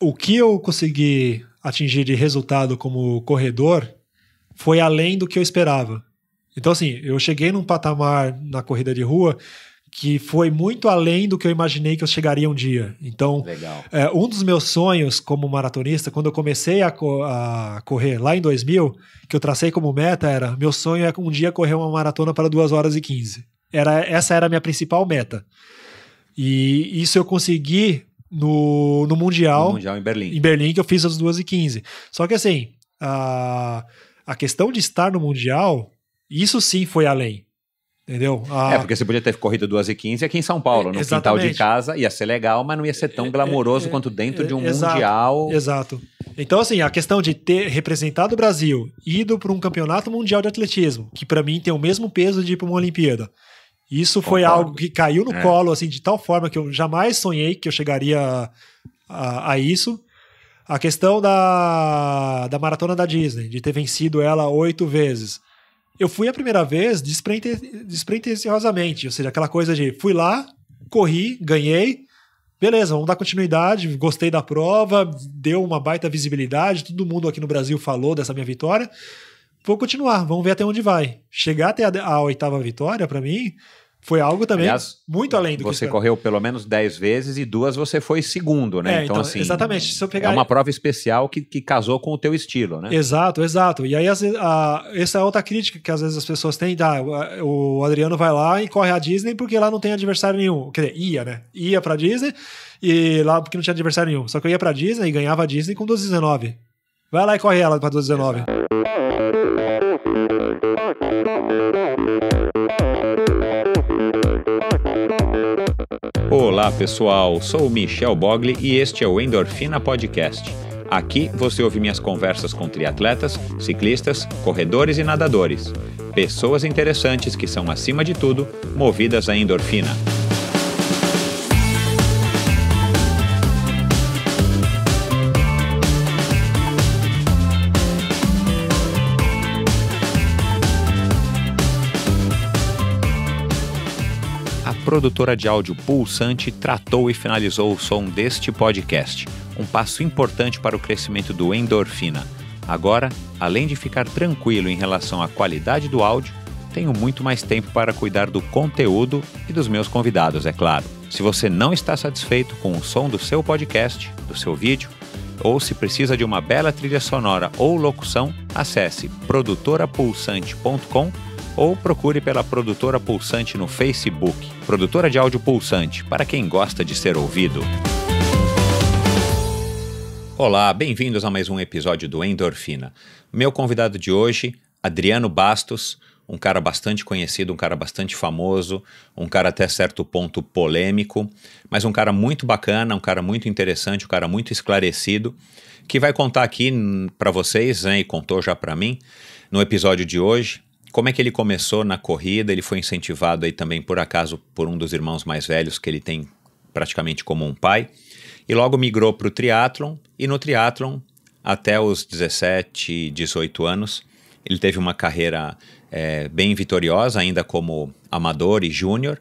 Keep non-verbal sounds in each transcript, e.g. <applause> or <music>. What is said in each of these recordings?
o que eu consegui atingir de resultado como corredor foi além do que eu esperava. Então, assim, eu cheguei num patamar na corrida de rua que foi muito além do que eu imaginei que eu chegaria um dia. Então, é, um dos meus sonhos como maratonista, quando eu comecei a, co a, correr lá em 2000, que eu tracei como meta era, meu sonho é um dia correr uma maratona para 2 horas e 15. Era, essa era a minha principal meta. E isso eu consegui no, no Mundial. No mundial em Berlim. Em Berlim, que eu fiz as 2h15. Só que assim, a, a questão de estar no Mundial, isso sim foi além. Entendeu? A... É, porque você podia ter corrido 2 e 15 aqui em São Paulo, é, no exatamente. quintal de casa, ia ser legal, mas não ia ser tão é, é, glamouroso é, quanto dentro de um exato, mundial. Exato. Então, assim, a questão de ter representado o Brasil, ido para um campeonato mundial de atletismo, que para mim tem o mesmo peso de ir para uma Olimpíada. Isso Concordo. foi algo que caiu no é. colo, assim, de tal forma que eu jamais sonhei que eu chegaria a, a, a isso. A questão da, da maratona da Disney, de ter vencido ela oito vezes. Eu fui a primeira vez despretensiosamente, ou seja, aquela coisa de fui lá, corri, ganhei, beleza, vamos dar continuidade, gostei da prova, deu uma baita visibilidade, todo mundo aqui no Brasil falou dessa minha vitória vou continuar, vamos ver até onde vai. Chegar até a, a oitava vitória, para mim, foi algo também Aliás, muito além do você que Você correu pelo menos dez vezes e duas você foi segundo, né? É, então, então, assim. Exatamente. Se eu pegar... É uma prova especial que, que casou com o teu estilo, né? Exato, exato. E aí, a, essa é outra crítica que às vezes as pessoas têm. Tá, o Adriano vai lá e corre a Disney porque lá não tem adversário nenhum. Quer dizer, ia, né? Ia pra Disney e lá porque não tinha adversário nenhum. Só que eu ia pra Disney e ganhava a Disney com 12,19. Vai lá e corre ela pra 12,19. Exato. Olá pessoal, sou o Michel Bogli e este é o Endorfina Podcast. Aqui você ouve minhas conversas com triatletas, ciclistas, corredores e nadadores. Pessoas interessantes que são, acima de tudo, movidas à endorfina. produtora de áudio pulsante tratou e finalizou o som deste podcast, um passo importante para o crescimento do Endorfina. Agora, além de ficar tranquilo em relação à qualidade do áudio, tenho muito mais tempo para cuidar do conteúdo e dos meus convidados, é claro. Se você não está satisfeito com o som do seu podcast, do seu vídeo, ou se precisa de uma bela trilha sonora ou locução, acesse produtorapulsante.com.br ou procure pela Produtora Pulsante no Facebook, Produtora de Áudio Pulsante, para quem gosta de ser ouvido. Olá, bem-vindos a mais um episódio do Endorfina. Meu convidado de hoje, Adriano Bastos, um cara bastante conhecido, um cara bastante famoso, um cara até certo ponto polêmico, mas um cara muito bacana, um cara muito interessante, um cara muito esclarecido, que vai contar aqui para vocês, né, e contou já para mim, no episódio de hoje, como é que ele começou na corrida? Ele foi incentivado aí também, por acaso, por um dos irmãos mais velhos que ele tem praticamente como um pai. E logo migrou para o triatlon. E no triatlon, até os 17, 18 anos, ele teve uma carreira é, bem vitoriosa, ainda como amador e júnior.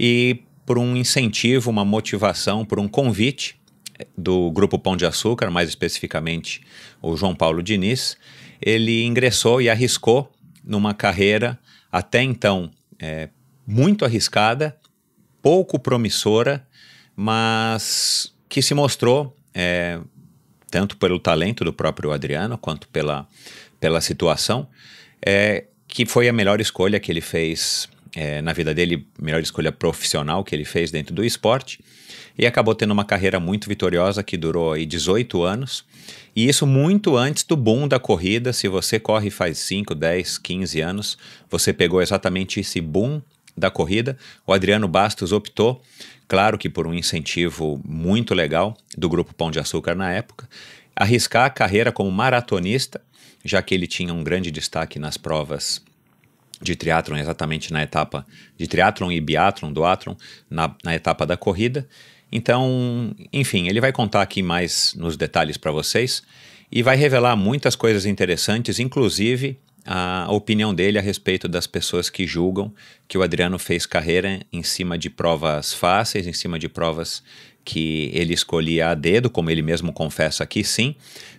E por um incentivo, uma motivação, por um convite é, do Grupo Pão de Açúcar, mais especificamente o João Paulo Diniz, ele ingressou e arriscou numa carreira até então é, muito arriscada, pouco promissora, mas que se mostrou, é, tanto pelo talento do próprio Adriano, quanto pela, pela situação, é, que foi a melhor escolha que ele fez é, na vida dele, melhor escolha profissional que ele fez dentro do esporte, e acabou tendo uma carreira muito vitoriosa que durou aí 18 anos, e isso muito antes do boom da corrida. Se você corre faz 5, 10, 15 anos, você pegou exatamente esse boom da corrida. O Adriano Bastos optou, claro que por um incentivo muito legal do Grupo Pão de Açúcar na época, arriscar a carreira como maratonista, já que ele tinha um grande destaque nas provas de triatlon, exatamente na etapa de triatlon e biatlon, do Atron, na, na etapa da corrida. Então, enfim, ele vai contar aqui mais nos detalhes para vocês e vai revelar muitas coisas interessantes, inclusive a opinião dele a respeito das pessoas que julgam que o Adriano fez carreira em cima de provas fáceis, em cima de provas que ele escolhia a dedo, como ele mesmo confessa aqui, sim,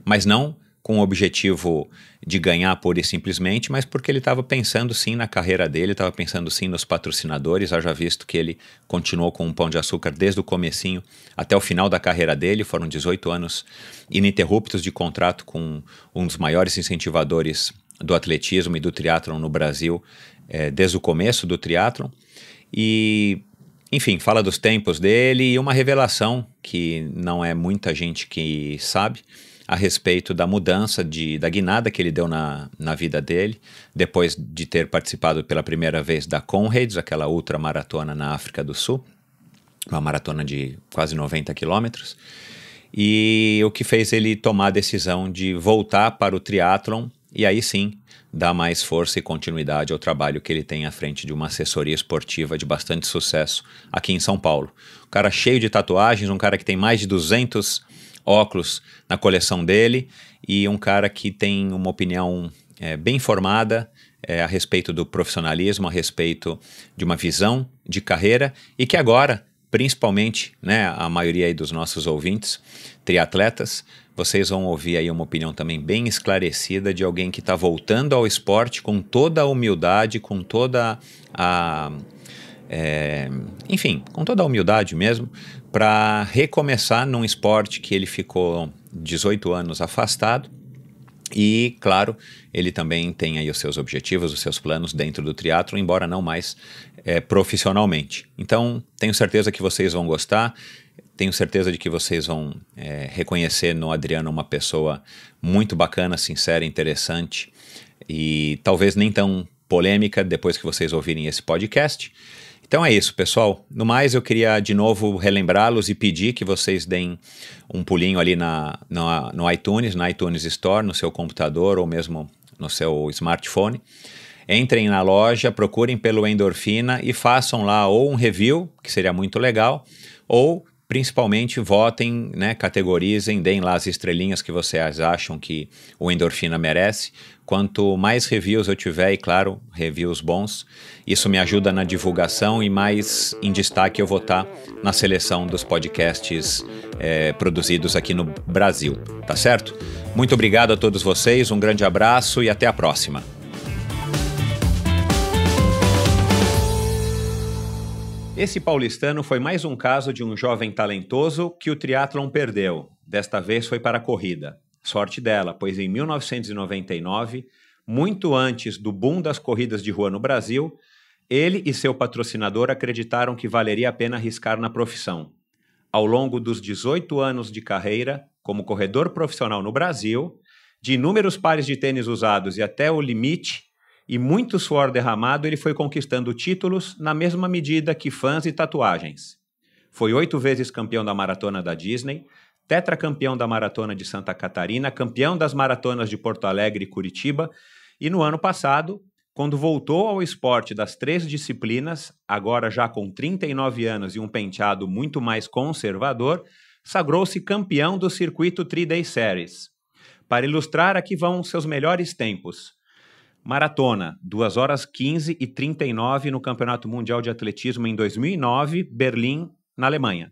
mas não com o objetivo de ganhar pura e simplesmente, mas porque ele estava pensando sim na carreira dele, estava pensando sim nos patrocinadores, haja visto que ele continuou com o um Pão de Açúcar desde o comecinho até o final da carreira dele, foram 18 anos ininterruptos de contrato com um dos maiores incentivadores do atletismo e do triatlon no Brasil, é, desde o começo do triatlon, e enfim, fala dos tempos dele e uma revelação que não é muita gente que sabe, a respeito da mudança de, da guinada que ele deu na, na vida dele, depois de ter participado pela primeira vez da Conrads, aquela ultra maratona na África do Sul, uma maratona de quase 90 quilômetros, e o que fez ele tomar a decisão de voltar para o triatlon e aí sim dar mais força e continuidade ao trabalho que ele tem à frente de uma assessoria esportiva de bastante sucesso aqui em São Paulo. Um cara cheio de tatuagens, um cara que tem mais de 200 óculos na coleção dele e um cara que tem uma opinião é, bem formada é, a respeito do profissionalismo, a respeito de uma visão de carreira e que agora, principalmente, né, a maioria dos nossos ouvintes, triatletas, vocês vão ouvir aí uma opinião também bem esclarecida de alguém que está voltando ao esporte com toda a humildade, com toda a. É, enfim, com toda a humildade mesmo, para recomeçar num esporte que ele ficou 18 anos afastado. E, claro, ele também tem aí os seus objetivos, os seus planos dentro do teatro, embora não mais é, profissionalmente. Então, tenho certeza que vocês vão gostar. Tenho certeza de que vocês vão é, reconhecer no Adriano uma pessoa muito bacana, sincera, interessante e talvez nem tão polêmica depois que vocês ouvirem esse podcast. Então é isso, pessoal. No mais, eu queria de novo relembrá-los e pedir que vocês deem um pulinho ali na, na, no iTunes, na iTunes Store, no seu computador ou mesmo no seu smartphone. Entrem na loja, procurem pelo Endorfina e façam lá ou um review, que seria muito legal, ou principalmente votem, né, categorizem, deem lá as estrelinhas que vocês acham que o endorfina merece, Quanto mais reviews eu tiver, e claro, reviews bons, isso me ajuda na divulgação e mais em destaque eu vou estar tá na seleção dos podcasts é, produzidos aqui no Brasil, tá certo? Muito obrigado a todos vocês, um grande abraço e até a próxima. Esse paulistano foi mais um caso de um jovem talentoso que o triatlon perdeu. Desta vez foi para a corrida. Sorte dela, pois em 1999, muito antes do boom das corridas de rua no Brasil, ele e seu patrocinador acreditaram que valeria a pena arriscar na profissão. Ao longo dos 18 anos de carreira como corredor profissional no Brasil, de inúmeros pares de tênis usados e até o limite, e muito suor derramado, ele foi conquistando títulos na mesma medida que fãs e tatuagens. Foi oito vezes campeão da maratona da Disney, tetracampeão da maratona de Santa Catarina, campeão das maratonas de Porto Alegre e Curitiba, e no ano passado, quando voltou ao esporte das três disciplinas, agora já com 39 anos e um penteado muito mais conservador, sagrou-se campeão do circuito Three Series. Para ilustrar, aqui vão seus melhores tempos. Maratona, 2 horas 15 e 39 no Campeonato Mundial de Atletismo em 2009, Berlim, na Alemanha.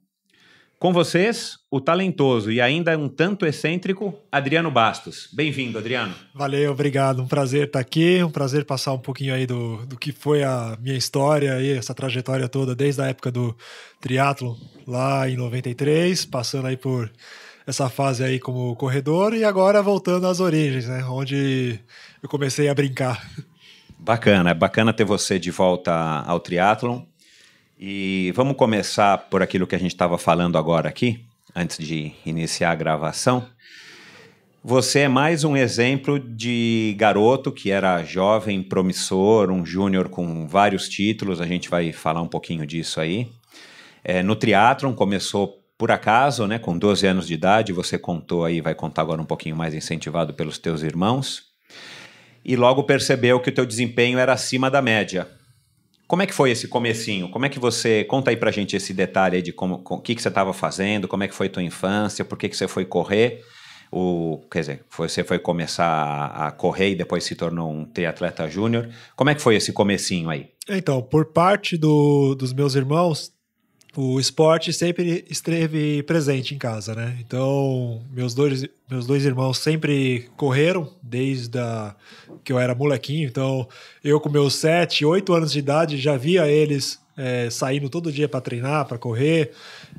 Com vocês, o talentoso e ainda um tanto excêntrico Adriano Bastos. Bem-vindo, Adriano. Valeu, obrigado. Um prazer estar aqui, um prazer passar um pouquinho aí do, do que foi a minha história e essa trajetória toda desde a época do triatlo lá em 93, passando aí por essa fase aí como corredor e agora voltando às origens, né, onde eu comecei a brincar. Bacana, é bacana ter você de volta ao triatlon. E vamos começar por aquilo que a gente estava falando agora aqui, antes de iniciar a gravação. Você é mais um exemplo de garoto que era jovem, promissor, um júnior com vários títulos, a gente vai falar um pouquinho disso aí. É, no Triatlon começou por acaso, né, com 12 anos de idade, você contou aí, vai contar agora um pouquinho mais incentivado pelos teus irmãos, e logo percebeu que o teu desempenho era acima da média. Como é que foi esse comecinho? Como é que você conta aí pra gente esse detalhe aí de como o que, que você estava fazendo, como é que foi tua infância, por que, que você foi correr? O, quer dizer, você foi começar a, a correr e depois se tornou um triatleta júnior. Como é que foi esse comecinho aí? Então, por parte do, dos meus irmãos, o esporte sempre esteve presente em casa, né? Então, meus dois, meus dois irmãos sempre correram desde a, que eu era molequinho. Então, eu com meus 7, 8 anos de idade já via eles é, saindo todo dia para treinar, para correr.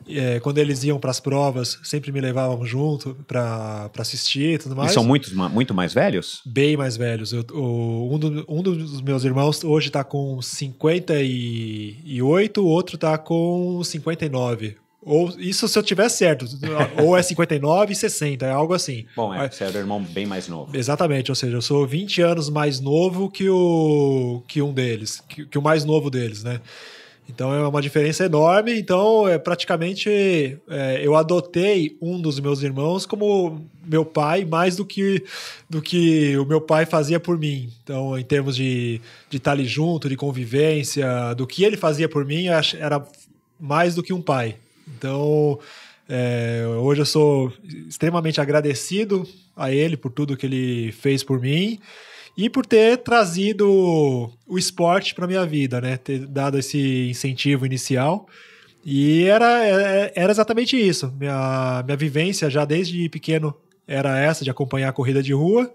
É, quando eles iam para as provas, sempre me levavam junto para assistir e tudo mais. E são muitos, muito mais velhos? Bem mais velhos. Eu, o, um, do, um, dos meus irmãos hoje está com 58, o outro está com 59. Ou isso se eu tiver certo, <laughs> ou é 59 e 60, é algo assim. Bom, é, você é o irmão bem mais novo. Exatamente, ou seja, eu sou 20 anos mais novo que o que um deles, que, que o mais novo deles, né? Então é uma diferença enorme. Então, é, praticamente, é, eu adotei um dos meus irmãos como meu pai, mais do que, do que o meu pai fazia por mim. Então, em termos de, de estar ali junto, de convivência, do que ele fazia por mim, era mais do que um pai. Então, é, hoje eu sou extremamente agradecido a ele por tudo que ele fez por mim e por ter trazido o esporte para minha vida, né? Ter dado esse incentivo inicial. E era, é, é, era exatamente isso. Minha, minha vivência já desde pequeno era essa, de acompanhar a corrida de rua.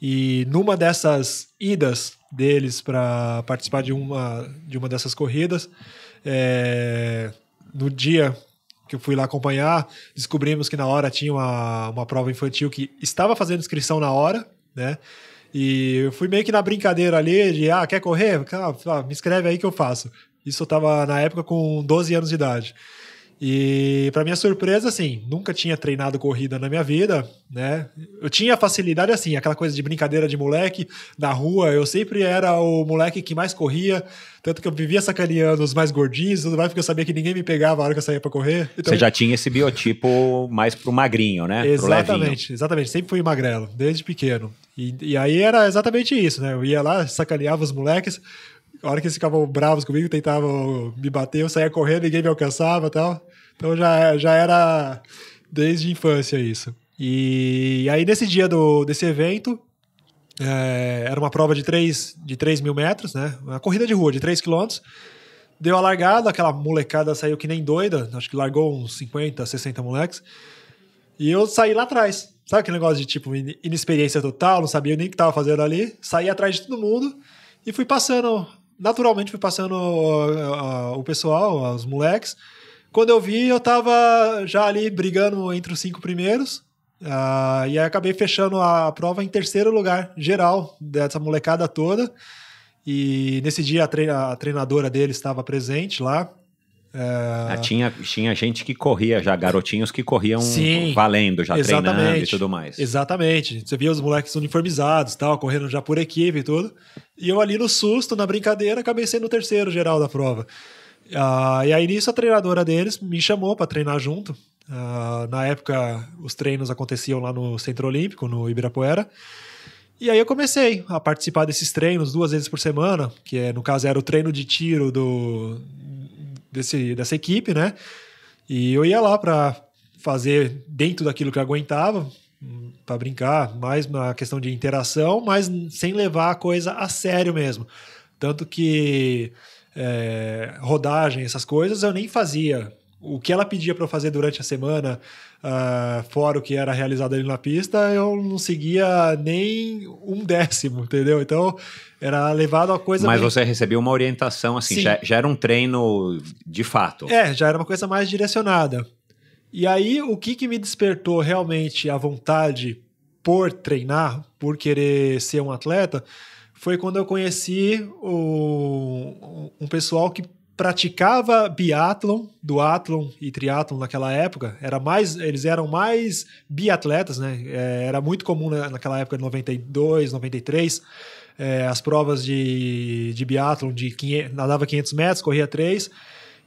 E numa dessas idas deles para participar de uma, de uma dessas corridas, é, no dia que eu fui lá acompanhar, descobrimos que na hora tinha uma, uma prova infantil que estava fazendo inscrição na hora, né? E eu fui meio que na brincadeira ali de, ah, quer correr? me escreve aí que eu faço. Isso eu tava na época com 12 anos de idade. E para minha surpresa, assim, nunca tinha treinado corrida na minha vida, né? Eu tinha facilidade assim, aquela coisa de brincadeira de moleque na rua, eu sempre era o moleque que mais corria, tanto que eu vivia sacaneando os mais gordinhos, tudo mais, porque eu sabia que ninguém me pegava a hora que eu saía para correr. Então... Você já tinha esse biotipo mais pro magrinho, né? Exatamente, exatamente, sempre fui magrelo, desde pequeno. E, e aí era exatamente isso, né? Eu ia lá, sacaneava os moleques, a hora que eles ficavam bravos comigo, tentavam me bater, eu saía correndo, ninguém me alcançava e tal. Então já, já era desde a infância isso. E aí nesse dia do, desse evento, é, era uma prova de 3, de 3 mil metros, né? Uma corrida de rua de 3 quilômetros. Deu a largada, aquela molecada saiu que nem doida, acho que largou uns 50, 60 moleques. E eu saí lá atrás. Sabe aquele negócio de tipo inexperiência total, não sabia nem o que estava fazendo ali? Saí atrás de todo mundo e fui passando, naturalmente fui passando uh, uh, o pessoal, uh, os moleques. Quando eu vi, eu tava já ali brigando entre os cinco primeiros. Uh, e aí acabei fechando a prova em terceiro lugar geral dessa molecada toda. E nesse dia a, treina, a treinadora dele estava presente lá. Uh... tinha, tinha gente que corria já, garotinhos que corriam Sim, valendo, já treinando e tudo mais. Exatamente. Você via os moleques uniformizados tal, correndo já por equipe e tudo. E eu ali no susto, na brincadeira, acabei sendo o terceiro geral da prova. Uh, e aí nisso a treinadora deles me chamou para treinar junto. Uh, na época os treinos aconteciam lá no Centro Olímpico, no Ibirapuera. E aí eu comecei a participar desses treinos duas vezes por semana, que é, no caso era o treino de tiro do desse, dessa equipe, né? E eu ia lá para fazer dentro daquilo que eu aguentava, para brincar, mais na questão de interação, mas sem levar a coisa a sério mesmo. Tanto que é, rodagem, essas coisas, eu nem fazia. O que ela pedia para eu fazer durante a semana, uh, fora o que era realizado ali na pista, eu não seguia nem um décimo, entendeu? Então, era levado a coisa. Mas meio... você recebeu uma orientação, assim, já, já, era um treino de fato. É, já era uma coisa mais direcionada. E aí, o que, que me despertou realmente a vontade por treinar, por querer ser um atleta, foi quando eu conheci o, um pessoal que praticava biatlon, duatlon e triatlon naquela época. Era mais, eles eram mais biatletas, né? É, era muito comum naquela época de 92, 93, é, as provas de, de biatlon, de 500, nadava 500 metros, corria 3.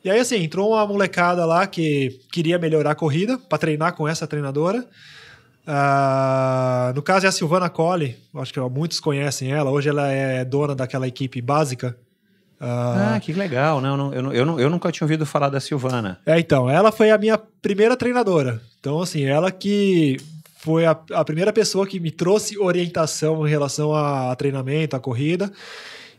E aí, assim, entrou uma molecada lá que queria melhorar a corrida para treinar com essa treinadora. Ah, no caso é a Silvana Colli, acho que muitos conhecem ela. Hoje ela é dona daquela equipe básica. Uh, ah, que legal. Não, não, eu, eu, eu nunca tinha ouvido falar da Silvana. É, então, ela foi a minha primeira treinadora. Então, assim, ela que foi a, a primeira pessoa que me trouxe orientação em relação a, a treinamento, a corrida.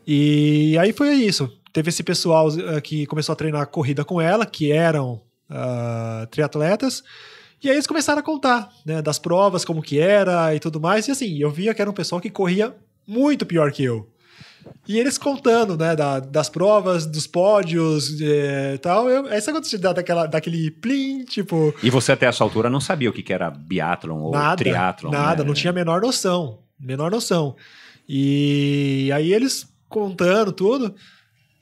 E aí foi isso. Teve esse pessoal uh, que começou a treinar corrida com ela, que eram ah, triatletas. E aí eles começaram a contar, né, das provas, como que era e tudo mais. E assim, eu via que era um pessoal que corria muito pior que eu. E eles contando, né, da, das provas, dos pódios e é, tal. Eu, essa quando te dá daquela, daquele plim, tipo... E você até essa altura não sabia o que, que era biatlon ou nada, triatlon, né? Nada, né? não tinha a menor noção. Menor noção. E aí eles contando tudo...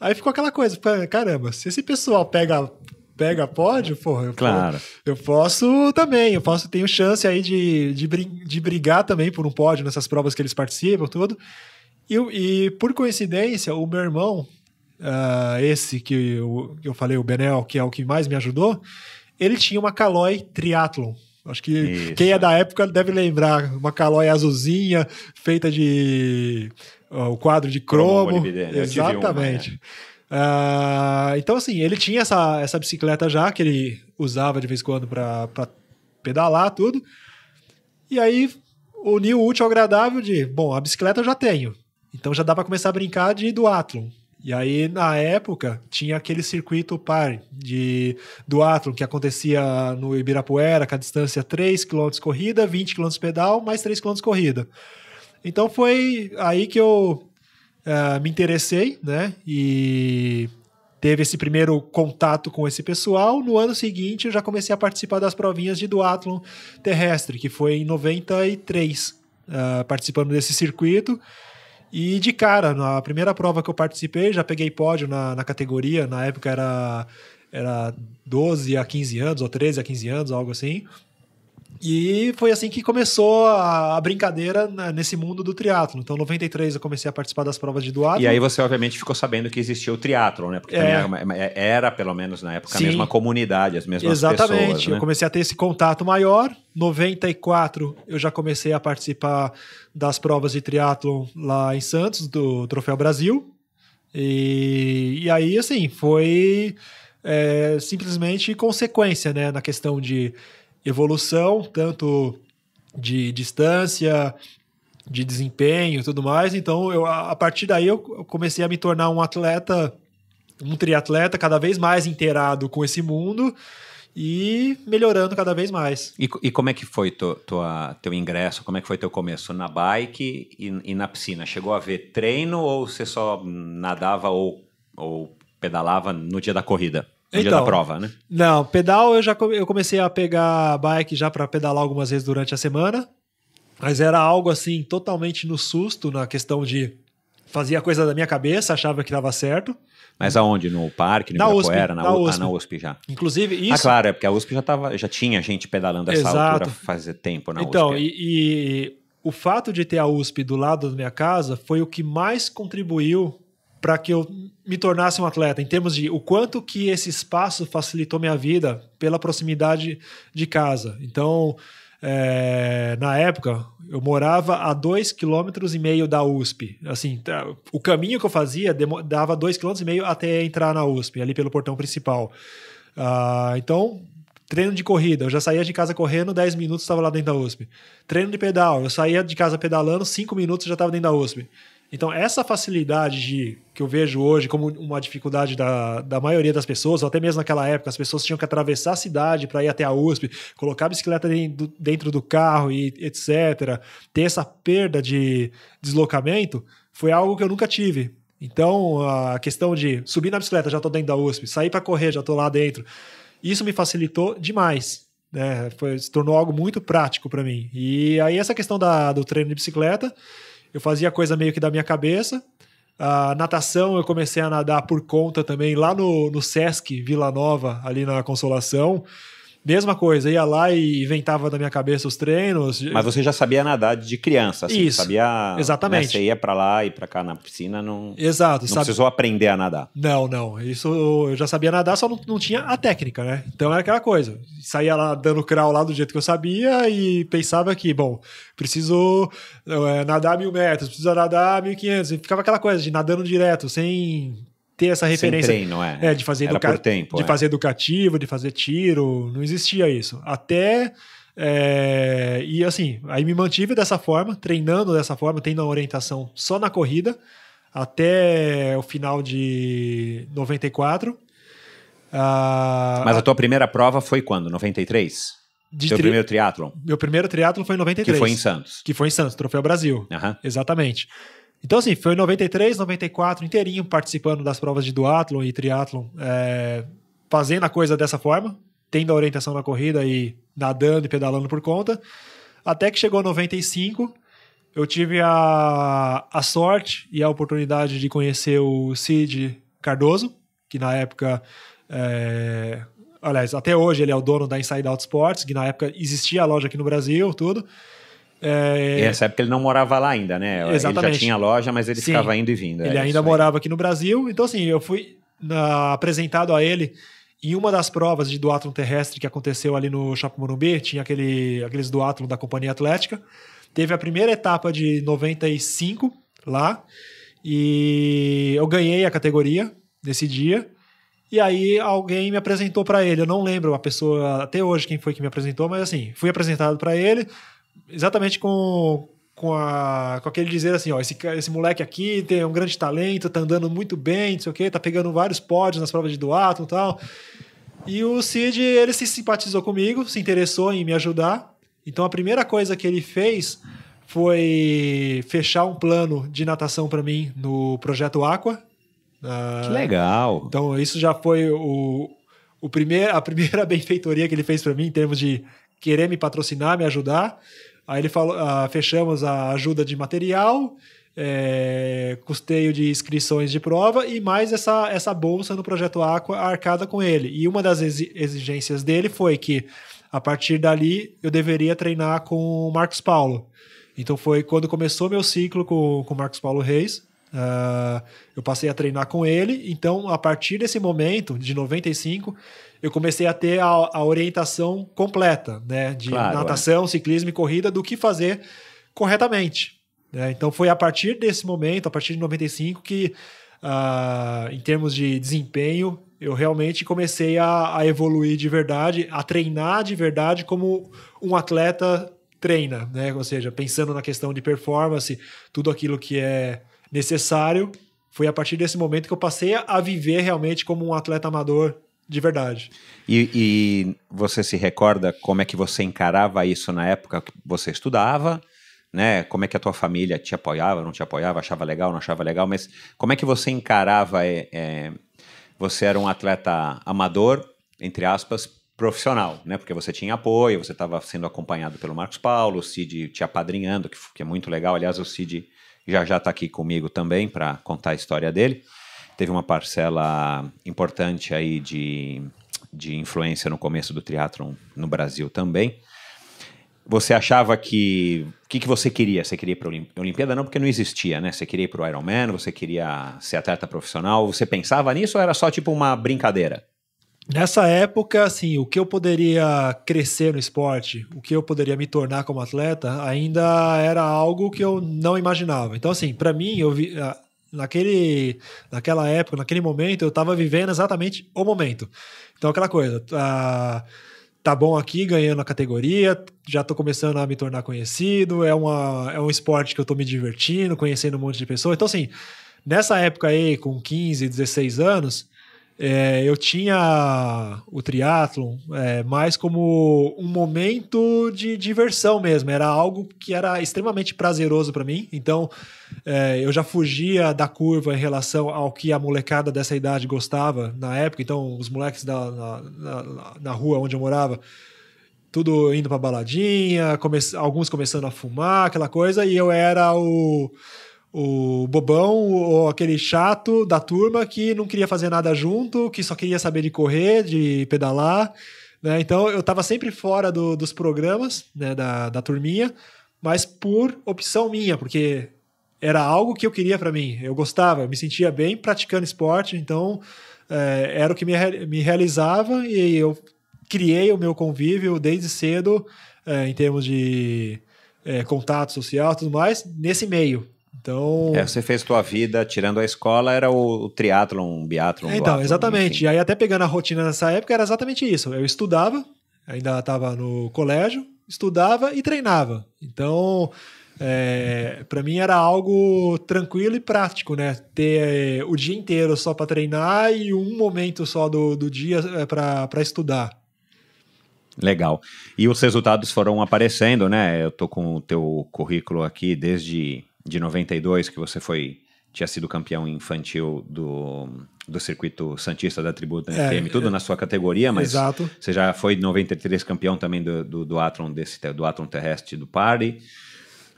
Aí ficou aquela coisa, caramba, se esse pessoal pega pega pódio, porra, eu, claro. eu posso também, eu posso, tenho chance aí de, de, de brigar também por um pódio nessas provas que eles participam, tudo. E, e por coincidência, o meu irmão, uh, esse que eu, eu falei, o Benel, que é o que mais me ajudou, ele tinha uma Caloi Triathlon. Acho que Isso. quem é da época deve lembrar. Uma caloi azulzinha, feita de. o quadro de cromo. cromo né? exatamente. Um, né? Uh, então, assim, ele tinha essa, essa bicicleta já, que ele usava de vez em quando para pedalar tudo. E aí uniu o útil ao agradável de, bom, a bicicleta eu já tenho. Então já dá para começar a brincar de duatlon. E aí, na época, tinha aquele circuito par de duatlon que acontecia no Ibirapuera, com a distância 3 é km corrida, 20 km pedal, mais 3 km corrida. Então foi aí que eu uh, me interessei, né? E teve esse primeiro contato com esse pessoal. No ano seguinte, eu já comecei a participar das provinhas de duatlon terrestre, que foi em 93, uh, ah, participando desse circuito. E de cara, na primeira prova que eu participei, já peguei pódio na, na categoria. Na época era, era 12 a 15 anos, ou 13 a 15 anos, algo assim. E foi assim que começou a, brincadeira nesse mundo do triatlo. Então, em 93 eu comecei a participar das provas de Duarte. E aí você obviamente ficou sabendo que existia o triatlo, né? Porque é. era, é, era, pelo menos na época, Sim. a mesma comunidade, as mesmas Exatamente. pessoas. Exatamente. Né? Eu comecei a ter esse contato maior. 94 eu já comecei a participar das provas de triatlo lá em Santos do Troféu Brasil. E, e aí, assim, foi é, simplesmente consequência, né? Na questão de evolução, tanto de distância, de desempenho e tudo mais. Então, eu, a partir daí, eu comecei a me tornar um atleta, um triatleta cada vez mais inteirado com esse mundo e melhorando cada vez mais. E, e como é que foi to, tua, teu ingresso? Como é que foi teu começo na bike e, e na piscina? Chegou a ver treino ou você só nadava ou, ou pedalava no dia da corrida? No então, dia da então, prova, né? Não, pedal eu já eu comecei a pegar bike já para pedalar algumas vezes durante a semana, mas era algo assim totalmente no susto na questão de fazia coisa da minha cabeça, achava que estava certo. Mas aonde? No parque, no na USP, na, na, ah, USP. Ah, na USP já. Inclusive ah, isso. Ah, claro, é porque a USP já tava, já tinha gente pedalando essa Exato. altura fazer tempo na então, USP. Então, e, e o fato de ter a USP do lado da minha casa foi o que mais contribuiu para que eu me tornasse um atleta, em termos de o quanto que esse espaço facilitou minha vida pela proximidade de casa. Então, é, na época, eu morava a dois quilômetros e meio da USP. Assim, tá, o caminho que eu fazia dava dois quilômetros e meio até entrar na USP, ali pelo portão principal. Ah, então, treino de corrida, eu já saía de casa correndo, 10 minutos estava lá dentro da USP. Treino de pedal, eu saía de casa pedalando, 5 minutos já estava dentro da USP. Então, essa facilidade de, que eu vejo hoje como uma dificuldade da, da maioria das pessoas, ou até mesmo naquela época, as pessoas tinham que atravessar a cidade para ir até a USP, colocar a bicicleta dentro do carro e etc. Ter essa perda de deslocamento foi algo que eu nunca tive. Então, a questão de subir na bicicleta, já estou dentro da USP, sair para correr, já estou lá dentro. Isso me facilitou demais. Né? Foi, se tornou algo muito prático para mim. E aí, essa questão da, do treino de bicicleta eu fazia coisa meio que da minha cabeça. A natação eu comecei a nadar por conta também lá no, no Sesc Vila Nova, ali na Consolação. Mesma coisa, ia lá e inventava na minha cabeça os treinos. Mas você já sabia nadar de criança, assim, Isso, sabia... Exatamente. Né, você ia para lá e para cá na piscina, não... Exato. Não sabe... precisou aprender a nadar. Não, não. Isso eu já sabia nadar, só não, não tinha a técnica, né? Então era aquela coisa. Saía lá dando crawl lá do jeito que eu sabia e pensava que, bom, preciso é, nadar mil metros, preciso nadar mil quinhentos. Ficava aquela coisa de nadando direto, sem ter essa referência. Sem treino, é. é de fazer educa... tempo, de é. fazer educativo, de fazer tiro, não existia isso. Até é, e assim, aí me mantive dessa forma, treinando dessa forma, tendo a orientação só na corrida até o final de 94. Ah, Mas a tua primeira prova foi quando? 93? De Teu tri... primeiro triatlon? Meu primeiro triatlon foi em 93. Que foi em Santos. Que foi em Santos, Troféu Brasil. Uhum. Exatamente. Exatamente. Então, assim, foi 93, 94 inteirinho participando das provas de duatlon e triatlon, é, fazendo a coisa dessa forma, tendo a orientação na corrida e nadando e pedalando por conta. Até que chegou 95, eu tive a, a sorte e a oportunidade de conhecer o Cid Cardoso, que na época. É, aliás, até hoje ele é o dono da Inside Out Sports, que na época existia a loja aqui no Brasil, tudo. É... E nessa época ele não morava lá ainda, né? Exatamente. Ele já tinha loja, mas ele Sim. ficava indo e vindo. Ele é ainda morava aqui no Brasil. Então, assim, eu fui na, apresentado a ele em uma das provas de duatlon terrestre que aconteceu ali no Shopping Morumbi. Tinha aquele, aqueles duatlon da Companhia Atlética. Teve a primeira etapa de 95 lá. E eu ganhei a categoria nesse dia. E aí alguém me apresentou para ele. Eu não lembro a pessoa até hoje quem foi que me apresentou, mas assim, fui apresentado para ele exatamente com, com, a, com aquele dizer assim, ó, esse, esse moleque aqui tem um grande talento, tá andando muito bem, não sei o quê, tá pegando vários pódios nas provas de duato e tal. E o Cid, ele se simpatizou comigo, se interessou em me ajudar. Então a primeira coisa que ele fez foi fechar um plano de natação para mim no projeto Aqua. Ah, que legal! Então isso já foi o, o primeir, a primeira <laughs> benfeitoria que ele fez para mim em termos de querer me patrocinar, me ajudar. Aí ele falou: ah, fechamos a ajuda de material, é, custeio de inscrições de prova e mais essa, essa bolsa no projeto Aqua arcada com ele. E uma das exigências dele foi que, a partir dali, eu deveria treinar com o Marcos Paulo. Então foi quando começou meu ciclo com, com o Marcos Paulo Reis. Uh, eu passei a treinar com ele, então a partir desse momento, de 95, eu comecei a ter a, a orientação completa, né? De claro, é. natação, é. ciclismo e corrida, do que fazer corretamente. Né? Então foi a partir desse momento, a partir de 95, que uh, em termos de desempenho, eu realmente comecei a, a evoluir de verdade, a treinar de verdade como um atleta treina, né? Ou seja, pensando na questão de performance, tudo aquilo que é necessário. Foi a partir desse momento que eu passei a viver realmente como um atleta amador de verdade. E, e você se recorda como é que você encarava isso na época que você estudava? Né? Como é que a tua família te apoiava, não te apoiava, achava legal, não achava legal, mas como é que você encarava? É, é, você era um atleta amador, entre aspas, profissional, né? Porque você tinha apoio, você estava sendo acompanhado pelo Marcos Paulo, o Cid te apadrinhando, que, que, é muito legal. Aliás, o Cid já já está aqui comigo também para contar a história dele. Teve uma parcela importante aí de, de influência no começo do triatlon no Brasil também. Você achava que... O que, que você queria? Você queria ir para a Olimpíada? Não, porque não existia, né? Você queria ir para o Ironman, você queria ser atleta profissional. Você pensava nisso ou era só tipo uma brincadeira? Nessa época, assim, o que eu poderia crescer no esporte, o que eu poderia me tornar como atleta, ainda era algo que eu não imaginava. Então, assim, para mim, eu vi, ah, naquele, naquela época, naquele momento, eu estava vivendo exatamente o momento. Então, aquela coisa, tá, tá bom aqui, ganhando a categoria, já estou começando a me tornar conhecido, é, uma, é um esporte que eu estou me divertindo, conhecendo um monte de pessoas. Então, assim, nessa época aí, com 15, 16 anos é, eu tinha o triatlon é, mais como um momento de diversão mesmo. Era algo que era extremamente prazeroso para mim. Então, é, eu já fugia da curva em relação ao que a molecada dessa idade gostava na época. Então, os moleques da, na, na, na rua onde eu morava tudo indo pra baladinha, come... alguns começando a fumar, aquela coisa, e eu era o o bobão ou aquele chato da turma que não queria fazer nada junto, que só queria saber de correr, de pedalar. Né? Então eu estava sempre fora do, dos programas né? da, da turminha, mas por opção minha, porque era algo que eu queria para mim. Eu gostava, eu me sentia bem praticando esporte, então é, era o que me, me realizava e eu criei o meu convívio desde cedo é, em termos de. É, contato social tudo mais, nesse meio, então. É, você fez tua vida tirando a escola, era o, o triatlon, o biatlon. É, então, exatamente. Enfim. E aí, até pegando a rotina nessa época, era exatamente isso. Eu estudava, ainda estava no colégio, estudava e treinava. Então, é, para mim era algo tranquilo e prático, né? Ter é, o dia inteiro só para treinar e um momento só do, do dia é, para estudar. Legal. E os resultados foram aparecendo, né? Eu tô com o teu currículo aqui desde de 92, que você foi tinha sido campeão infantil do, do circuito Santista da Tributa é, FM, tudo é, na sua categoria, mas exato. você já foi em 93 campeão também do, do, do Atron desse, do Atron Terrestre do Party.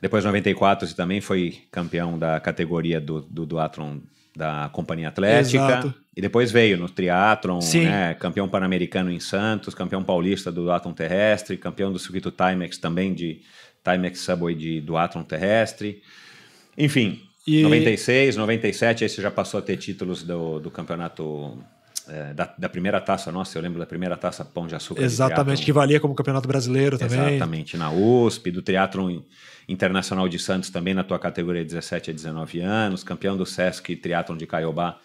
Depois, de 94, você também foi campeão da categoria do, do, do Atron da Companhia Atlética. Exato. E depois veio no Triatron, né, campeão pan-americano em Santos, campeão paulista do Atron Terrestre, campeão do circuito Timex também, de Timex Subway de, do Atron Terrestre. Enfim, e... 96, 97, aí você já passou a ter títulos do, do campeonato é, da, da, primeira taça nossa, eu lembro da primeira taça Pão de Açúcar. Exatamente, de que valia como campeonato brasileiro também. Exatamente, na USP, do Triatlon Internacional de Santos também na tua categoria 17 a 19 anos, campeão do Sesc Triatlon de Caiobá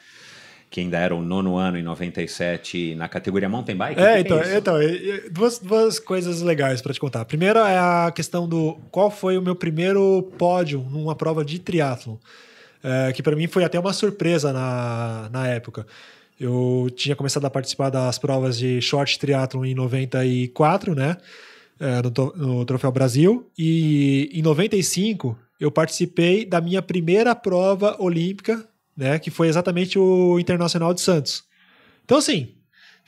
que ainda era o nono ano em 97 na categoria mountain bike. É, então, é então, então duas, duas coisas legais para te contar. Primeiro primeira é a questão do qual foi o meu primeiro pódio numa prova de triatlo, é, que para mim foi até uma surpresa na, na época. Eu tinha começado a participar das provas de short triatlo em 94, né? É, no, no Troféu Brasil. E em 95 eu participei da minha primeira prova olímpica né? Que foi exatamente o Internacional de Santos. Então, assim,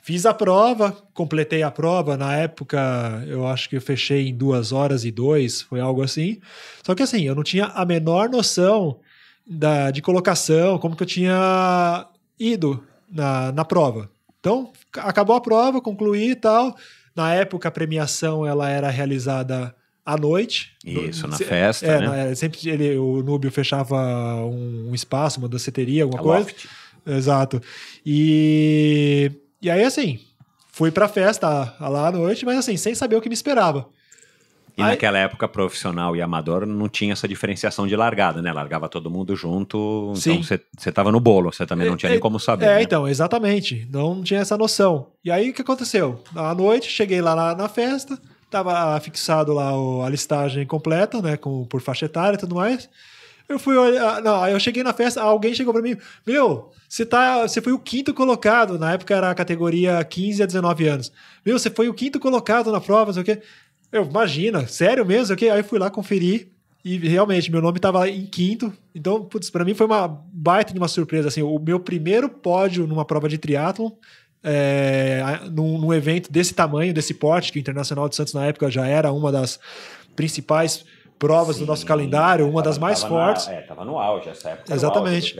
fiz a prova, completei a prova. Na época, eu acho que eu fechei em duas horas e dois, foi algo assim. Só que, assim, eu não tinha a menor noção da, de colocação, como que eu tinha ido na, na prova. Então, acabou a prova, concluí e tal. Na época, a premiação ela era realizada à noite. Isso, no, na se, festa. É, né? na, é, sempre ele, o Núbio fechava um, um espaço, uma danceteria, alguma a coisa. Loft. Exato. E, e aí, assim, fui pra festa lá à noite, mas assim, sem saber o que me esperava. E aí, naquela época, profissional e amador não tinha essa diferenciação de largada, né? Largava todo mundo junto, então sim. então você estava no bolo, você também não é, tinha é, nem como saber. É, né? então, exatamente. Não tinha essa noção. E aí, o que aconteceu? À noite, cheguei lá na, na festa, Tava fixado lá a listagem completa, né? Com, por faixa etária e tudo mais. Eu fui olhar. Ah, não, aí eu cheguei na festa, alguém chegou para mim: Meu, você tá, você foi o quinto colocado. Na época era a categoria 15 a 19 anos. Meu, você foi o quinto colocado na prova, não sei o quê. Eu, imagina, sério mesmo? Okay? Aí fui lá conferir e realmente meu nome tava em quinto. Então, putz, pra mim foi uma baita de uma surpresa. Assim, o meu primeiro pódio numa prova de triatlon é, num, num, evento desse tamanho, desse porte, que o Internacional de Santos na época já era uma das principais provas Sim, do nosso calendário, uma tava, das mais fortes. Na, é, tava no auge essa época. Exatamente.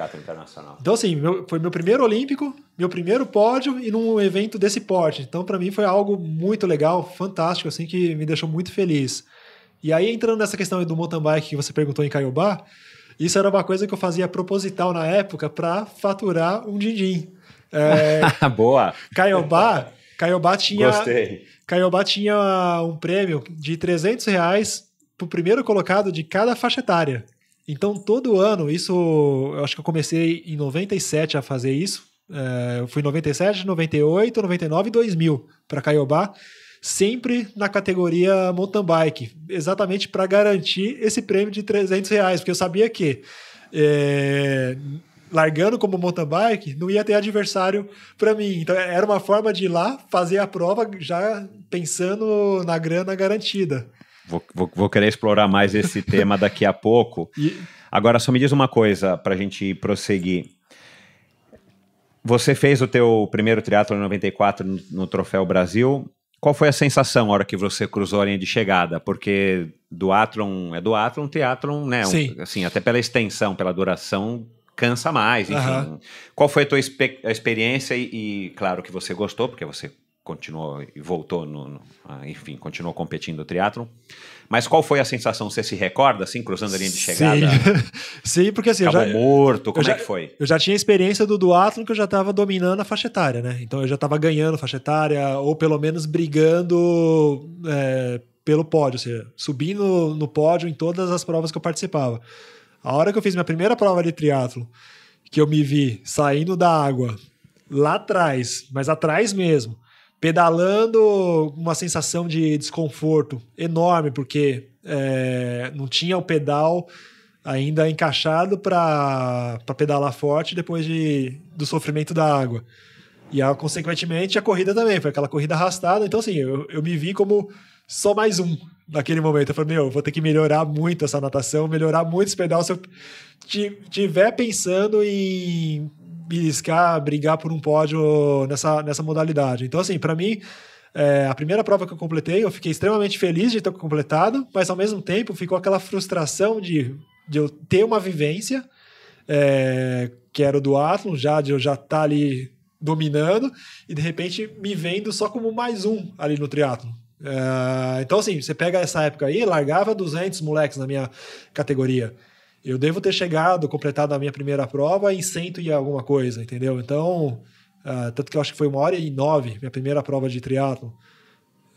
Então, assim, meu, foi meu primeiro olímpico, meu primeiro pódio e num evento desse porte. Então, para mim, foi algo muito legal, fantástico, assim, que me deixou muito feliz. E aí, entrando nessa questão do mountain bike que você perguntou em Caiobá, isso era uma coisa que eu fazia proposital na época para faturar um din-din. É, <laughs> Boa! Caiobá, Caiobá tinha... Gostei. Caiobá tinha um prêmio de 300 reais pro primeiro colocado de cada faixa etária. Então, todo ano, isso... Eu acho que eu comecei em 97 a fazer isso. É, eu fui 97, 98, 99 e 2000 para Caiobá sempre na categoria mountain bike, exatamente para garantir esse prêmio de 300 reais, porque eu sabia que é, largando como mountain bike, não ia ter adversário para mim. Então é, era uma forma de ir lá fazer a prova já pensando na grana garantida. Vou, vou, vou querer explorar mais esse <laughs> tema daqui a pouco. E... Agora só me diz uma coisa para a gente prosseguir. Você fez o teu primeiro triatlo em 94 no, no Troféu Brasil. Qual foi a sensação na hora que você cruzou a linha de chegada? Porque do atron é duatlon, triatlon, né? Um, assim, até pela extensão, pela duração, cansa mais, enfim. Uhum. Qual foi a tua a experiência e, e, claro, que você gostou, porque você continuou e voltou, no, no, ah, enfim, continuou competindo no triatlon. Mas qual foi a sensação? Você se recorda, assim, cruzando a linha de chegada? Sim, <laughs> Sim porque assim... Acabou já, morto, como é já, é que foi? Eu já tinha experiência do duatlon que eu já estava dominando a faixa etária, né? Então eu já estava ganhando faixa etária, ou pelo menos brigando é, pelo pódio, ou seja, subindo no pódio em todas as provas que eu participava. A hora que eu fiz minha primeira prova de triatlo, que eu me vi saindo da água lá atrás, mas atrás mesmo, pedalando uma sensação de desconforto enorme, porque é, não tinha o pedal ainda encaixado para pedalar forte depois de, do sofrimento da água. E, a, consequentemente, a corrida também. Foi aquela corrida arrastada. Então, assim, eu, eu me vi como só mais um naquele momento. Eu falei, meu, vou ter que melhorar muito essa natação, melhorar muito esse pedal. Se eu tiver pensando em beliscar, brigar por um pódio nessa, nessa modalidade. Então, assim, para mim, é, a primeira prova que eu completei, eu fiquei extremamente feliz de ter completado, mas ao mesmo tempo ficou aquela frustração de, de eu ter uma vivência, é, que era o do Atlon, já, de eu já estar tá ali dominando, e de repente me vendo só como mais um ali no triatlo é, então, assim, você pega essa época aí, largava 200 moleques na minha categoria. Eu devo ter chegado, completado a minha primeira prova em 100 e alguma coisa, entendeu? Então, uh, tanto que eu acho que foi uma hora e nove, minha primeira prova de triatlo.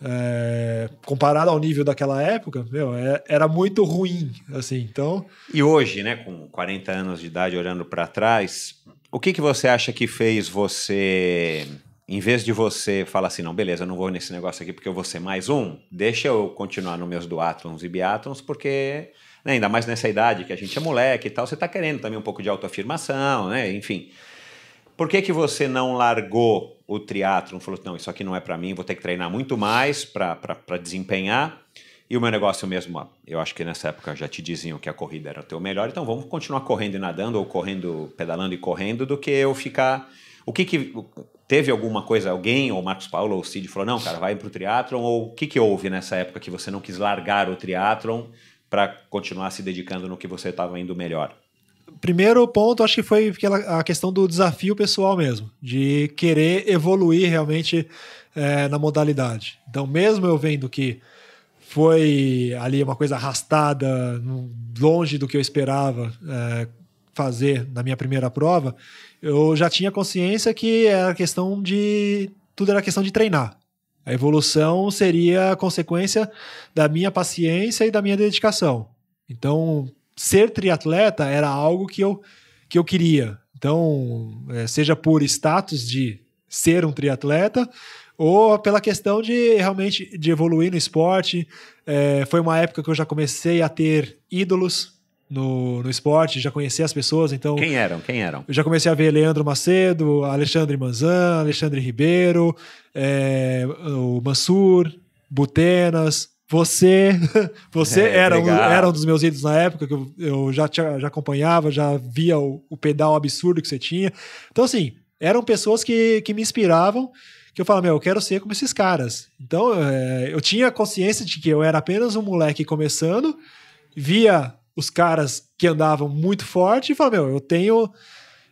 É, comparado ao nível daquela época, meu, é, era muito ruim, assim, então... E hoje, né, com 40 anos de idade, olhando para trás, o que, que você acha que fez você em vez de você falar assim, não, beleza, eu não vou nesse negócio aqui porque eu vou ser mais um, deixa eu continuar nos meus duátomos e biátons, porque né, ainda mais nessa idade que a gente é moleque e tal, você está querendo também um pouco de autoafirmação, né? enfim. Por que, que você não largou o triatlon? Falou, não, isso aqui não é para mim, vou ter que treinar muito mais para desempenhar. E o meu negócio mesmo, eu acho que nessa época já te diziam que a corrida era o teu melhor, então vamos continuar correndo e nadando, ou correndo, pedalando e correndo, do que eu ficar. O que que. Teve alguma coisa, alguém, ou Marcos Paulo, ou Cid, falou, não, cara, vai para o triatlon, ou o que que houve nessa época que você não quis largar o triatlon para continuar se dedicando no que você estava indo melhor? Primeiro ponto, acho que foi a questão do desafio pessoal mesmo, de querer evoluir realmente é, na modalidade. Então, mesmo eu vendo que foi ali uma coisa arrastada, longe do que eu esperava é, fazer na minha primeira prova, eu já tinha consciência que era questão de. Tudo era questão de treinar. A evolução seria consequência da minha paciência e da minha dedicação. Então, ser triatleta era algo que eu, que eu queria. Então, é, seja por status de ser um triatleta ou pela questão de realmente de evoluir no esporte. É, foi uma época que eu já comecei a ter ídolos no, no esporte, já conhecia as pessoas, então... Quem eram? Quem eram? Eu já comecei a ver Leandro Macedo, Alexandre Manzan, Alexandre Ribeiro, é, o Mansur, Butenas, você, <laughs> você é, era, um, era um dos meus ídolos na época, que eu, eu já, te, já acompanhava, já via o, o, pedal absurdo que você tinha. Então, assim, eram pessoas que, que me inspiravam, que eu falava, meu, eu quero ser como esses caras. Então, é, eu tinha consciência de que eu era apenas um moleque começando, via os caras que andavam muito forte e falar, meu, eu tenho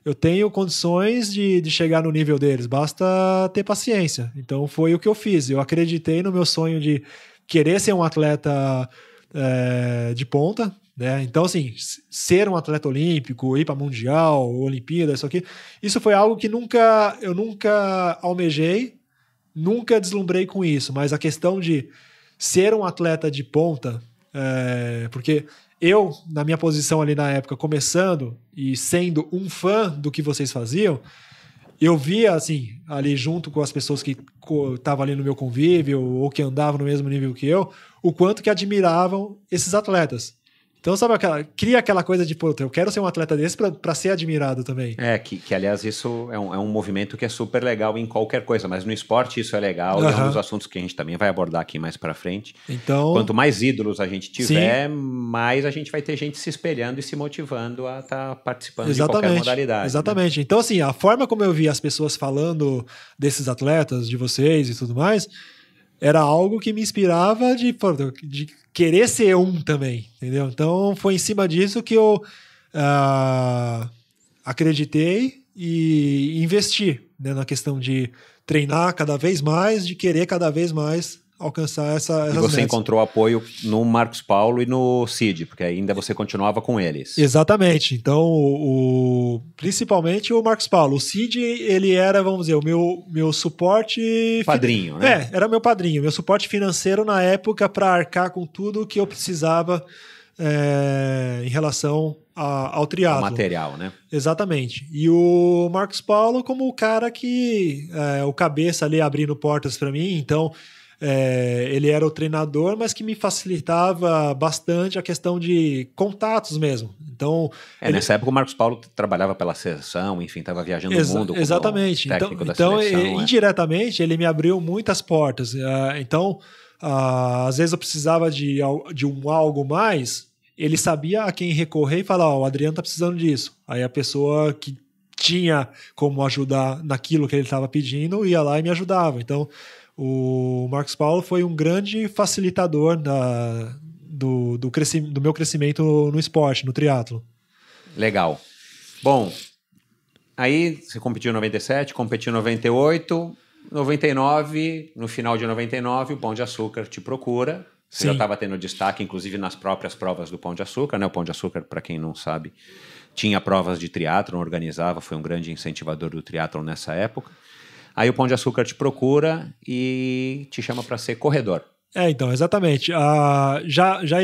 eu tenho condições de, de chegar no nível deles, basta ter paciência. Então foi o que eu fiz. Eu acreditei no meu sonho de querer ser um atleta é, de ponta, né? Então, assim, ser um atleta olímpico, ir para Mundial, Olimpíada, isso aqui, isso foi algo que nunca eu nunca almejei, nunca deslumbrei com isso, mas a questão de ser um atleta de ponta, é, porque eu, na minha posição ali na época, começando e sendo um fã do que vocês faziam, eu via, assim, ali junto com as pessoas que estavam ali no meu convívio ou que andavam no mesmo nível que eu, o quanto que admiravam esses atletas. Então, sabe aquela. Cria aquela coisa de, puta, eu quero ser um atleta desse para ser admirado também. É, que, que aliás, isso é um, é um movimento que é super legal em qualquer coisa, mas no esporte isso é legal, uhum. é um dos assuntos que a gente também vai abordar aqui mais para frente. Então. Quanto mais ídolos a gente tiver, Sim. mais a gente vai ter gente se espelhando e se motivando a estar tá participando Exatamente. de qualquer modalidade. Né? Exatamente. Né? Então, assim, a forma como eu vi as pessoas falando desses atletas, de vocês e tudo mais era algo que me inspirava de, de querer ser um também, entendeu? Então foi em cima disso que eu uh, acreditei e investi né, na questão de treinar cada vez mais, de querer cada vez mais alcançar essa. E você metas. encontrou apoio no Marcos Paulo e no Cid, porque ainda você continuava com eles. Exatamente. Então, o, principalmente o Marcos Paulo. O Cid, ele era, vamos dizer, o meu, meu suporte. Padrinho, né? É, era meu padrinho, meu suporte financeiro na época para arcar com tudo que eu precisava. É, em relação a, ao triângulo material, né? Exatamente. E o Marcos Paulo como o cara que é, o cabeça ali abrindo portas para mim, então é, ele era o treinador, mas que me facilitava bastante a questão de contatos mesmo. Então, é, ele... Nessa época o Marcos Paulo trabalhava pela seleção, enfim, estava viajando Exa o mundo. Exatamente. então, então seleção, é. indiretamente, ele me abriu muitas portas. É, então, às vezes eu precisava de, de um algo mais, ele sabia a quem recorrer e falar: Ó, oh, o Adriano tá precisando disso. Aí a pessoa que tinha como ajudar naquilo que ele estava pedindo ia lá e me ajudava. Então o Marcos Paulo foi um grande facilitador da, do, do, do meu crescimento no esporte, no triatlo. Legal. Bom, aí você competiu em 97, competiu em 98, 99, no final de 99, o Pão de Açúcar te procura. Você Sim. já estava tendo destaque, inclusive nas próprias provas do Pão de Açúcar, né? O Pão de Açúcar, para quem não sabe, tinha provas de triatlon, organizava, foi um grande incentivador do triatlon nessa época. Aí o Pão de Açúcar te procura e te chama para ser corredor. É, então, exatamente. Uh, já, já,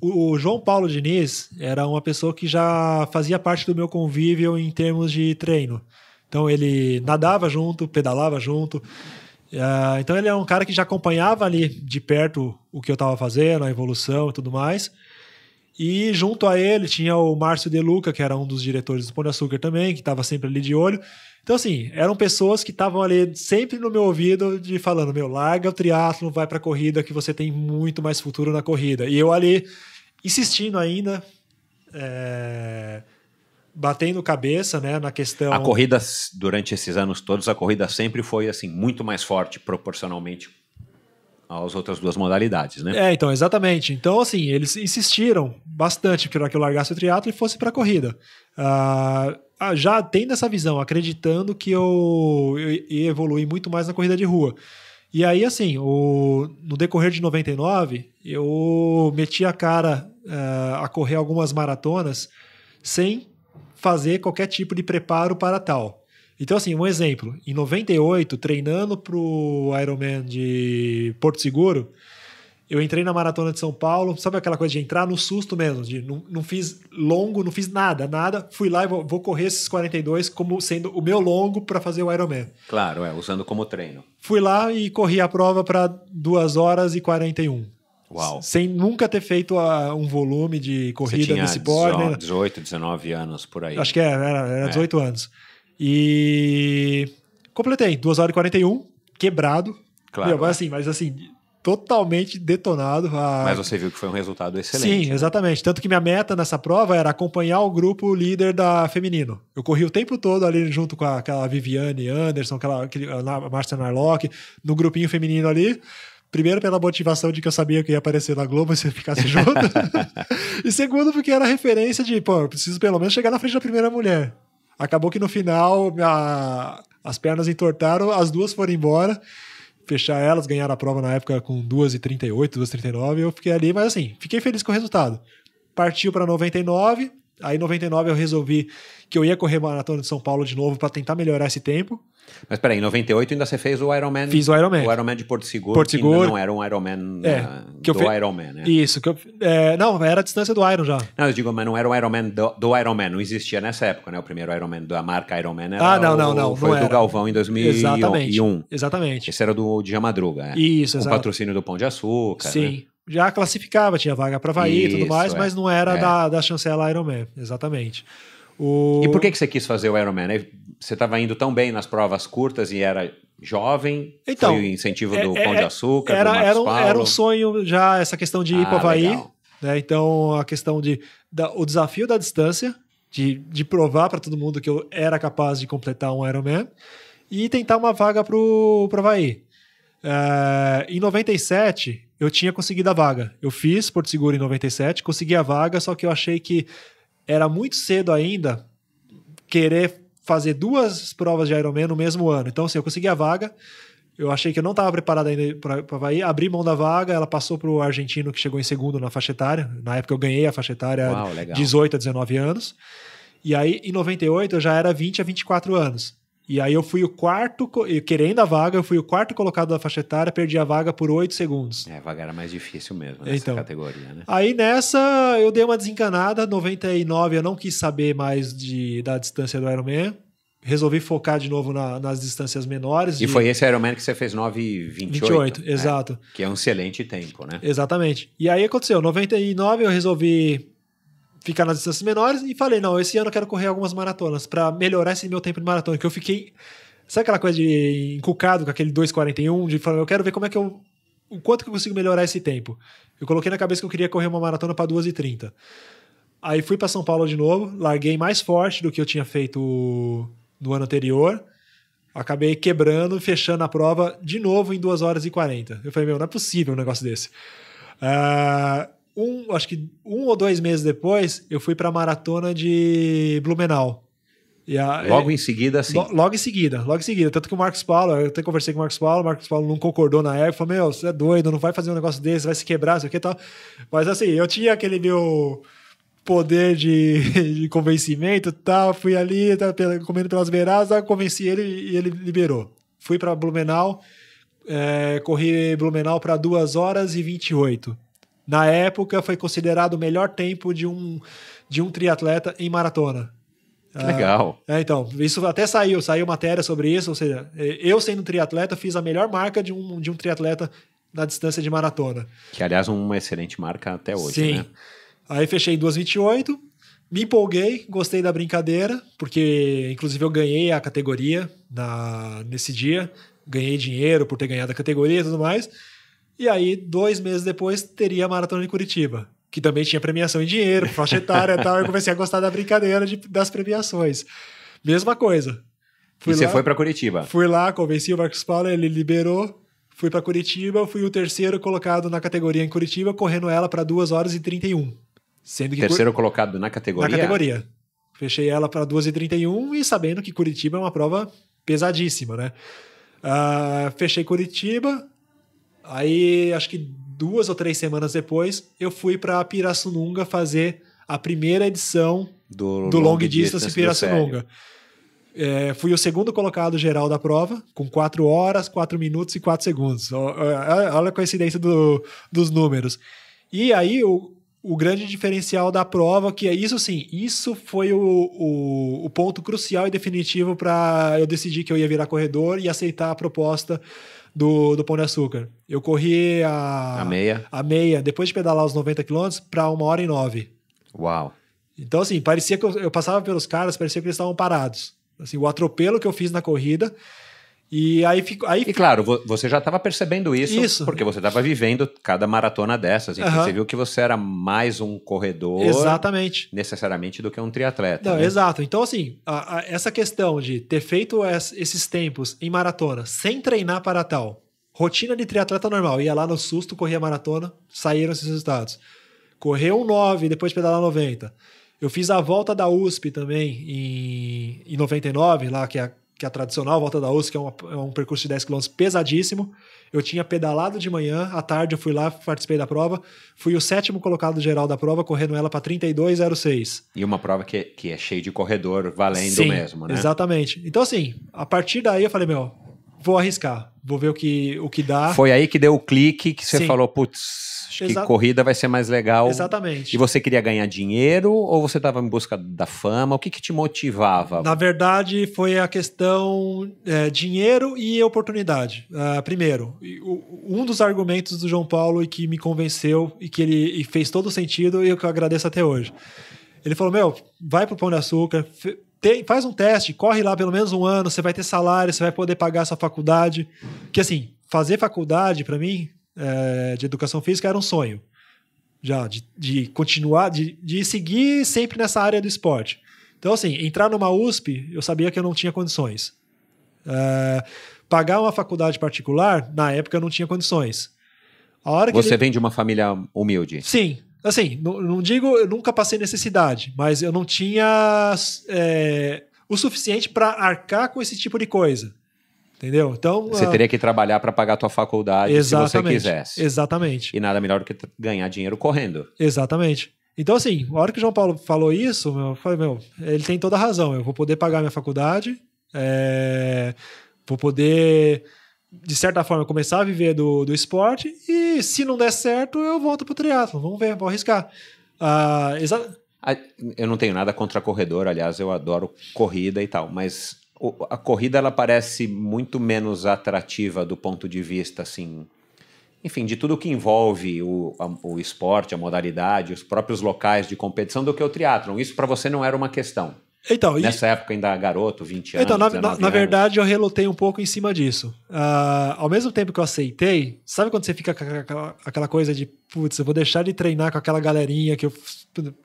o João Paulo Diniz era uma pessoa que já fazia parte do meu convívio em termos de treino. Então ele nadava junto, pedalava junto. Uh, então ele é um cara que já acompanhava ali de perto o que eu estava fazendo, a evolução e tudo mais. E junto a ele tinha o Márcio De Luca, que era um dos diretores do Pão de Açúcar também, que estava sempre ali de olho. Então, assim, eram pessoas que estavam ali sempre no meu ouvido, de falando: meu, larga o triatlo, vai pra corrida, que você tem muito mais futuro na corrida. E eu ali, insistindo ainda, é, batendo cabeça né, na questão. A corrida, durante esses anos todos, a corrida sempre foi assim muito mais forte proporcionalmente às outras duas modalidades, né? É, então, exatamente. Então, assim, eles insistiram bastante para que eu largasse o triatlo e fosse para corrida. Uh, ah, já tendo essa visão, acreditando que eu, eu evolui muito mais na corrida de rua. E aí, assim, o, no decorrer de 99, eu meti a cara uh, a correr algumas maratonas sem fazer qualquer tipo de preparo para tal. Então, assim, um exemplo. Em 98, treinando para o Ironman de Porto Seguro, eu entrei na maratona de São Paulo, sabe aquela coisa de entrar no susto mesmo, de não, não fiz longo, não fiz nada, nada, fui lá e vou, vou correr esses 42 como sendo o meu longo para fazer o Ironman. Claro, é, usando como treino. Fui lá e corri a prova para 2 horas e 41. Uau. Sem nunca ter feito a, ah, um volume de corrida desse porte. Né? 18, 19 anos por aí. Acho que era, é, era, era é. 18 anos. E completei, 2 horas e 41, quebrado. Claro. Meu, mas é. assim, mas assim, totalmente detonado. A... Mas você viu que foi um resultado excelente. Sim, né? exatamente. Tanto que minha meta nessa prova era acompanhar o grupo líder da feminino. Eu corri o tempo todo ali junto com a, aquela Viviane Anderson, aquela, aquele, Marcia Narlock, no grupinho feminino ali. Primeiro, pela motivação de que eu sabia que ia aparecer na Globo se ficasse junto. <laughs> e segundo, porque era referência de, pô, eu preciso pelo menos chegar na frente da primeira mulher. Acabou que no final a, as pernas entortaram, as duas foram embora fechar elas, ganhar a prova na época com 2,38, 2,39. Eu fiquei ali, mas assim, fiquei feliz com o resultado. Partiu para 99, Aí em 99 eu resolvi que eu ia correr maratona de São Paulo de novo para tentar melhorar esse tempo. Mas peraí, em 98 ainda você fez o Ironman. Fiz o Ironman. O Ironman de Porto Seguro. Porto Seguro. Que não era um Ironman é, da, né, que eu do fe... Ironman, né? Isso. Que eu, é, não, era a distância do Iron já. Não, eu digo, mas não era um Ironman do, do Ironman. Não existia nessa época, né? O primeiro Ironman da marca Ironman era Ah, não, o, não, não. Foi não do era. Galvão em 2001. Exatamente. Exatamente. Esse era do de Madruga. É. Isso, exatamente. O patrocínio do Pão de Açúcar. Sim. Né? já classificava, tinha vaga para Havaí e tudo mais, é. mas não era é. da, da chancela Ironman, exatamente. O... E por que, que você quis fazer o Ironman? Você estava indo tão bem nas provas curtas e era jovem? Então, foi o incentivo é, do é, Pão de Açúcar, era, do era um, Paulo. era um sonho já essa questão de ir ah, para Havaí. Né? Então, a questão de da, o desafio da distância, de, de provar para todo mundo que eu era capaz de completar um Ironman e tentar uma vaga para o Havaí. Uh, em 97, eu tinha conseguido a vaga. Eu fiz Porto Seguro em 97, consegui a vaga, só que eu achei que era muito cedo ainda querer fazer duas provas de Ironman no mesmo ano. Então, assim, eu consegui a vaga, eu achei que eu não estava preparado ainda para Havaí, abri mão da vaga, ela passou para o argentino que chegou em segundo na faixa etária. Na época eu ganhei a faixa etária Uau, 18 a 19 anos. E aí, em 98, eu já era 20 a 24 anos. E aí eu fui o quarto, querendo a vaga, eu fui o quarto colocado da faixa etária, perdi a vaga por oito segundos. É, a vaga era mais difícil mesmo nessa então, categoria, né? Aí nessa eu dei uma desencanada, 99 eu não quis saber mais de, da distância do Ironman. Resolvi focar de novo na, nas distâncias menores. E de... foi esse Ironman que você fez 9,28. 28, né? exato. Que é um excelente tempo, né? Exatamente. E aí aconteceu, 99 eu resolvi ficar nas distâncias menores e falei, não, esse ano eu quero correr algumas maratonas para melhorar esse meu tempo de maratona, que eu fiquei sabe aquela coisa de encucado com aquele 2:41, de falar, eu quero ver como é que eu o quanto que eu consigo melhorar esse tempo. Eu coloquei na cabeça que eu queria correr uma maratona para 2:30. Aí fui para São Paulo de novo, larguei mais forte do que eu tinha feito no ano anterior. Acabei quebrando, fechando a prova de novo em 2 horas e 40. Eu falei, meu, não é possível um negócio desse. Uh, um, acho que um ou dois meses depois, eu fui para a maratona de Blumenau. A, logo é, em seguida, sim. Lo, logo em seguida, logo em seguida. Tanto que o Marcos Paulo, eu até conversei com o Marcos Paulo, o Marcos Paulo não concordou na época, falou: Meu, você é doido, não vai fazer um negócio desse, vai se quebrar, sei o que tal. Mas assim, eu tinha aquele meu poder de, <laughs> de convencimento tal, fui ali, tava comendo pelas beiradas, convenci ele e ele liberou. Fui para Blumenau, é, corri Blumenau para 2 horas e 28. Na época, foi considerado o melhor tempo de um, de um triatleta em maratona. Que legal. Ah, é, então, isso até saiu, saiu matéria sobre isso, ou seja, é, eu sendo triatleta fiz a melhor marca de um, de um triatleta na distância de maratona. Que, aliás, uma excelente marca até hoje, Sim. né? Aí fechei 2,28, me empolguei, gostei da brincadeira, porque, inclusive, eu ganhei a categoria na, nesse dia, ganhei dinheiro por ter ganhado a categoria e tudo mais. E aí, dois meses depois, teria a Maratona de Curitiba, que também tinha premiação em dinheiro, faixa etária e tal. Eu comecei a gostar da brincadeira de, das premiações. Mesma coisa. Fui e lá, você foi para Curitiba? Fui lá, convenci o Marcos Paulo, ele liberou. Fui para Curitiba, fui o terceiro colocado na categoria em Curitiba, correndo ela para 2 horas e 31. Sendo que terceiro Cur... colocado na categoria? Na categoria. Fechei ela para 2 e 31 e sabendo que Curitiba é uma prova pesadíssima, né? Uh, fechei Curitiba, Aí, acho que duas ou três semanas depois, eu fui para Pirassununga fazer a primeira edição do, do Long, long Distance, Pirassununga. É, fui o segundo colocado geral da prova, com quatro horas, quatro minutos e quatro segundos. Olha a coincidência do, dos números. E aí, o, o grande diferencial da prova, que é isso sim, isso foi o, o, o ponto crucial e definitivo para eu decidir que eu ia virar corredor e aceitar a proposta do, do Pão de Açúcar. Eu corri a, a meia. A meia, depois de pedalar os 90 quilômetros, para uma hora e nove. Uau. Então, assim, parecia que eu, eu passava pelos caras, parecia que eles estavam parados. Assim, o atropelo que eu fiz na corrida e aí ficou. Aí... E claro, você já estava percebendo isso, isso, porque você estava vivendo cada maratona dessas. Então uhum. você viu que você era mais um corredor. Exatamente. Necessariamente do que um triatleta. Não, né? Exato. Então, assim, a, a, essa questão de ter feito es, esses tempos em maratona sem treinar para tal, rotina de triatleta normal, ia lá no susto, corria maratona, saíram esses resultados. Correu um 9, depois pedalar 90. Eu fiz a volta da USP também em, em 99, lá que é a que é a tradicional Volta da us que é, uma, é um percurso de 10 km pesadíssimo. Eu tinha pedalado de manhã, à tarde eu fui lá, participei da prova. Fui o sétimo colocado geral da prova, correndo ela para 32,06. E uma prova que, que é cheia de corredor, valendo Sim, mesmo, né? Exatamente. Então, assim, a partir daí eu falei, meu, vou arriscar, vou ver o que, o que dá. Foi aí que deu o clique que você Sim. falou, putz, Acho Exa que corrida vai ser mais legal. Exatamente. E você queria ganhar dinheiro ou você estava em busca da fama? O que, que, te motivava? Na verdade, foi a questão é, dinheiro e oportunidade. Uh, primeiro, um dos argumentos do João Paulo e que me convenceu e que ele e fez todo sentido e que eu agradeço até hoje. Ele falou: Meu, vai pro Pão de Açúcar, tem, faz um teste, corre lá pelo menos um ano, você vai ter salário, você vai poder pagar a sua faculdade. Que assim, fazer faculdade para mim é, de educação física era um sonho. Já, de, de continuar, de, de seguir sempre nessa área do esporte. Então, assim, entrar numa USP, eu sabia que eu não tinha condições. É, pagar uma faculdade particular, na época, eu não tinha condições. A hora que Você ele... vem de uma família humilde? Sim. Assim, não, digo, eu nunca passei necessidade, mas eu não tinha é, o suficiente para arcar com esse tipo de coisa. Entendeu? Então. Você ah, teria que trabalhar para pagar a tua faculdade exatamente, se você quisesse. Exatamente. E nada melhor do que ganhar dinheiro correndo. Exatamente. Então, assim, a hora que o João Paulo falou isso, eu falei, meu, ele tem toda a razão. Eu vou poder pagar minha faculdade, é, vou poder, de certa forma, começar a viver do, do esporte, e se não der certo, eu volto pro triatlo. Vamos ver, vou arriscar. Ah, exa... Eu não tenho nada contra corredor, aliás, eu adoro corrida e tal, mas a corrida ela parece muito menos atrativa do ponto de vista assim enfim, de tudo que envolve o, a, o esporte, a modalidade, os próprios locais de competição do que o triatlon. Isso para você não era uma questão. Então, Nessa e... época ainda garoto, 20 então, anos. Então, na, na, verdade, eu relutei um pouco em cima disso. Uh, ao mesmo tempo que eu aceitei, sabe quando você fica com aquela, aquela coisa de, putz, eu vou deixar de treinar com aquela galerinha que eu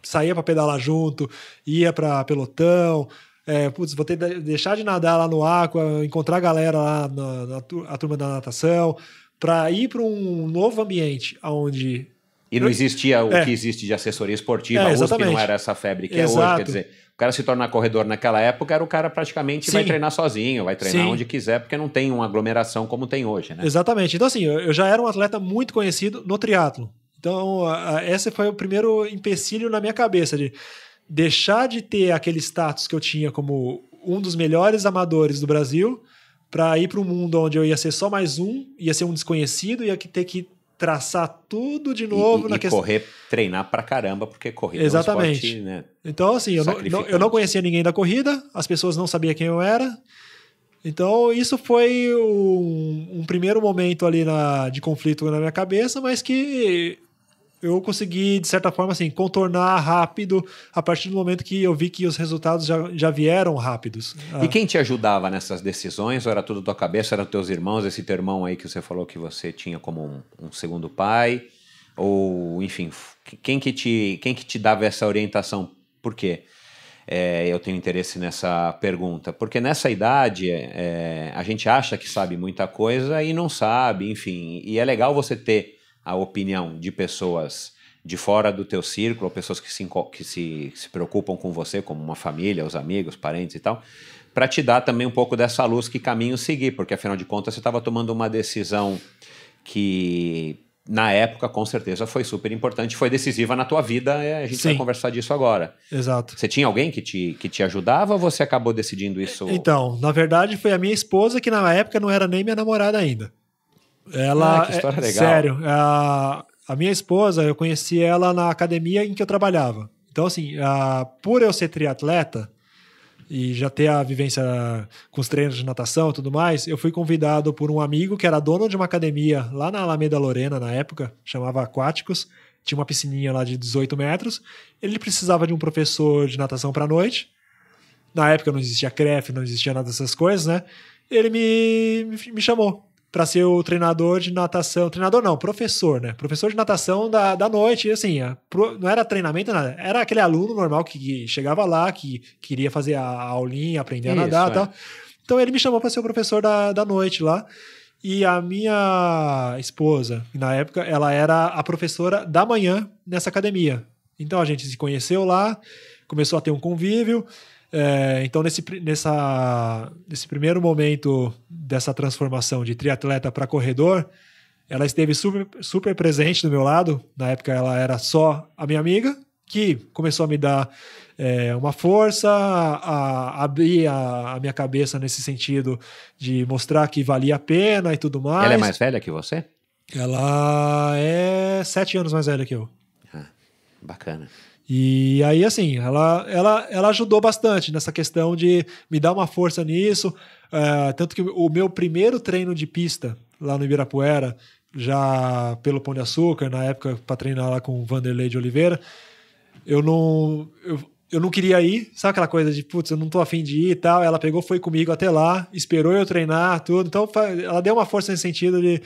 saía para pedalar junto, ia para pelotão, é, putz, vou ter que deixar de nadar lá no aqua, encontrar a galera lá na, na a turma da natação, para ir para um novo ambiente onde. E não existia o é. que existe de assessoria esportiva, é, a USP não era essa febre que Exato. é hoje, quer dizer, o cara se tornar corredor naquela época era o cara praticamente Sim. vai treinar sozinho, vai treinar Sim. onde quiser, porque não tem uma aglomeração como tem hoje, né? Exatamente. Então assim, eu já era um atleta muito conhecido no triatlo. Então, esse foi o primeiro empecilho na minha cabeça de deixar de ter aquele status que eu tinha como um dos melhores amadores do Brasil para ir para um mundo onde eu ia ser só mais um, ia ser um desconhecido, ia ter que traçar tudo de novo e, na e questão. correr, treinar para caramba, porque corrida Exatamente. é um esporte, né? Então, assim, eu não, eu não conhecia ninguém da corrida, as pessoas não sabiam quem eu era. Então, isso foi um, um primeiro momento ali na, de conflito na minha cabeça, mas que eu consegui, de certa forma, assim, contornar rápido a partir do momento que eu vi que os resultados já, já vieram rápidos. E ah. quem te ajudava nessas decisões? Ou era tudo tua cabeça? Eram teus irmãos? Esse teu irmão aí que você falou que você tinha como um, um segundo pai? Ou, enfim, quem que, te, quem que te dava essa orientação? Por quê? É, eu tenho interesse nessa pergunta. Porque nessa idade, é, a gente acha que sabe muita coisa e não sabe, enfim. E é legal você ter a opinião de pessoas de fora do teu círculo, pessoas que se, que se, se preocupam com você, como uma família, os amigos, parentes e tal, para te dar também um pouco dessa luz que caminho seguir, porque afinal de contas você estava tomando uma decisão que na época com certeza foi super importante, foi decisiva na tua vida, é, a gente Sim. vai conversar disso agora. Exato. Você tinha alguém que te, que te ajudava ou você acabou decidindo isso? Então, na verdade foi a minha esposa que na época não era nem minha namorada ainda. Ela. Ah, que história é, legal. Sério. A, a minha esposa, eu conheci ela na academia em que eu trabalhava. Então, assim, a, por eu ser triatleta e já ter a vivência com os treinos de natação e tudo mais, eu fui convidado por um amigo que era dono de uma academia lá na Alameda Lorena, na época, chamava Aquáticos. Tinha uma piscininha lá de 18 metros. Ele precisava de um professor de natação para noite. Na época não existia CREF, não existia nada dessas coisas, né? Ele me, me chamou para ser o treinador de natação. Treinador não, professor, né? Professor de natação da, da noite. assim, a, pro, não era treinamento, nada. Era aquele aluno normal que, que chegava lá, que queria fazer a, a aulinha, aprender a Isso, nadar e é. tal. Então ele me chamou para ser o professor da, da noite lá. E a minha esposa, na época, ela era a professora da manhã nessa academia. Então a gente se conheceu lá, começou a ter um convívio. É, então, nesse, nessa, nesse primeiro momento dessa transformação de triatleta para corredor, ela esteve super, super presente do meu lado. Na época, ela era só a minha amiga, que começou a me dar é, uma força, a, a abrir a, a, minha cabeça nesse sentido de mostrar que valia a pena e tudo mais. Ela é mais velha que você? Ela é sete anos mais velha que eu. Ah, bacana. E aí, assim, ela, ela, ela ajudou bastante nessa questão de me dar uma força nisso. Uh, tanto que o meu primeiro treino de pista lá no Ibirapuera, já pelo Pão de Açúcar, na época para treinar lá com o Vanderlei de Oliveira, eu não. Eu, eu não queria ir, sabe aquela coisa de, putz, eu não tô afim de ir e tal. Ela pegou, foi comigo até lá, esperou eu treinar, tudo. Então, ela deu uma força nesse sentido de,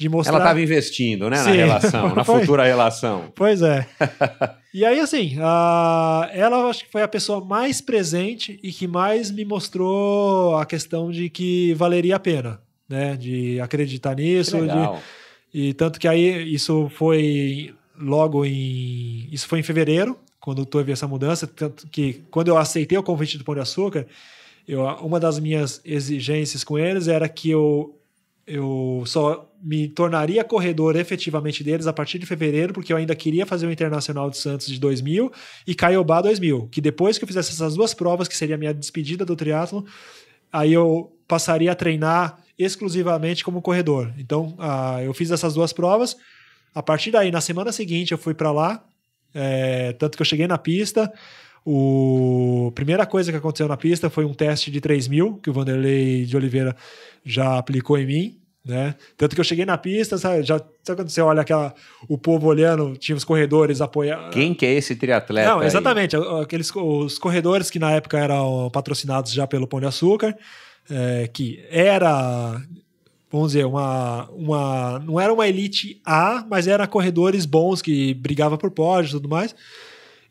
de mostrar. Ela estava investindo, né, Sim. <laughs> na relação, na futura relação. Pois é. <laughs> e aí, assim, ela acho que foi a pessoa mais presente e que mais me mostrou a questão de que valeria a pena, né, de acreditar nisso. De... E tanto que aí isso foi logo em. Isso foi em fevereiro, quando teve essa mudança. Tanto que quando eu aceitei o convite do Pão de Açúcar, eu... uma das minhas exigências com eles era que eu, eu só me tornaria corredor efetivamente deles a partir de fevereiro, porque eu ainda queria fazer o Internacional de Santos de 2000 e Caiobá 2000, que depois que eu fizesse essas duas provas, que seria a minha despedida do triatlo, aí eu passaria a treinar exclusivamente como corredor. Então, ah, eu fiz essas duas provas. A partir daí, na semana seguinte, eu fui para lá, é, tanto que eu cheguei na pista. O primeira coisa que aconteceu na pista foi um teste de 3 mil que o Vanderlei de Oliveira já aplicou em mim. Né? Tanto que eu cheguei na pista, sabe, já, sabe quando você olha aquela, o povo olhando, tinha os corredores apoiando. Quem que é esse triatleta? Não, exatamente, aí? aqueles os corredores que na época eram patrocinados já pelo Pão de Açúcar, é, que era, vamos dizer, uma, uma, não era uma elite A, mas era corredores bons que brigava por pódio e tudo mais.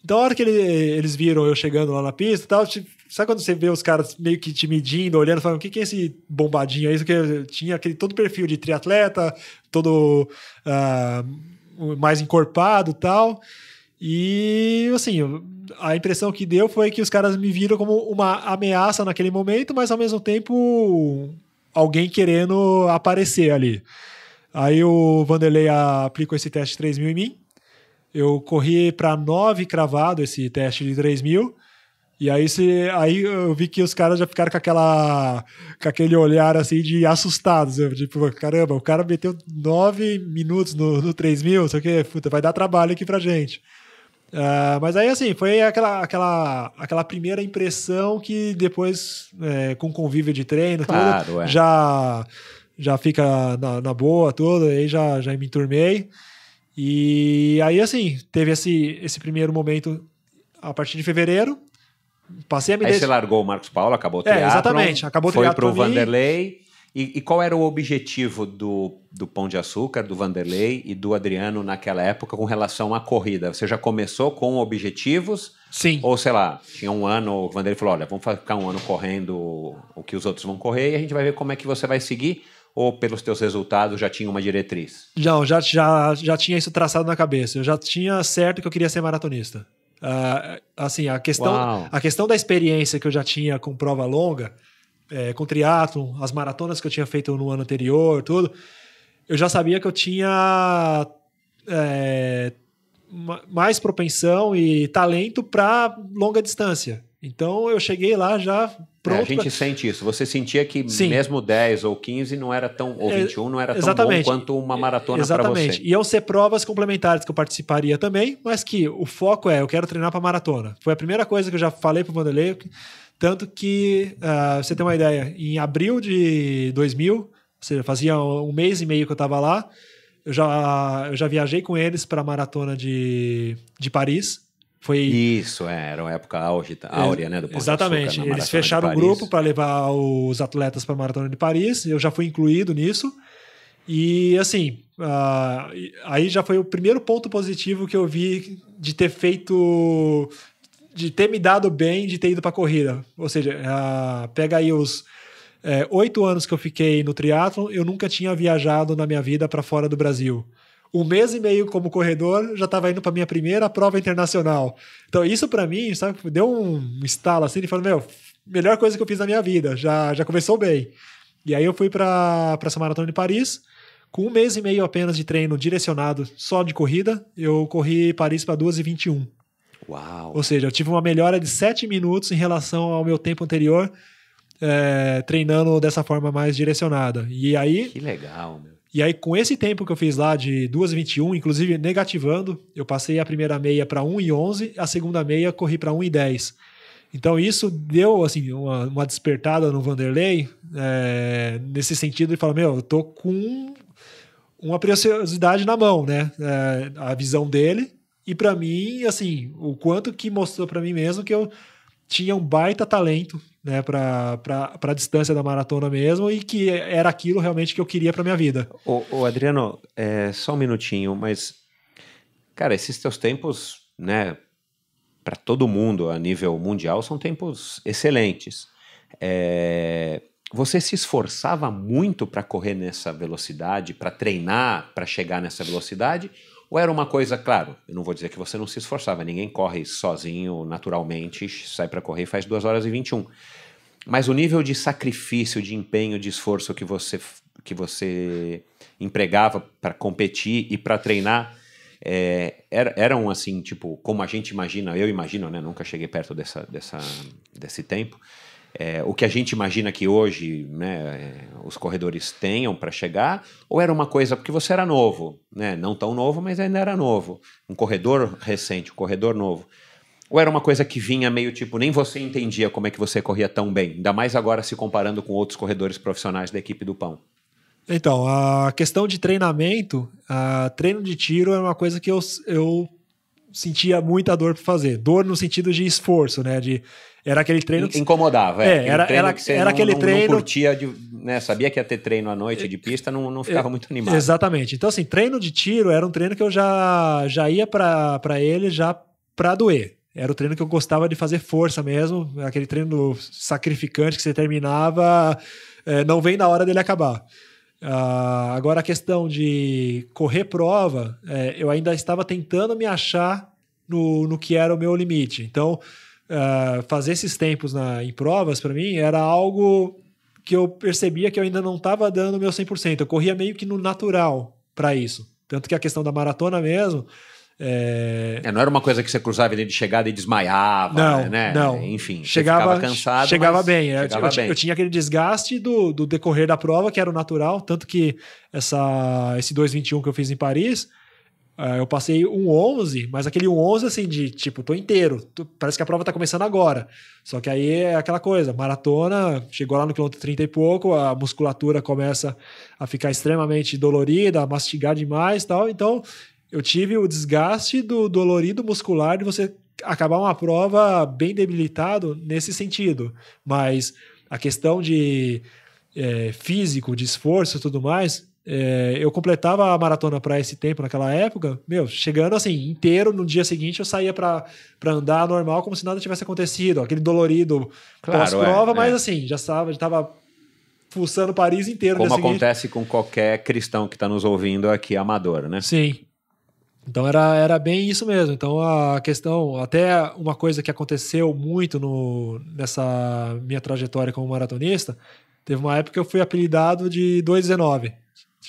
Então, a hora que ele, eles viram eu chegando lá na pista, tal, Sabe quando você vê os caras meio que te medindo, olhando, falando, o que, que é esse bombadinho aí? Isso que tinha aquele todo perfil de triatleta, todo uh, mais encorpado tal. E assim, a impressão que deu foi que os caras me viram como uma ameaça naquele momento, mas ao mesmo tempo alguém querendo aparecer ali. Aí o Vanderlei aplicou esse teste 3000 em mim. Eu corri para 9 cravado esse teste de 3000. E aí, se, aí eu vi que os caras já ficaram com, aquela, com aquele olhar assim de assustados. Né? tipo, caramba, o cara meteu nove minutos no, no 3 mil, sei o que, puta, vai dar trabalho aqui pra gente. Uh, mas aí, assim, foi aquela, aquela, aquela primeira impressão que depois, é, com convívio de treino, claro, tudo, é. já, já fica na, na boa, toda aí já, já me enturmei. E aí, assim, teve esse, esse primeiro momento a partir de fevereiro. Passei a me Aí deix... você largou o Marcos Paulo, acabou o é, teatro. É, exatamente, acabou o teatro. Foi o Vanderlei. E, e, qual era o objetivo do, do Pão de Açúcar, do Vanderlei e do Adriano naquela época com relação à corrida? Você já começou com objetivos? Sim. Ou sei lá, tinha um ano, o Vanderlei falou: olha, vamos ficar um ano correndo o que os outros vão correr e a gente vai ver como é que você vai seguir. Ou pelos teus resultados já tinha uma diretriz? Não, já, já, já tinha isso traçado na cabeça. Eu já tinha certo que eu queria ser maratonista. Uh, assim, a questão, a questão da experiência que eu já tinha com prova longa, é, com triatlon, as maratonas que eu tinha feito no ano anterior, tudo, eu já sabia que eu tinha é, mais propensão e talento para longa distância. Então eu cheguei lá já pronto. É, a gente pra... sente isso. Você sentia que Sim. mesmo 10 ou 15 não era tão, ou 21 é, não era tão bom quanto uma maratona para você. Exatamente. Iam ser provas complementares que eu participaria também, mas que o foco é eu quero treinar para maratona. Foi a primeira coisa que eu já falei para o Vanderlei. Tanto que, uh, você tem uma ideia, em abril de 2000, ou seja, fazia um mês e meio que eu estava lá, eu já, eu já viajei com eles para a maratona de, de Paris foi... Isso, é, era uma época auge, é, áurea, né? Do Pão Exatamente. Açúcar, Eles fecharam o grupo para levar os atletas para a Maratona de Paris. Eu já fui incluído nisso. E assim, uh, aí já foi o primeiro ponto positivo que eu vi de ter feito. de ter me dado bem de ter ido para a corrida. Ou seja, uh, pega aí os é, oito anos que eu fiquei no triatlon, eu nunca tinha viajado na minha vida para fora do Brasil um mês e meio como corredor, já estava indo para minha primeira prova internacional. Então isso para mim, sabe, deu um estalo assim, ele falou, meu, melhor coisa que eu fiz na minha vida, já, já começou bem. E aí eu fui para essa maratona de Paris, com um mês e meio apenas de treino direcionado só de corrida, eu corri Paris para 2 e 21. Uau! Ou seja, eu tive uma melhora de 7 minutos em relação ao meu tempo anterior, é, treinando dessa forma mais direcionada. E aí... Que legal, meu. E aí, com esse tempo que eu fiz lá de 2,21, inclusive negativando, eu passei a primeira meia para 1,11, a segunda meia corri para 1,10. Então, isso deu assim, uma, uma despertada no Vanderlei, é, nesse sentido, ele falou: Meu, eu tô com uma preciosidade na mão, né? É, a visão dele. E para mim, assim, o quanto que mostrou para mim mesmo que eu tinha um baita talento né, para a distância da maratona mesmo e que era aquilo realmente que eu queria para minha vida. Ô, ô Adriano, é, só um minutinho, mas cara, esses teus tempos, né, para todo mundo a nível mundial são tempos excelentes. É, você se esforçava muito para correr nessa velocidade, para treinar para chegar nessa velocidade ou era uma coisa, claro, eu não vou dizer que você não se esforçava, ninguém corre sozinho naturalmente, sai para correr e faz 2 horas e 21. Mas o nível de sacrifício, de empenho, de esforço que você, que você empregava para competir e para treinar é, eram assim, tipo, como a gente imagina, eu imagino, né? Nunca cheguei perto dessa, dessa, desse tempo é, o que a gente imagina que hoje né, é, os corredores tenham para chegar, ou era uma coisa porque você era novo, né? não tão novo, mas ainda era novo, um corredor recente, um corredor novo. Ou era uma coisa que vinha meio tipo, nem você entendia como é que você corria tão bem, ainda mais agora se comparando com outros corredores profissionais da equipe do Pão? Então, a questão de treinamento, treino de tiro era é uma coisa que eu, eu sentia muita dor para fazer. Dor no sentido de esforço, né? De era aquele treino que... Incomodava, é. é era, treino era, que você era não, aquele não, treino... Não curtia, de, né? Sabia que ia ter treino à noite de pista, não, não ficava é, muito animado. Exatamente. Então, assim, treino de tiro era um treino que eu já, já ia para ele já para doer. Era o treino que eu gostava de fazer força mesmo, aquele treino sacrificante que você terminava, é, não vem na hora dele acabar. Uh, agora, a questão de correr prova, é, eu ainda estava tentando me achar no, no que era o meu limite. Então, uh, fazer esses tempos na, em provas, para mim, era algo que eu percebia que eu ainda não estava dando o meu 100%. Eu corria meio que no natural para isso. Tanto que a questão da maratona mesmo. É... É, não era uma coisa que você cruzava ele de chegada e desmaiava, não, né? Não. Enfim, chegava cansado. Chegava bem. É, chegava eu, bem. Eu, tinha aquele desgaste do, do decorrer da prova, que era o natural. Tanto que essa, esse 2,21 que eu fiz em Paris, ah, eu passei um 11, mas aquele 11 assim de tipo, tô inteiro, tô, parece que a prova tá começando agora. Só que aí é aquela coisa, maratona, chegou lá no quilômetro 30 e pouco, a musculatura começa a ficar extremamente dolorida, a mastigar demais tal. Então eu tive o desgaste do dolorido muscular de você acabar uma prova bem debilitado nesse sentido. Mas a questão de é, físico, de esforço e tudo mais, é, eu completava a maratona para esse tempo naquela época, meu, chegando assim, inteiro, no dia seguinte eu saía para andar normal como se nada tivesse acontecido, aquele dolorido claro, pós-prova, é, mas é. assim, já estava já estava fuçando Paris inteiro. Como acontece seguinte. com qualquer cristão que está nos ouvindo aqui, amador, né? Sim. Então era, era bem isso mesmo. Então a questão, até uma coisa que aconteceu muito no, nessa minha trajetória como maratonista, teve uma época que eu fui apelidado de 219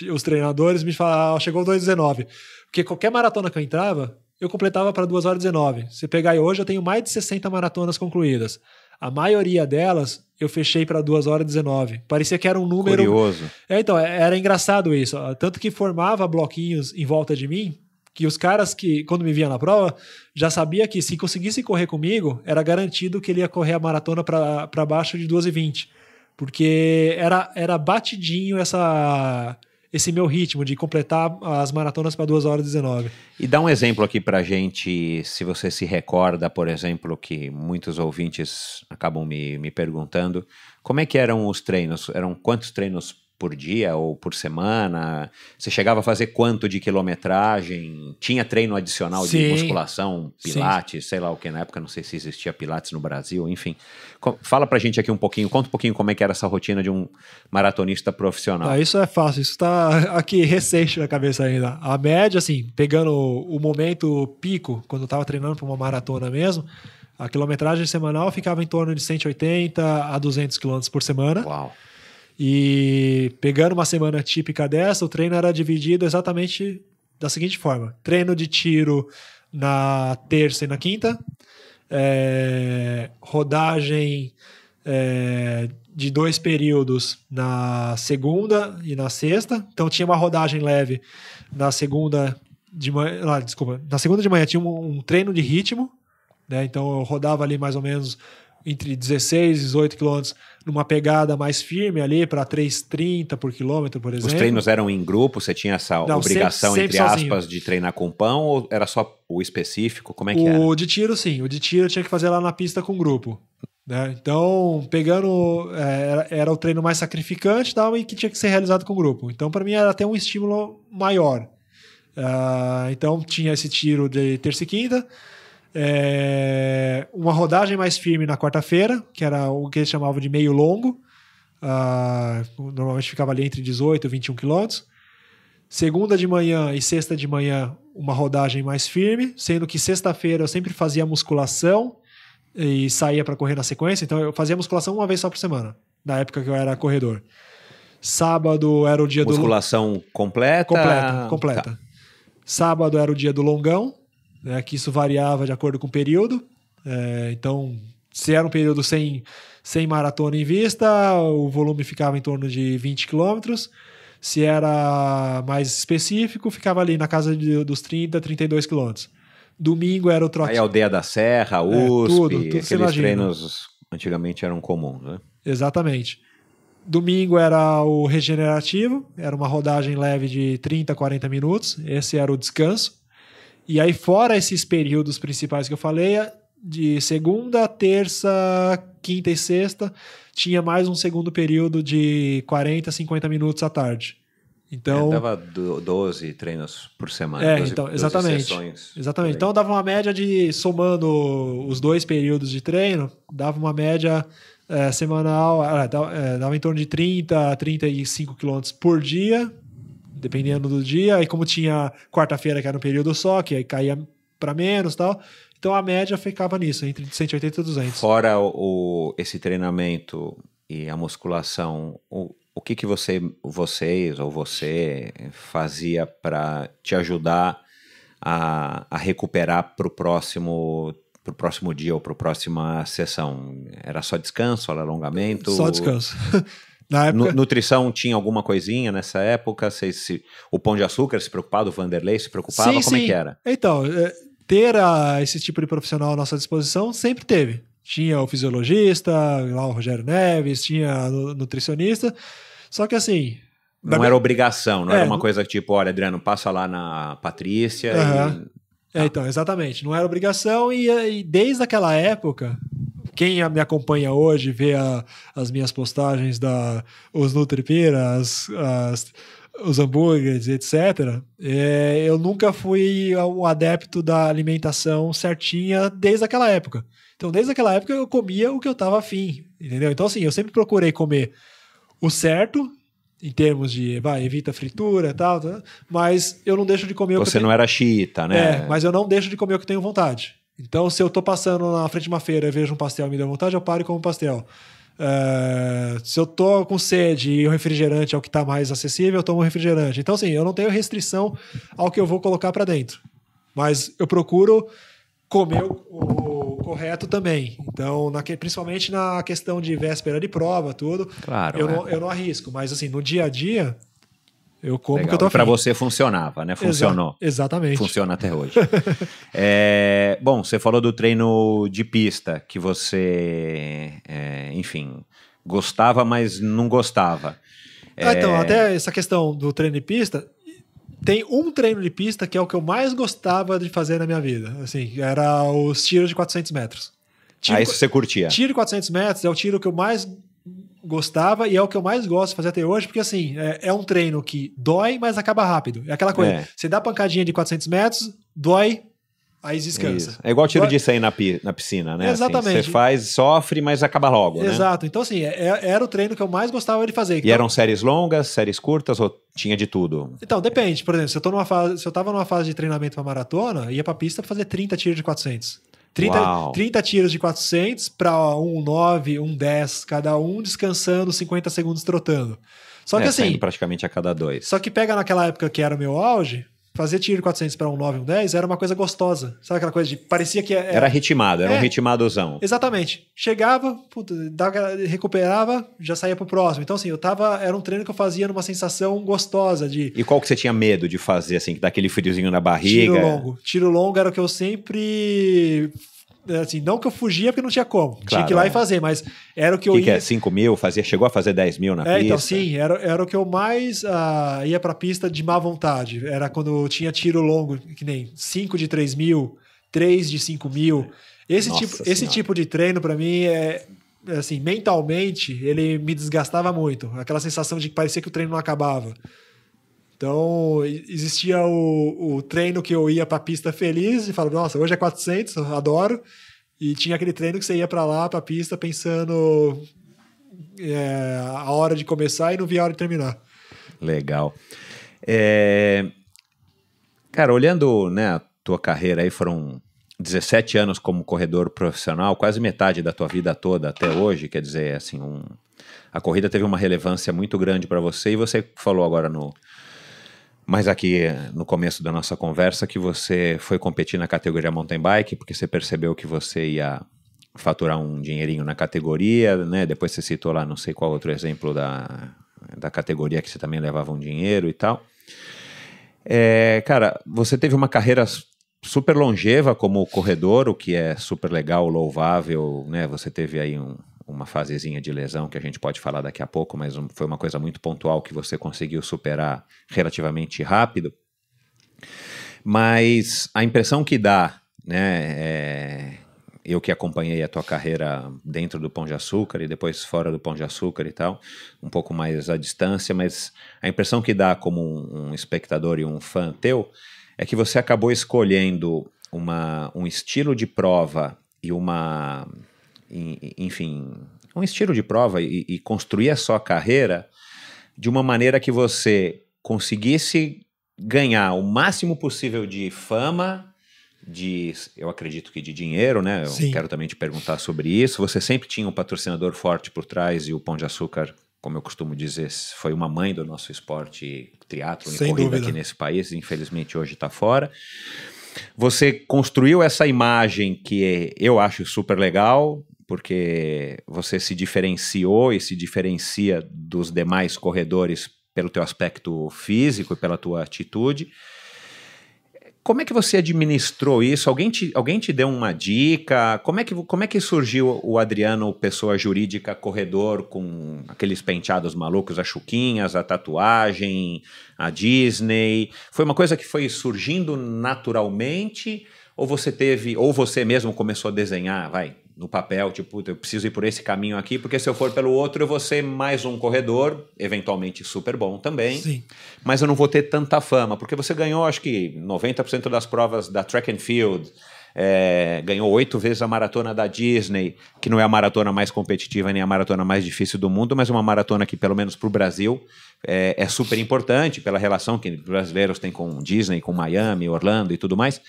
os treinadores me falavam, ah, chegou 2,19. Porque qualquer maratona que eu entrava, eu completava para 2 horas 19. Se pegar hoje, eu tenho mais de 60 maratonas concluídas. A maioria delas eu fechei para 2 horas 19. Parecia que era um número. Curioso. É, então, é, era engraçado isso. Tanto que formava bloquinhos em volta de mim, que os caras que, quando me via na prova, já sabia que se conseguisse correr comigo, era garantido que ele ia correr a maratona para baixo de 2 e 20. Porque era, era batidinho essa esse meu ritmo de completar as maratonas para 2 horas e 19. E dá um exemplo aqui para gente, se você se recorda, por exemplo, que muitos ouvintes acabam me, me perguntando, como é que eram os treinos? Eram quantos treinos por dia ou por semana? Você chegava a fazer quanto de quilometragem? Tinha treino adicional Sim. de musculação, pilates, Sim. sei lá o que na época, não sei se existia pilates no Brasil, enfim. Fala pra gente aqui um pouquinho, conta um pouquinho como é que era essa rotina de um maratonista profissional. Ah, isso é fácil, isso tá <laughs> aqui recente na cabeça ainda. A média, assim, pegando o momento pico, quando eu tava treinando para uma maratona mesmo, a quilometragem semanal ficava em torno de 180 a 200 quilômetros por semana. Uau. E pegando uma semana típica dessa, o treino era dividido exatamente da seguinte forma: treino de tiro na terça e na quinta, é, rodagem é, de dois períodos na segunda e na sexta. Então tinha uma rodagem leve na segunda de manhã, ah, desculpa, na segunda de manhã tinha um, um treino de ritmo, né? Então eu rodava ali mais ou menos entre 16 e 18 quilômetros numa pegada mais firme ali para 3,30 por quilômetro, por exemplo. Os treinos eram em grupo, você tinha essa Não, obrigação, sempre, sempre entre sozinho. aspas, de treinar com pão ou era só o específico? Como é que o era? O de tiro, sim. O de tiro tinha que fazer lá na pista com grupo. Né? Então, pegando. É, era, era o treino mais sacrificante tal, e que tinha que ser realizado com grupo. Então, para mim, era até um estímulo maior. Uh, então, tinha esse tiro de terça e quinta é, uma rodagem mais firme na quarta-feira, que era o que eles chamavam de meio longo. Ah, normalmente ficava ali entre 18 e 21 quilômetros. Segunda de manhã e sexta de manhã, uma rodagem mais firme, sendo que sexta-feira eu sempre fazia musculação e saía para correr na sequência, então eu fazia musculação uma vez só por semana, na época que eu era corredor. Sábado era o dia musculação do. Musculação completa? Completa, completa. Tá. Sábado era o dia do longão, né, que isso variava de acordo com o período. É, então, se era um período sem, sem maratona em vista, o volume ficava em torno de 20 quilômetros. Se era mais específico, ficava ali na casa de, dos 30, 32 quilômetros. Domingo era o trote. Aí Aldeia da Serra, é, USP, é, tudo, tudo aqueles treinos antigamente eram comuns, né? Exatamente. Domingo era o regenerativo, era uma rodagem leve de 30, 40 minutos. Esse era o descanso. E aí, fora esses períodos principais que eu falei, de segunda, terça, quinta e sexta, tinha mais um segundo período de 40, 50 minutos à tarde. Então, é, dava 12 treinos por semana. É, 12, então, exatamente. Sessões, exatamente. Então dava uma média de, somando os dois períodos de treino, dava uma média é, semanal, é, dava, eh, dava, em torno de 30 a 35 quilômetros por dia, dependendo do dia. e como tinha quarta-feira, que era um período só, que aí caía para menos tal. Então, a média ficava nisso, entre 180 e 200. Fora o, esse treinamento e a musculação, o, o que, que você, vocês ou você fazia para te ajudar a, a recuperar para o próximo para o próximo dia ou para a próxima sessão? Era só descanso, alongamento? Só descanso. <laughs> Época... nutrição tinha alguma coisinha nessa época? Vocês, se, o Pão de Açúcar se preocupava, o Vanderlei se preocupava? Sim, Como é sim. é que era? Então, é, ter a, esse tipo de profissional à nossa disposição sempre teve. Tinha o fisiologista, lá o Rogério Neves, tinha o nutricionista. Só que assim, não era obrigação, não é, era uma coisa tipo, olha, Adriano, passa lá na Patrícia. Uhum. E... Ah. então, exatamente. Não era obrigação e, e, desde aquela época, quem me acompanha hoje vê a, as minhas postagens da os Nutripira, as, as, os hambúrgueres, etc. É, eu nunca fui um adepto da alimentação certinha desde aquela época. Então, desde aquela época eu comia o que eu estava afim, entendeu? Então, assim, eu sempre procurei comer o certo em termos de vai, evita fritura e tal, tal, tá? mas eu não deixo de comer Você o que Você não tenho... era chiita, né? É, mas eu não deixo de comer o que tenho vontade. Então, se eu estou passando na frente de uma feira e vejo um pastel e me dá vontade, eu paro e como um pastel. Eh, se eu tô com sede e o refrigerante é o que está mais acessível, eu tomo refrigerante. Então, assim, eu não tenho restrição ao que eu vou colocar para dentro. Mas eu procuro comer o, o, correto também. Então, na principalmente na questão de véspera de prova, tudo. Claro. Eu, é. não, eu não arrisco. Mas, assim, no dia a dia, eu como Legal. que eu tô Para você funcionava, né? Funcionou. Exa exatamente. Funciona até hoje. <laughs> é, bom, você falou do treino de pista que você, é, enfim, gostava, mas não gostava. Ah, é, então, até essa questão do treino de pista, tem um treino de pista que é o que eu mais gostava de fazer na minha vida. Assim, era os tiros de 400 metros. Ah, tiro, ah, isso você curtia? Tiro de 400 metros é o tiro que eu mais gostava e é o que eu mais gosto de fazer até hoje, porque assim, é, é um treino que dói, mas acaba rápido. É aquela coisa, é. você dá pancadinha de 400 metros, dói, aí descansa. Isso. É igual tiro dói. de 100 na, pi, na piscina, né? Assim, Exatamente. Assim, você faz, sofre, mas acaba logo, né? Exato. Então assim, é, é, era o treino que eu mais gostava de fazer. Então... E eram séries longas, séries curtas ou tinha de tudo? Então, depende. Por exemplo, se eu, tô numa fase, se eu tava numa fase de treinamento para maratona, ia pra pista pra fazer 30 tiros de 400. 30, 30 tiros de 400 para um 9, um 10, cada um descansando 50 segundos trotando. Só é, que assim. Praticamente a cada dois. Só que pega naquela época que era o meu auge, Fazer tiro de 400 para um 9, um 10 era uma coisa gostosa. Sabe aquela coisa de. Parecia que. Era, é, é- era ritmado, era é, um ritimadozão. Exatamente. Chegava, puta, dava, recuperava, já saía pro próximo. Então, assim, eu tava. Era um treino que eu fazia numa sensação gostosa de. E qual que você tinha medo de fazer, assim, daquele friozinho na barriga? Tiro longo. Tiro longo era o que eu sempre assim, não que eu fugia porque não tinha como. Claro, tinha que ir lá é. e fazer, mas era o que, que eu O que é 5 mil? Fazia, chegou a fazer 10 mil na é, então, pista? Então, sim, era, era o que eu mais uh, ia a pista de má vontade. Era quando tinha tiro longo, que nem 5 de 3 mil, 3 de 5 mil. Esse, tipo, esse tipo de treino, para mim, é, é assim, mentalmente, ele me desgastava muito. Aquela sensação de que parecia que o treino não acabava. Então, existia o, o treino que eu ia para a pista feliz e falava, nossa, hoje é 400, adoro. E tinha aquele treino que você ia para lá, para a pista, pensando é, a hora de começar e não via a hora de terminar. Legal. É... Cara, olhando né, a tua carreira aí, foram 17 anos como corredor profissional, quase metade da tua vida toda até hoje, quer dizer, assim, um... a corrida teve uma relevância muito grande para você e você falou agora no, mas aqui no começo da nossa conversa que você foi competir na categoria mountain bike porque você percebeu que você ia faturar um dinheirinho na categoria, né? Depois você citou lá, não sei qual outro exemplo da, da categoria que você também levava um dinheiro e tal. É, cara, você teve uma carreira super longeva como corredor, o que é super legal, louvável, né? Você teve aí um, uma fasezinha de lesão que a gente pode falar daqui a pouco, mas um, foi uma coisa muito pontual que você conseguiu superar relativamente rápido. Mas a impressão que dá, né, é, eu que acompanhei a tua carreira dentro do Pão de Açúcar e depois fora do Pão de Açúcar e tal, um pouco mais à distância, mas a impressão que dá como um, um espectador e um fã teu é que você acabou escolhendo uma, um estilo de prova e uma enfim, um estilo de prova e, e construir a sua carreira de uma maneira que você conseguisse ganhar o máximo possível de fama, de, eu acredito que de dinheiro, né? Eu Sim. quero também te perguntar sobre isso. Você sempre tinha um patrocinador forte por trás e o Pão de Açúcar, como eu costumo dizer, foi uma mãe do nosso esporte triatlo e corrida dúvida. aqui nesse país. Infelizmente hoje está fora. Você construiu essa imagem que eu acho super legal, porque você se diferenciou e se diferencia dos demais corredores pelo teu aspecto físico e pela tua atitude. Como é que você administrou isso? Alguém te, alguém te deu uma dica? Como é, que, como é que surgiu o Adriano, pessoa jurídica, corredor, com aqueles penteados malucos, as chuquinhas, a tatuagem, a Disney? Foi uma coisa que foi surgindo naturalmente? Ou você teve, ou você mesmo começou a desenhar, vai, no papel, tipo, eu preciso ir por esse caminho aqui, porque se eu for pelo outro, eu vou ser mais um corredor, eventualmente super bom também. Sim. Mas eu não vou ter tanta fama, porque você ganhou, acho que 90% das provas da track and field. É, ganhou oito vezes a maratona da Disney, que não é a maratona mais competitiva nem a maratona mais difícil do mundo, mas uma maratona que, pelo menos para o Brasil, é, é, super importante pela relação que brasileiros têm com Disney, com Miami, Orlando e tudo mais.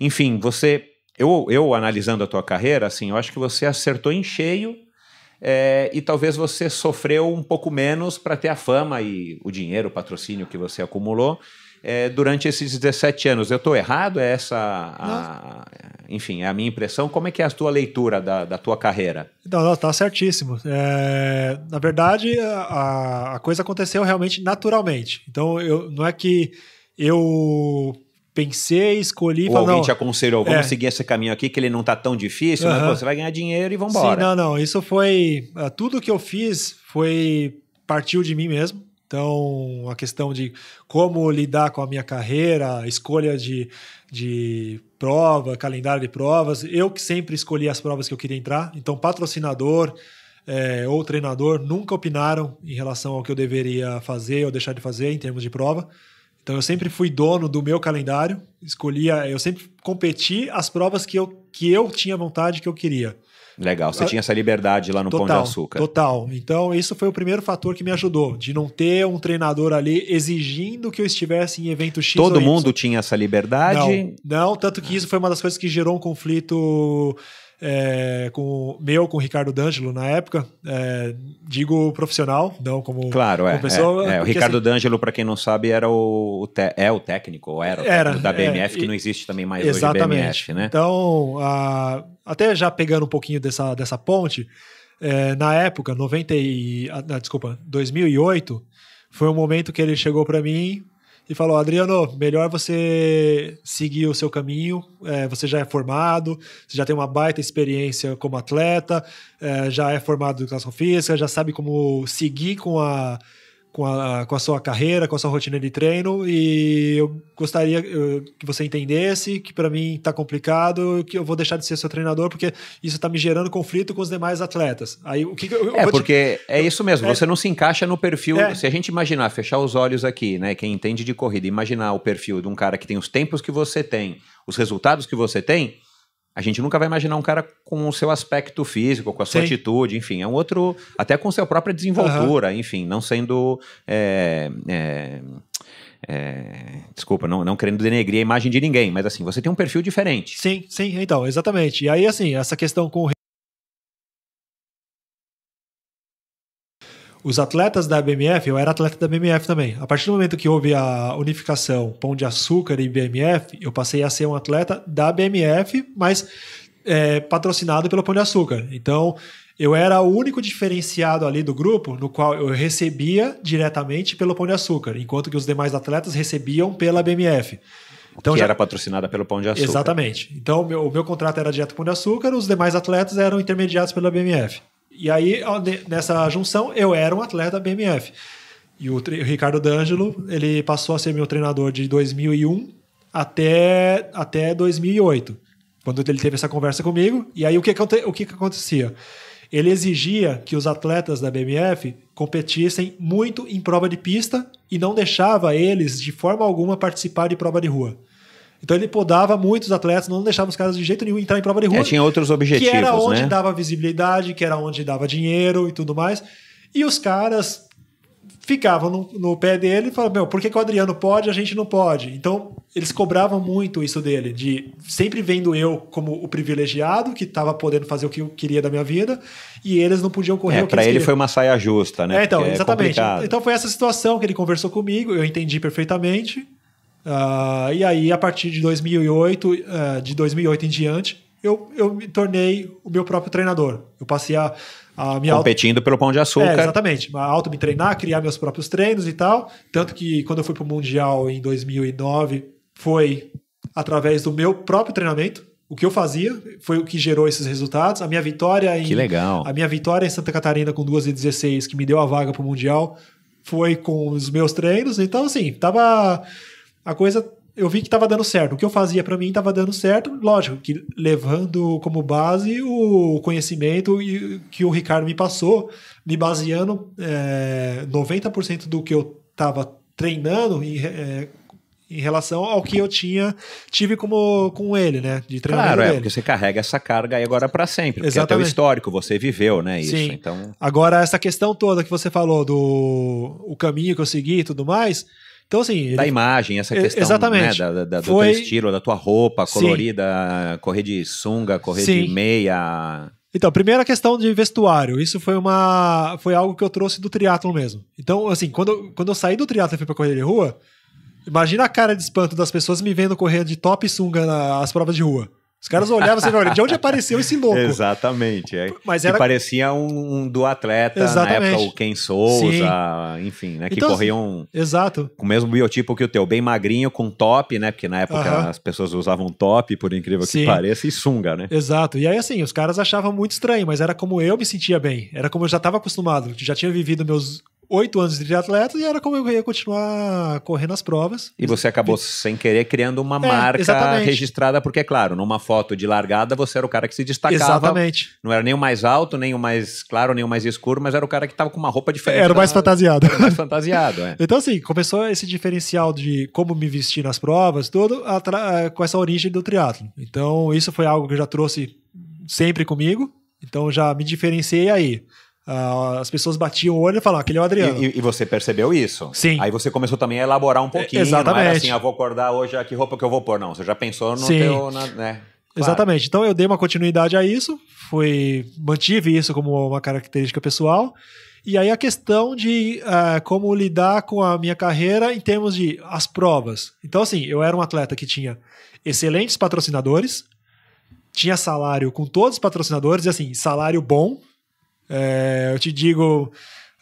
Enfim, você eu, eu analisando a tua carreira, assim, eu acho que você acertou em cheio é, e talvez você sofreu um pouco menos para ter a fama e o dinheiro, o patrocínio que você acumulou é, durante esses 17 anos. Eu estou errado? É essa, a, enfim, é a minha impressão. Como é que é a tua leitura da, da tua carreira? Não, está certíssimo. É, na verdade, a, a coisa aconteceu realmente naturalmente. Então, eu, não é que eu pensei, escolhi. Ou falei, alguém não, te aconselhou, vamos é. seguir esse caminho aqui que ele não tá tão difícil, uhum. Né? mas pô, você vai ganhar dinheiro e vambora. Sim, não, não, isso foi, ah, tudo que eu fiz foi, partiu de mim mesmo, então a questão de como lidar com a minha carreira, escolha de, de prova, calendário de provas, eu que sempre escolhi as provas que eu queria entrar, então patrocinador, é, ou treinador nunca opinaram em relação ao que eu deveria fazer ou deixar de fazer em termos de prova. Então eu sempre fui dono do meu calendário, escolhia, eu sempre competi as provas que eu, que eu tinha vontade, que eu queria. Legal, você ah, tinha essa liberdade lá no total, Pão de Açúcar. Total. Então, isso foi o primeiro fator que me ajudou, de não ter um treinador ali exigindo que eu estivesse em evento X. Todo mundo tinha essa liberdade? Não, não tanto que isso foi uma das coisas que gerou um conflito é, com meu, com o Ricardo D'Angelo na época. É, digo profissional, não como, claro, como é, pessoa. É, é. o Ricardo assim, D'Angelo, para quem não sabe, era o, o te, é o técnico, ou era, o técnico da é, BMF, que não existe também mais exatamente. hoje BMF, né? Então, a, até já pegando um pouquinho dessa, dessa ponte, é, na época, 90 e, ah, desculpa, 2008, foi um momento que ele chegou para mim e falou: Adriano, melhor você seguir o seu caminho. É, você já é formado, você já tem uma baita experiência como atleta, é, já é formado em educação física, já sabe como seguir com a com a, com a sua carreira, com a sua rotina de treino e eu gostaria que você entendesse que para mim tá complicado, que eu vou deixar de ser seu treinador porque isso tá me gerando conflito com os demais atletas. Aí o que, que eu, É, porque te... é isso mesmo, é... você não se encaixa no perfil. É... Se a gente imaginar, fechar os olhos aqui, né, quem entende de corrida, imaginar o perfil de um cara que tem os tempos que você tem, os resultados que você tem, a gente nunca vai imaginar um cara com o seu aspecto físico, com a sua Sim. atitude, enfim, é um outro, até com sua própria desenvoltura, uhum. enfim, não sendo. É, é, é, desculpa, não, não querendo denegrir a imagem de ninguém, mas assim, você tem um perfil diferente. Sim, sim, então, exatamente. E aí, assim, essa questão com o os atletas da BMF, eu era atleta da BMF também. A partir do momento que houve a unificação Pão de Açúcar e BMF, eu passei a ser um atleta da BMF, mas é, patrocinado pelo Pão de Açúcar. Então, eu era o único diferenciado ali do grupo no qual eu recebia diretamente pelo Pão de Açúcar, enquanto que os demais atletas recebiam pela BMF. Então, que já... era patrocinada pelo Pão de Açúcar. Exatamente. Então, meu, o meu contrato era direto Pão de Açúcar, os demais atletas eram intermediados pela BMF. E aí, nessa junção, eu era um atleta BMF. E o, o Ricardo D'Angelo, ele passou a ser meu treinador de 2001 até, até 2008, quando ele teve essa conversa comigo. E aí, o que, o que, que acontecia? Ele exigia que os atletas da BMF competissem muito em prova de pista e não deixava eles, de forma alguma, participar de prova de rua. Então ele podava muitos atletas, não deixava os caras de jeito nenhum entrar em prova de é, rua. É, tinha outros objetivos, Que era onde né? dava visibilidade, que era onde dava dinheiro e tudo mais. E os caras ficavam no, no pé dele e falavam, meu, por que, que, o Adriano pode a gente não pode? Então, eles cobravam muito isso dele, de sempre vendo eu como o privilegiado, que estava podendo fazer o que eu queria da minha vida, e eles não podiam correr é, o que pra ele queriam. foi uma saia justa, né? É, então, Porque é exatamente. É então foi essa situação que ele conversou comigo, eu entendi perfeitamente, Uh, e aí, a partir de 2008, uh, eh, de 2008 em diante, eu, eu me tornei o meu próprio treinador. Eu passei a, a minha competindo auto... pelo pão de açúcar. É, exatamente, a auto me treinar, criar meus próprios treinos e tal. Tanto que quando eu fui para o mundial em 2009, foi através do meu próprio treinamento. O que eu fazia foi o que gerou esses resultados. A minha vitória em que legal. a minha vitória em Santa Catarina com 2 e 16 que me deu a vaga para o mundial foi com os meus treinos. Então assim, tava a coisa eu vi que estava dando certo. O que eu fazia para mim estava dando certo, lógico, que levando como base o conhecimento que o Ricardo me passou, me baseando é, eh, 90% do que eu estava treinando em, é, em relação ao que eu tinha tive como com ele, né, de treinamento Claro, é, dele. porque você carrega essa carga aí agora para sempre, porque Exatamente. é teu histórico, você viveu, né, isso. Sim. Então... Agora essa questão toda que você falou do o caminho que eu segui e tudo mais, então, assim. Da ele... imagem, essa questão. Né, exatamente. Né, da, da, Foi... do teu estilo, da tua roupa colorida, Sim. correr de sunga, correr Sim. de meia. Então, primeira questão de vestuário. Isso foi uma foi algo que eu trouxe do triatlo mesmo. Então, assim, quando, quando eu saí do triatlo e fui pra correr de rua, imagina a cara de espanto das pessoas me vendo correr de top sunga nas provas de rua. Os caras olhavam assim, olha, de onde apareceu esse louco? Exatamente. É. Mas era... Que parecia um, um, do atleta Exatamente. na época, o Ken Souza, Sim. enfim, né? Que então, assim, corriam exato. com o mesmo biotipo que o teu, bem magrinho, com top, né? Porque na época uh -huh. as pessoas usavam top, por incrível Sim. que pareça, e sunga, né? Exato. E aí, assim, os caras achavam muito estranho, mas era como eu me sentia bem. Era como eu já estava acostumado, já tinha vivido meus oito anos de triatleta e era como eu ia continuar correndo as provas. E você acabou sem querer criando uma é, marca exatamente. registrada, porque, é claro, numa foto de largada você era o cara que se destacava. Exatamente. Não era nem o mais alto, nem o mais claro, nem o mais escuro, mas era o cara que estava com uma roupa diferente. Era o mais da... fantasiado. Era o mais fantasiado, é. Então, assim, começou esse diferencial de como me vestir nas provas, todo atra... com essa origem do triatlo. Então, isso foi algo que eu já trouxe sempre comigo. Então, já me diferenciei aí. Uh, as pessoas batiam o olho e falavam, ah, aquele é o Adriano. E, e, você percebeu isso? Sim. Aí você começou também a elaborar um é, pouquinho. exatamente. Não era assim, ah, vou acordar hoje, ah, que roupa que eu vou pôr. Não, você já pensou no Sim. teu... Na, né? Claro. Exatamente. Então eu dei uma continuidade a isso, fui, mantive isso como uma característica pessoal. E aí a questão de uh, como lidar com a minha carreira em termos de as provas. Então, assim, eu era um atleta que tinha excelentes patrocinadores, tinha salário com todos os patrocinadores, e assim, salário bom, é, eu te digo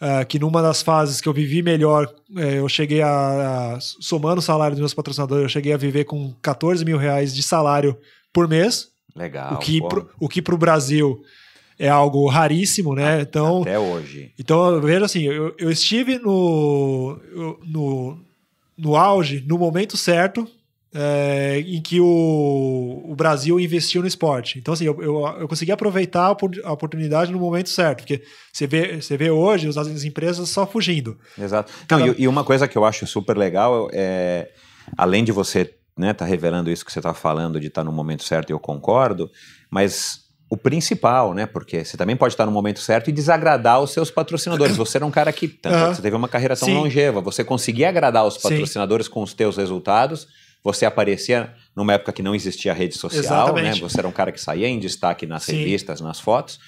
ah, que numa das fases que eu vivi melhor, é, eu cheguei a, a, somando o salário dos meus patrocinadores, eu cheguei a viver com 14 mil reais de salário por mês. Legal. O que, pro, o que pro Brasil é algo raríssimo, né? Então, Até hoje. Então, veja assim, eu, eu estive no, no, no auge, no momento certo, é, em que o, o, Brasil investiu no esporte. Então, assim, eu, eu, eu, consegui aproveitar a oportunidade no momento certo, porque você vê, você vê hoje as empresas só fugindo. Exato. Então, então e, e, uma coisa que eu acho super legal é, além de você né, tá revelando isso que você está falando, de estar tá no momento certo, e eu concordo, mas o principal, né? Porque você também pode estar tá no momento certo e desagradar os seus patrocinadores. Você era um cara que tanto, uhum. você teve uma carreira tão Sim. longeva, você conseguia agradar os patrocinadores Sim. com os teus resultados você aparecia numa época que não existia rede social, né? Exatamente. né? Você era um cara que saía em destaque nas Sim. revistas, nas fotos,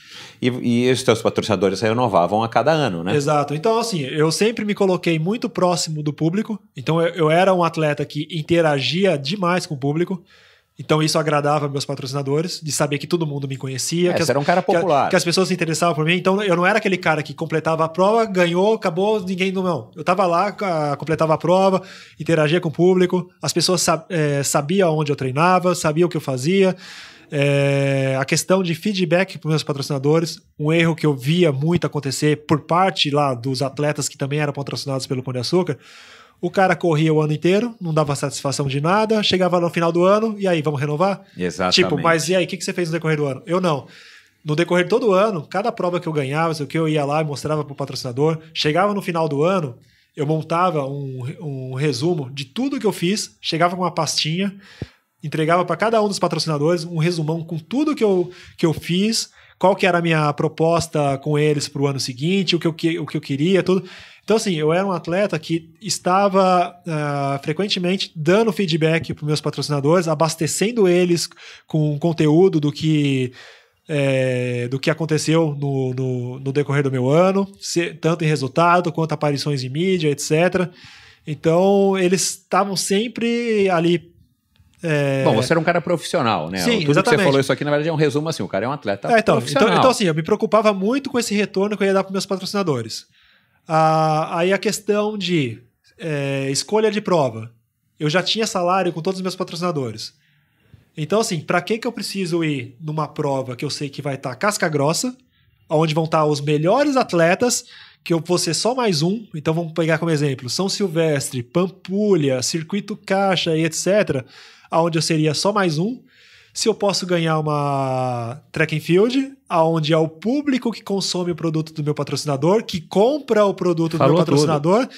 e, e os seus patrocinadores renovavam a cada ano, né? Exato. Então, assim, eu sempre me coloquei muito próximo do público, então eu, eu era um atleta que interagia demais com o público. Então isso agradava meus patrocinadores, de saber que todo mundo me conhecia. É, que as, era um cara popular. Que, que, as pessoas se interessavam por mim. Então eu não era aquele cara que completava a prova, ganhou, acabou, ninguém não. Eu estava lá, completava a prova, interagia com o público, as pessoas sab, é, sabiam onde eu treinava, sabiam o que eu fazia. É, a questão de feedback para meus patrocinadores, um erro que eu via muito acontecer por parte lá dos atletas que também eram patrocinados pelo Pão de Açúcar, o cara corria o ano inteiro, não dava satisfação de nada, chegava no final do ano, e aí, vamos renovar? Tipo, Exatamente. Tipo, mas e aí, o que, que você fez no decorrer do ano? Eu não. No decorrer de todo ano, cada prova que eu ganhava, o que eu ia lá e mostrava para o patrocinador, chegava no final do ano, eu montava um, um resumo de tudo que eu fiz, chegava com uma pastinha, entregava para cada um dos patrocinadores um resumão com tudo que eu, que eu fiz, qual que era a minha proposta com eles para o ano seguinte, o que, eu, o que eu queria, tudo. Então, assim, eu era um atleta que estava uh, frequentemente dando feedback para meus patrocinadores, abastecendo eles com conteúdo do que é, do que aconteceu no, no, no, decorrer do meu ano, se, tanto em resultado quanto aparições em mídia, etc. Então, eles estavam sempre ali. É... Bom, você era um cara profissional, né? Sim, Tudo exatamente. que você falou isso aqui, na verdade, é um resumo assim: o cara é um atleta é, então, então profissional. Então, então, assim, eu me preocupava muito com esse retorno que eu ia dar para meus patrocinadores. Ah, aí a questão de é, escolha de prova. Eu já tinha salário com todos os meus patrocinadores. Então, assim, para que, que eu preciso ir numa prova que eu sei que vai estar tá casca grossa, onde vão estar tá os melhores atletas, que eu vou ser só mais um, então vamos pegar como exemplo São Silvestre, Pampulha, Circuito Caixa e etc., aonde eu seria só mais um, se eu posso ganhar uma track and field, aonde é o público que consome o produto do meu patrocinador, que compra o produto Falou do meu patrocinador.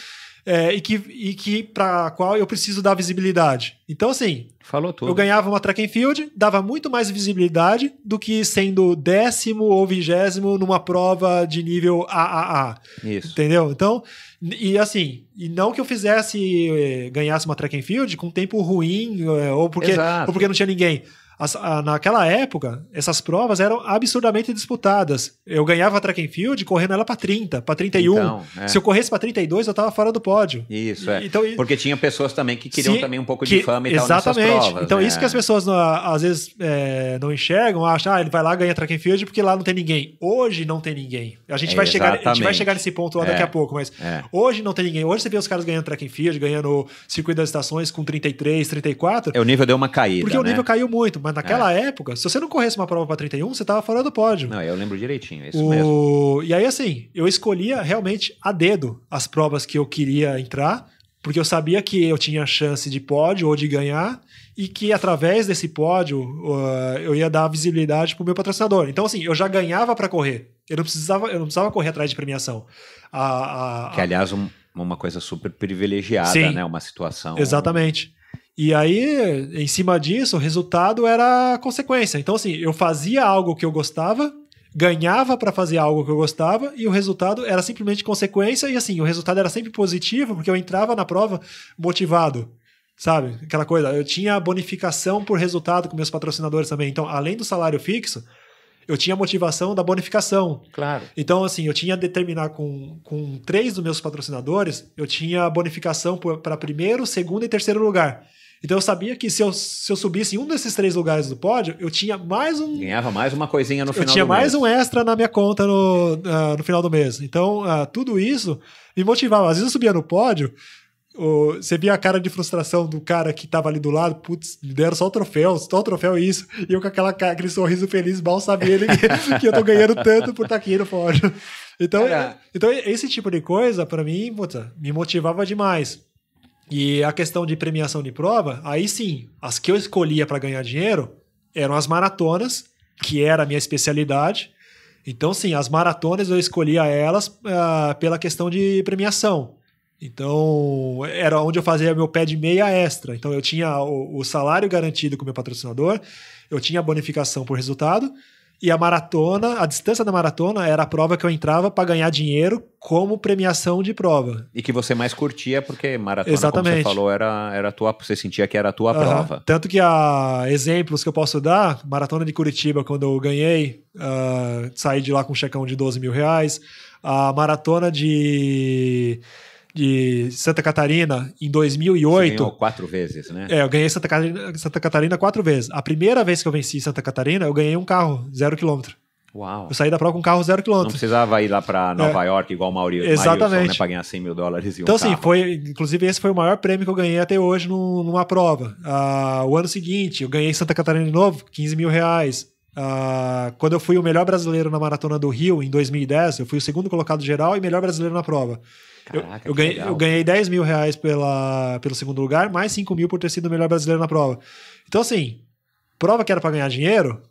É, e que, e que para qual eu preciso dar visibilidade. Então, assim, Falou tudo. eu ganhava uma track and field, dava muito mais visibilidade do que sendo décimo ou vigésimo numa prova de nível AAA. Isso. Entendeu? Então, e assim, e não que eu fizesse, eh, ganhasse uma track and field com tempo ruim, eh, ou porque, ou porque não tinha ninguém. As, a, naquela época, essas provas eram absurdamente disputadas. Eu ganhava track and field correndo ela para 30, para 31. Então, é. Se eu corresse para 32, eu estava fora do pódio. Isso, é. Então, Porque tinha pessoas também que queriam também um pouco que, de fama e exatamente. tal Exatamente. Então, né? isso que as pessoas ah, às vezes é, não enxergam, acham, ah, ele vai lá ganhar track and field porque lá não tem ninguém. Hoje não tem ninguém. A gente, vai, chegar, a gente vai chegar nesse ponto lá daqui a é. pouco, mas é. hoje não tem ninguém. Hoje você vê os caras ganhando track and field, ganhando circuito das estações com 33, 34. É, o nível deu uma caída. Porque né? o nível né? caiu muito, mas naquela é. época, se você não corresse uma prova para 31, você tava fora do pódio. Não, eu lembro direitinho, é isso o... mesmo. E aí, assim, eu escolhia realmente a dedo as provas que eu queria entrar, porque eu sabia que eu tinha chance de pódio ou de ganhar, e que através desse pódio uh, eu ia dar visibilidade pro meu patrocinador. Então, assim, eu já ganhava para correr. Eu não, precisava, eu não precisava correr atrás de premiação. A, a, a... Que, aliás, um, uma coisa super privilegiada, Sim, né? Uma situação. Exatamente. E aí, em cima disso, o resultado era a consequência. Então, assim, eu fazia algo que eu gostava, ganhava para fazer algo que eu gostava e o resultado era simplesmente consequência e assim, o resultado era sempre positivo porque eu entrava na prova motivado. Sabe? Aquela coisa, eu tinha bonificação por resultado com meus patrocinadores também. Então, além do salário fixo, eu tinha motivação da bonificação. Claro. Então, assim, eu tinha determinar com, com três dos meus patrocinadores, eu tinha bonificação para primeiro, segundo e terceiro lugar. Então eu sabia que se eu, se eu subisse em um desses três lugares do pódio, eu tinha mais um. Ganhava mais uma coisinha no final do mês. Eu tinha mais um extra na minha conta no, uh, no final do mês. Então, uh, tudo isso me motivava. Às vezes eu subia no pódio, uh, você via a cara de frustração do cara que tava ali do lado, putz, me deram só o troféu, só o troféu e isso. E eu com aquela, aquele sorriso feliz, mal sabia ele <laughs> que, eu tô ganhando tanto por estar tá aqui no pódio. Então, então esse tipo de coisa, para mim, me motivava demais. E a questão de premiação de prova, aí sim, as que eu escolhia para ganhar dinheiro eram as maratonas, que era a minha especialidade. Então, sim, as maratonas eu escolhia elas uh, pela questão de premiação. Então, era onde eu fazia meu pé de meia extra. Então, eu tinha o, o salário garantido com o meu patrocinador, eu tinha a bonificação por resultado e a maratona, a distância da maratona era a prova que eu entrava para ganhar dinheiro como premiação de prova. E que você mais curtia, porque maratona, Exatamente. como você falou, era, era tua, você sentia que era a tua uhum. prova. Tanto que há exemplos que eu posso dar, maratona de Curitiba, quando eu ganhei, uh, saí de lá com um checão de 12 mil reais. A maratona de de Santa Catarina em 2008. Você ganhou quatro vezes, né? É, eu ganhei Santa Catarina, Santa Catarina quatro vezes. A primeira vez que eu venci Santa Catarina, eu ganhei um carro, zero quilômetro. Uau. Eu saí da prova com um carro zero quilômetro. Não precisava ir lá para é. Nova é, York igual o Maurício, né, exatamente. né, para ganhar 100 mil dólares e um Então, sim foi, inclusive esse foi o maior prêmio que eu ganhei até hoje no, numa prova. Ah, o ano seguinte, eu ganhei Santa Catarina de novo, 15 mil reais. Uh, quando eu fui o melhor brasileiro na Maratona do Rio, em 2010, eu fui o segundo colocado geral e melhor brasileiro na prova. Caraca, eu, eu ganhei, eu ganhei 10 mil reais pela, pelo segundo lugar, mais 5 mil por ter sido o melhor brasileiro na prova. Então, assim, prova que era para ganhar dinheiro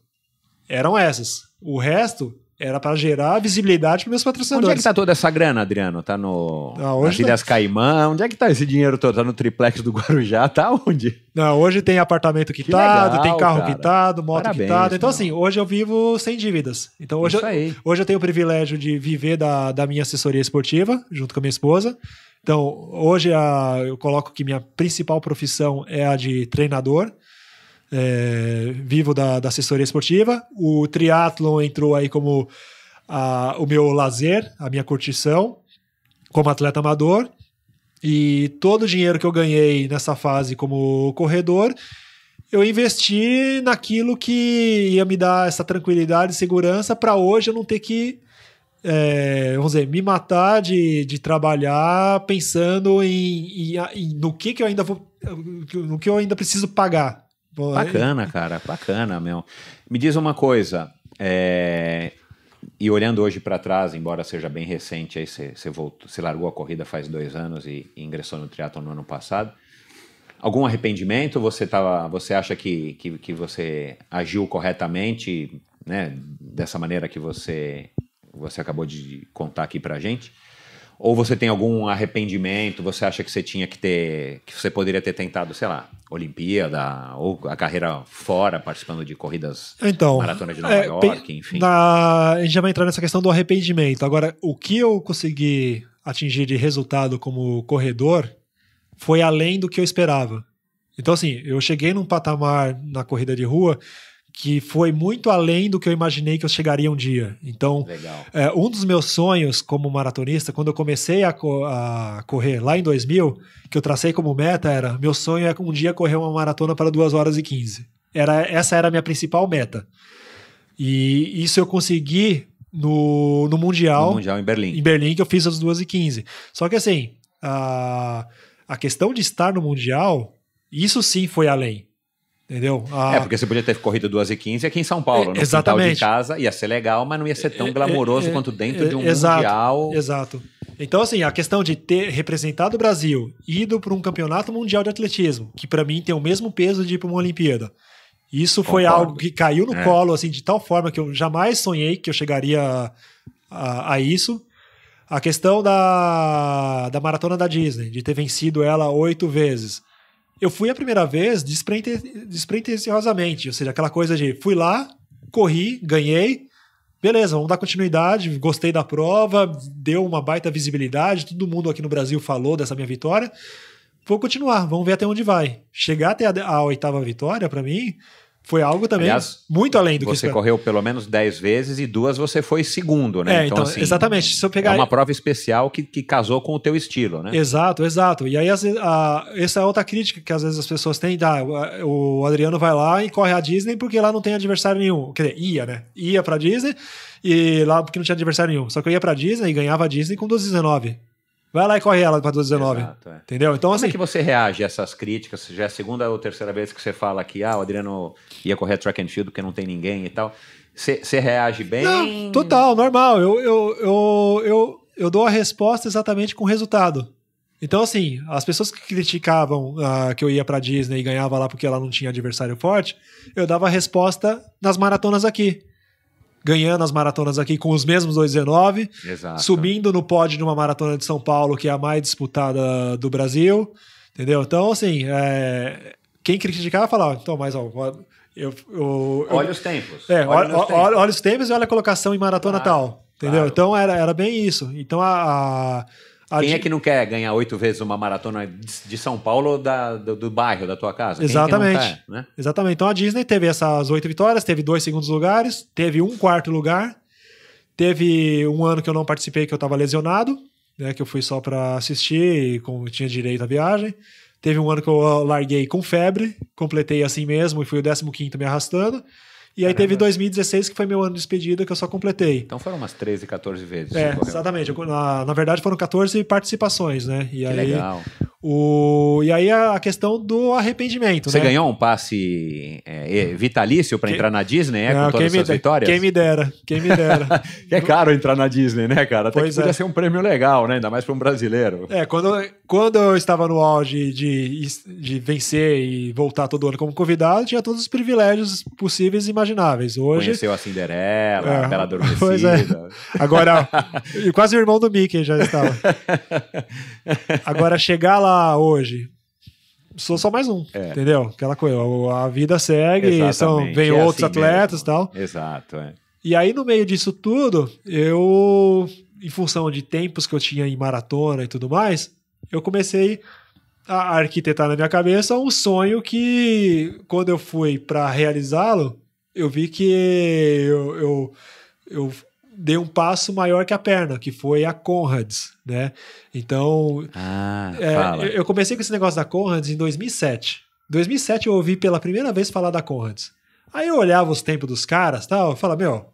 eram essas. O resto era para gerar visibilidade para meus patrocinadores. Onde é que está toda essa grana, Adriano? Está no ah, hoje tá- Ilhas tá... Caimã? Onde é que está esse dinheiro todo? Está no triplex do Guarujá? Está onde? Não, hoje tem apartamento quitado, legal, tem carro cara. quitado, moto Parabéns, quitada. Então, não. assim, hoje eu vivo sem dívidas. Então, hoje, eu, hoje eu tenho o privilégio de viver da, da minha assessoria esportiva, junto com a minha esposa. Então, hoje a, eu coloco que minha principal profissão é a de treinador é, vivo da, da assessoria esportiva. O triatlon entrou aí como a, o meu lazer, a minha curtição como atleta amador. E todo o dinheiro que eu ganhei nessa fase como corredor, eu investi naquilo que ia me dar essa tranquilidade e segurança para hoje eu não ter que, é, vamos dizer, me matar de, de trabalhar pensando em, em, em no que, que eu ainda vou, no que eu ainda preciso pagar Pô, bacana, cara, bacana, meu. Me diz uma coisa, é... e olhando hoje para trás, embora seja bem recente, aí você voltou, você largou a corrida faz dois anos e, e ingressou no triatlo no ano passado. Algum arrependimento? Você tava, você acha que, que, que você agiu corretamente, né, dessa maneira que você você acabou de contar aqui pra gente? Ou você tem algum arrependimento? Você acha que você tinha que ter, que você poderia ter tentado, sei lá, Olimpíada ou a carreira fora, participando de corridas então, maratona de é, Nova é, York, enfim. Na, a gente já vai entrar nessa questão do arrependimento. Agora, o que eu consegui atingir de resultado como corredor foi além do que eu esperava. Então, assim, eu cheguei num patamar na corrida de rua que foi muito além do que eu imaginei que eu chegaria um dia. Então, é, um dos meus sonhos como maratonista, quando eu comecei a, co a, correr lá em 2000, que eu tracei como meta era, meu sonho é um dia correr uma maratona para 2 horas e 15. Era, essa era a minha principal meta. E isso eu consegui no, no Mundial. No Mundial em Berlim. Em Berlim, que eu fiz as 2 e 15. Só que assim, a, a questão de estar no Mundial, isso sim foi além. Entendeu? A... É, porque você podia ter corrido 2 e 15 aqui em São Paulo, é, no hospital de casa, ia ser legal, mas não ia ser tão é, é, glamouroso é, é, quanto dentro é, de um exato, mundial. Exato. Então, assim, a questão de ter representado o Brasil, ido para um campeonato mundial de atletismo, que para mim tem o mesmo peso de ir para uma Olimpíada. Isso Concordo. foi algo que caiu no colo, assim, de tal forma que eu jamais sonhei que eu chegaria a, a, a isso. A questão da, da maratona da Disney, de ter vencido ela oito vezes eu fui a primeira vez despretensiosamente, ou seja, aquela coisa de fui lá, corri, ganhei, beleza, vamos dar continuidade, gostei da prova, deu uma baita visibilidade, todo mundo aqui no Brasil falou dessa minha vitória. Vou continuar, vamos ver até onde vai. Chegar até a, a oitava vitória, para mim, foi algo também Aliás, muito além do que Você correu pelo menos 10 vezes e duas você foi segundo, né? É, então, então assim, exatamente. Se eu pegar... É uma prova especial que, que casou com o teu estilo, né? Exato, exato. E aí, a, essa é outra crítica que às vezes as pessoas têm. dá tá, o Adriano vai lá e corre a Disney porque lá não tem adversário nenhum. Quer dizer, ia, né? Ia pra Disney e lá porque não tinha adversário nenhum. Só que eu ia pra Disney e ganhava a Disney com 12,19. Vai lá e corre ela para 2019, Exato, é. Entendeu? Então, Como é assim, é que você reage a essas críticas? Já é a segunda ou terceira vez que você fala que ah, o Adriano ia correr track and field porque não tem ninguém e tal. Você reage bem? Não, total, normal. Eu, eu, eu, eu, eu dou a resposta exatamente com o resultado. Então, assim, as pessoas que criticavam uh, que eu ia para Disney e ganhava lá porque ela não tinha adversário forte, eu dava a resposta nas maratonas aqui ganhando as maratonas aqui com os mesmos 2,19. Exato. Subindo no pódio de uma maratona de São Paulo, que é a mais disputada do Brasil. Entendeu? Então, assim, é... quem criticar vai falar, então, mais ó, eu, eu, olha os tempos. É, olha, olha, os tempos e olha a colocação em maratona claro, tal. Entendeu? Claro. Então era, era bem isso. Então a, a a Quem de... é que não quer ganhar oito vezes uma maratona de São Paulo da, do, do bairro, da tua casa? É Exatamente. É quer, né? Exatamente. Então a Disney teve essas oito vitórias, teve dois segundos lugares, teve um quarto lugar, teve um ano que eu não participei, que eu estava lesionado, né, que eu fui só para assistir e com, tinha direito à viagem. Teve um ano que eu ah, larguei com febre, completei assim mesmo e fui o 15 me arrastando. E aí teve 2016, que foi meu ano de despedida, que eu só completei. Então foram umas 13, 14 vezes. É, exatamente. Na, na verdade foram 14 participações, né? E que aí, legal. O... E aí a questão do arrependimento. Você né? ganhou um passe é, vitalício para entrar na Disney, é? Não, com todas essas vitórias? Quem me dera, quem me dera. <laughs> é caro entrar na Disney, né, cara? Até pois que podia é. ser um prêmio legal, né? Ainda mais para um brasileiro. É, quando, quando eu estava no auge de, de vencer e voltar todo ano como convidado, tinha todos os privilégios possíveis e imagináveis. Hoje. Conheceu a Cinderela, é, a Bela Adormecida. <laughs> Pois é. Agora, quase o irmão do Mickey já estava. <laughs> Agora, chegar lá lá hoje? Sou só mais um, é. entendeu? Aquela coisa, a vida segue, são, vem é assim outros assim atletas e tal. Exato, é. E aí, no meio disso tudo, eu, em função de tempos que eu tinha em maratona e tudo mais, eu comecei a arquitetar na minha cabeça um sonho que, quando eu fui para realizá-lo, eu vi que eu, eu, eu deu um passo maior que a perna, que foi a Conrads, né? Então, ah, é, eu comecei com esse negócio da Conrads em 2007. Em 2007 eu ouvi pela primeira vez falar da Conrads. Aí eu olhava os tempos dos caras, tal, eu falava, meu,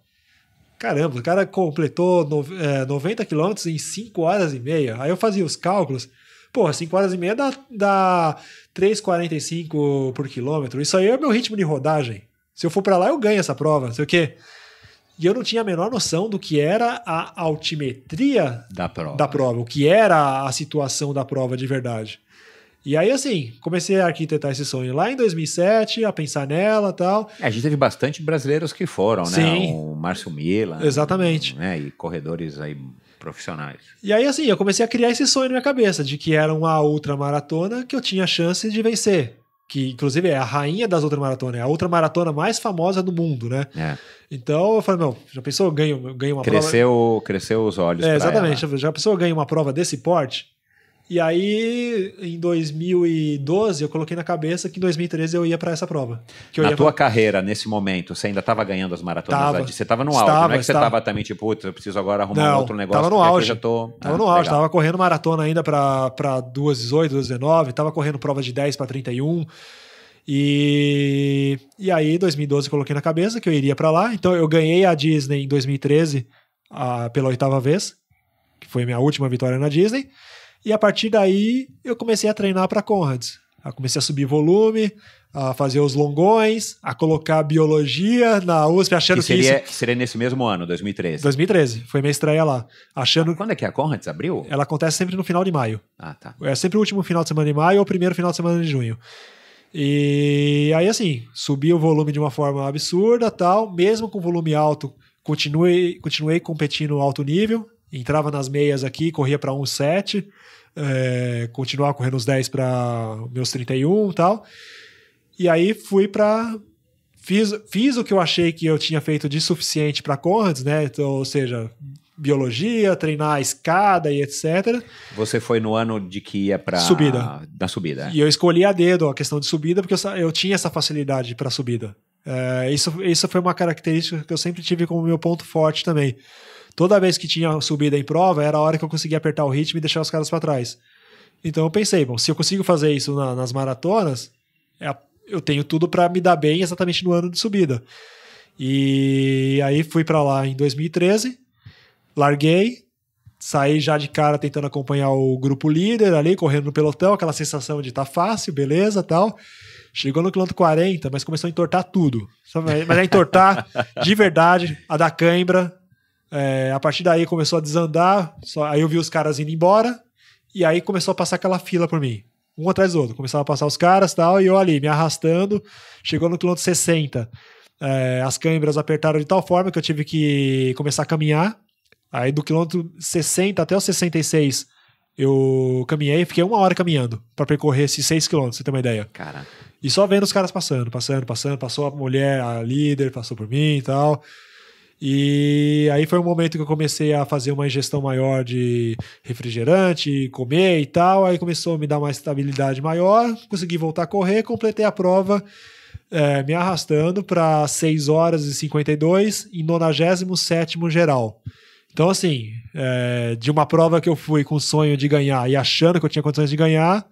caramba, o cara completou no, é, 90 quilômetros em 5 horas e meia. Aí eu fazia os cálculos, porra, 5 horas e meia dá, dá 3,45 por quilômetro. Isso aí é o meu ritmo de rodagem. Se eu for para lá, eu ganho essa prova, não sei o quê. E eu não tinha a menor noção do que era a altimetria da prova, da prova o que era a situação da prova de verdade. E aí, assim, comecei a arquitetar esse sonho lá em 2007, a pensar nela e tal. É, a gente teve bastante brasileiros que foram, né? Sim. né? O Márcio Mila. Exatamente. Né? E corredores aí profissionais. E aí, assim, eu comecei a criar esse sonho na minha cabeça de que era uma ultramaratona que eu tinha chance de vencer que inclusive é a rainha das maratonas, é a outra maratona mais famosa do mundo, né? É. Então eu falei, não já pensou, eu ganho, ganho uma cresceu, prova. Cresceu os olhos. É, exatamente, ela. já pensou, eu ganho uma prova desse porte? E aí, em 2012, eu coloquei na cabeça que em 2013 eu ia para essa prova. na tua pra... carreira, nesse momento, você ainda estava ganhando as maratonas? Tava, você estava no auge, estava, não é que você estava também tipo, putz, eu preciso agora arrumar não, um outro negócio. Tava no auge. Eu já tô, tava ah, no auge, estava correndo maratona ainda para 2,18, 2,19, tava correndo prova de 10 para 31. E, e aí, em 2012, coloquei na cabeça que eu iria para lá. Então, eu ganhei a Disney em 2013 a, pela oitava vez, que foi minha última vitória na Disney. E a partir daí eu comecei a treinar para Conrad. Eu comecei a subir volume, a fazer os longões, a colocar biologia na USP, achando que, seria, que isso... seria nesse mesmo ano, 2013. 2013, foi minha estreia lá. Achando... Ah, quando é que é? a Conrads abriu? Ela acontece sempre no final de maio. Ah, tá. É sempre o último final de semana de maio ou o primeiro final de semana de junho. E aí, assim, subi o volume de uma forma absurda tal, mesmo com volume alto, continuei, continuei competindo alto nível, entrava nas meias aqui, corria para 1,7, é, continuava correndo os 10 para meus 31 e tal. E aí fui para. Fiz, fiz o que eu achei que eu tinha feito de suficiente para Conrads, né? Então, ou seja, biologia, treinar a escada e etc. Você foi no ano de que ia para subida, na subida. É. E eu escolhi a dedo a questão de subida porque eu, eu tinha essa facilidade para subida. É, isso, isso foi uma característica que eu sempre tive como meu ponto forte também. Toda vez que tinha subida em prova, era a hora que eu conseguia apertar o ritmo e deixar os caras para trás. Então eu pensei, bom, se eu consigo fazer isso na, nas maratonas, é, eu tenho tudo para me dar bem exatamente no ano de subida. E aí fui para lá em 2013, larguei, saí já de cara tentando acompanhar o grupo líder ali, correndo no pelotão, aquela sensação de tá fácil, beleza, tal. Chegou no quilômetro 40, mas começou a entortar tudo. Mas a é entortar de verdade, a da cãibra, é, a partir daí começou a desandar, só, aí eu vi os caras indo embora, e aí começou a passar aquela fila por mim. Um atrás do outro. Começava a passar os caras tal, e eu ali, me arrastando. Chegou no quilômetro 60. É, as câimbras apertaram de tal forma que eu tive que começar a caminhar. Aí do quilômetro 60 até o 66, eu caminhei, fiquei uma hora caminhando para percorrer esses 6 quilômetros, você tem uma ideia. Caraca. E só vendo os caras passando, passando, passando. Passou a mulher, a líder, passou por mim e tal. E aí foi um momento que eu comecei a fazer uma ingestão maior de refrigerante, comer e tal. Aí começou a me dar uma estabilidade maior, consegui voltar a correr, completei a prova. É, me arrastando para 6 horas e 52 em 97 geral. Então, assim, é, de uma prova que eu fui com o sonho de ganhar e achando que eu tinha condições de ganhar,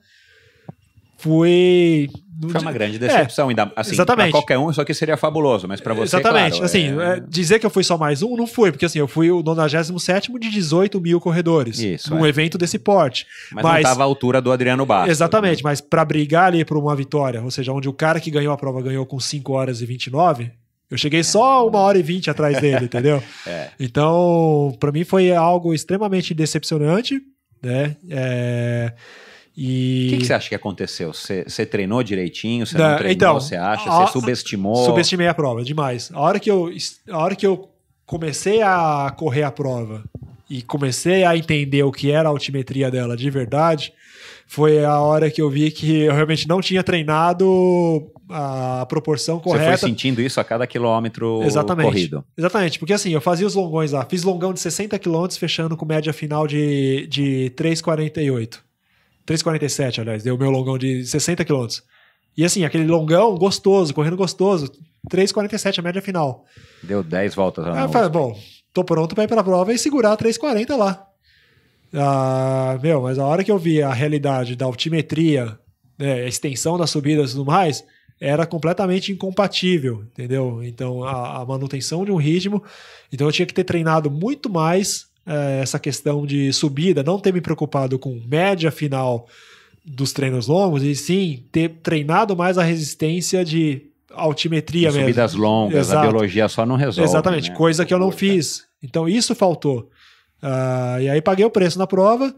foi. Foi uma grande é, decepção, é, ainda assim, exatamente. qualquer um, só que seria fabuloso, mas para você. Exatamente. Claro, assim, é. é... dizer que eu fui só mais um não foi, porque assim, eu fui o 97 de 18 mil corredores. Isso. Num é. evento desse porte. Mas, mas não estava à altura do Adriano Bastos. Exatamente, né? mas para brigar ali por uma vitória, ou seja, onde o cara que ganhou a prova ganhou com 5 horas e 29, eu cheguei só uma hora e vinte atrás dele, entendeu? <laughs> É. Então, para mim foi algo extremamente decepcionante, né? É... E... O que, que, você acha que aconteceu? Você, você treinou direitinho? Você da, não treinou? Então, você acha? A, você subestimou? Subestimei a prova, demais. A hora, que eu, a hora que eu comecei a correr a prova e comecei a entender o que era a altimetria dela de verdade, foi a hora que eu vi que eu realmente não tinha treinado a proporção correta. Você foi sentindo isso a cada quilômetro Exatamente. corrido. Exatamente, porque assim, eu fazia os longões lá. Fiz longão de 60 quilômetros, fechando com média final de, de 3,48 3,47, aliás, deu o meu longão de 60 quilômetros. E assim, aquele longão gostoso, correndo gostoso, 3,47 a média final. Deu 10 voltas lá. Eu falei, bom, tô pronto para ir para a prova e segurar 3,40 lá. Ah, meu, mas a hora que eu vi a realidade da altimetria, né, a extensão das subidas e tudo mais, era completamente incompatível, entendeu? Então, a, a, manutenção de um ritmo. Então, eu tinha que ter treinado muito mais é, essa questão de subida, não ter me preocupado com média final dos treinos longos, e sim ter treinado mais a resistência de altimetria mesmo. Subidas longas, Exato. a biologia só não resolve. Exatamente, né? coisa que eu não fiz. Então isso faltou. Uh, e aí paguei o preço na prova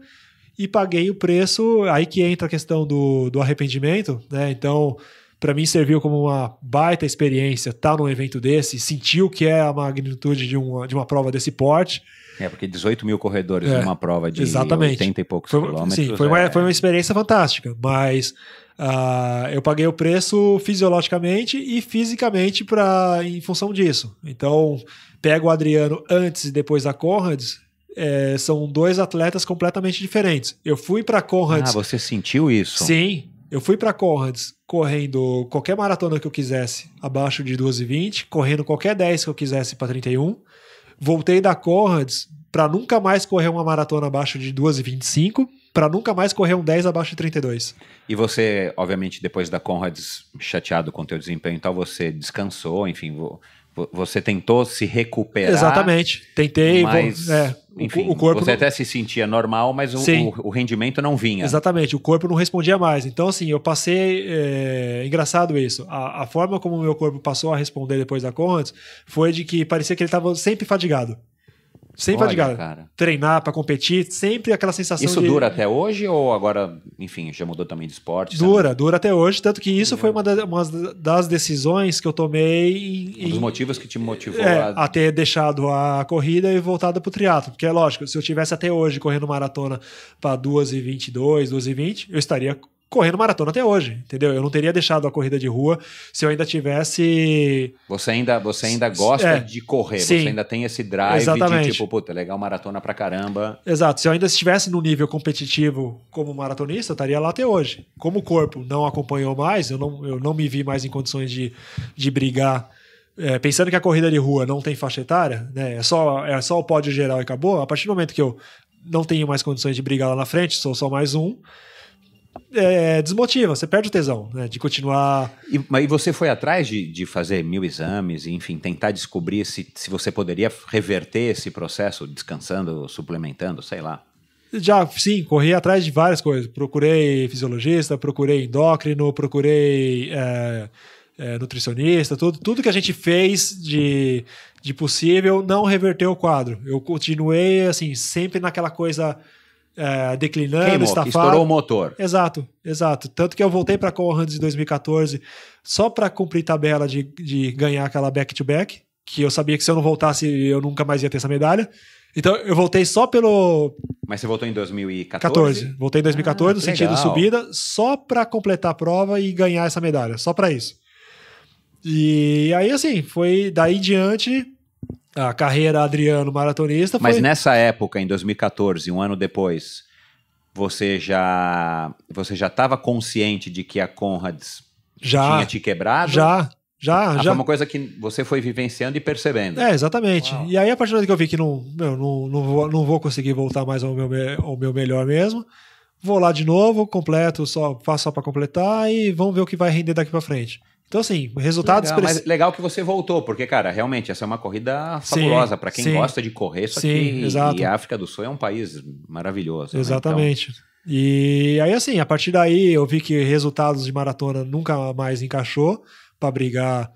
e paguei o preço. Aí que entra a questão do, do arrependimento, né? Então, para mim serviu como uma baita experiência estar tá num evento desse, sentir o que é a magnitude de uma, de uma prova desse porte. É, porque 18 mil corredores é, numa prova de exatamente. 80 e poucos foi, quilômetros. Sim, foi, é... uma, foi uma experiência fantástica, mas uh, eu paguei o preço fisiologicamente e fisicamente pra, em função disso. Então, pego o Adriano antes e depois da Conrads, é, são dois atletas completamente diferentes. Eu fui para Conrads. Ah, você sentiu isso? Sim. Eu fui para Conrads correndo qualquer maratona que eu quisesse abaixo de 2,20, correndo qualquer 10 que eu quisesse para 31 voltei da Conrads para nunca mais correr uma maratona abaixo de 2,25 para nunca mais correr um 10 abaixo de 32. E você, obviamente, depois da Conrads, chateado com o teu desempenho e tal, você descansou, enfim, você tentou se recuperar. Exatamente. Tentei. Mas, vou, é, enfim, o corpo você não... até se sentia normal, mas o, o, o, rendimento não vinha. Exatamente. O corpo não respondia mais. Então, assim, eu passei. É, engraçado isso. A, a, forma como o meu corpo passou a responder depois da conta foi de que parecia que ele estava sempre fadigado. Sem Olha, fadigar. Cara. Treinar para competir, sempre aquela sensação Isso de... dura até hoje ou agora, enfim, já mudou também de esporte? Dura, sabe? dura até hoje, tanto que isso é. foi uma das, uma das, decisões que eu tomei... Em, um dos em, motivos que te motivou é, a... a... ter deixado a corrida e voltado para o triatlo, porque é lógico, se eu tivesse até hoje correndo maratona para 2h22, 2h20, eu estaria correndo maratona até hoje, entendeu? Eu não teria deixado a corrida de rua se eu ainda tivesse. Você ainda, você ainda gosta é, de correr, sim, você ainda tem esse drive exatamente. de tipo, puta, legal maratona pra caramba. Exato, se eu ainda estivesse no nível competitivo como maratonista, eu estaria lá até hoje. Como o corpo não acompanhou mais, eu não, eu não me vi mais em condições de, de brigar. É, pensando que a corrida de rua não tem faixa etária, né, é, só, é só o pódio geral e acabou, a partir do momento que eu não tenho mais condições de brigar lá na frente, sou só mais um, é, desmotiva, você perde o tesão né, de continuar. E, mas você foi atrás de, de fazer mil exames, enfim, tentar descobrir se, se você poderia reverter esse processo descansando, suplementando, sei lá? Já, sim, corri atrás de várias coisas. Procurei fisiologista, procurei endócrino, procurei é, é, nutricionista, tudo, tudo que a gente fez de, de possível não reverteu o quadro. Eu continuei, assim, sempre naquela coisa é, declinando, Queimou, estafado. Estourou o motor. Exato, exato. Tanto que eu voltei para a Hands em 2014 só para cumprir tabela de, de ganhar aquela back-to-back, -back, que eu sabia que se eu não voltasse eu nunca mais ia ter essa medalha. Então eu voltei só pelo. Mas você voltou em 2014? 14. Voltei em 2014, ah, no sentido legal. subida, só para completar a prova e ganhar essa medalha, só para isso. E aí, assim, foi daí em diante a carreira Adriano maratonista. Foi... Mas nessa época, em 2014, um ano depois, você já você já estava consciente de que a Conrads já, tinha te quebrado? Já, já, ah, já. Foi uma coisa que você foi vivenciando e percebendo. É, exatamente. Uau. E aí, a partir do momento que eu vi que não, meu, não, não, vou, não vou conseguir voltar mais ao meu, ao meu melhor mesmo, vou lá de novo, completo, só faço só para completar e vamos ver o que vai render daqui para frente. Então, assim, resultados. Legal, preci... mas legal que você voltou, porque, cara, realmente essa é uma corrida fabulosa para quem sim. gosta de correr. Só sim, que exato. E a África do Sul é um país maravilhoso. Né? Exatamente. Né? Então... E aí, assim, a partir daí eu vi que resultados de maratona nunca mais encaixou para brigar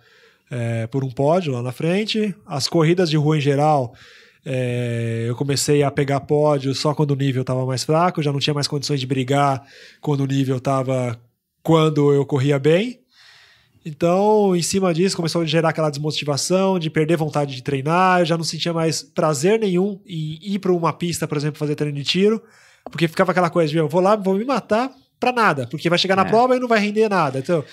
é, por um pódio lá na frente. As corridas de rua em geral, é, eu comecei a pegar pódio só quando o nível estava mais fraco, já não tinha mais condições de brigar quando o nível estava. quando eu corria bem. Então, em cima disso, começou a gerar aquela desmotivação, de perder vontade de treinar. Eu já não sentia mais prazer nenhum em ir para uma pista, por exemplo, fazer treino de tiro, porque ficava aquela coisa de eu vou lá, vou me matar para nada, porque vai chegar na é. prova e não vai render nada. Então,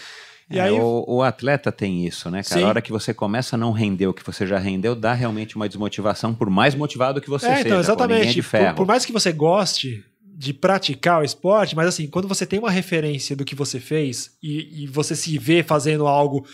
é, aí... o, o, atleta tem isso, né, cara? Sim. A hora que você começa a não render o que você já rendeu, dá realmente uma desmotivação, por mais motivado que você é, então, seja. Então, exatamente. Pô, é de ferro. Por, por mais que você goste, de praticar o esporte, mas assim, quando você tem uma referência do que você fez e, e você se vê fazendo algo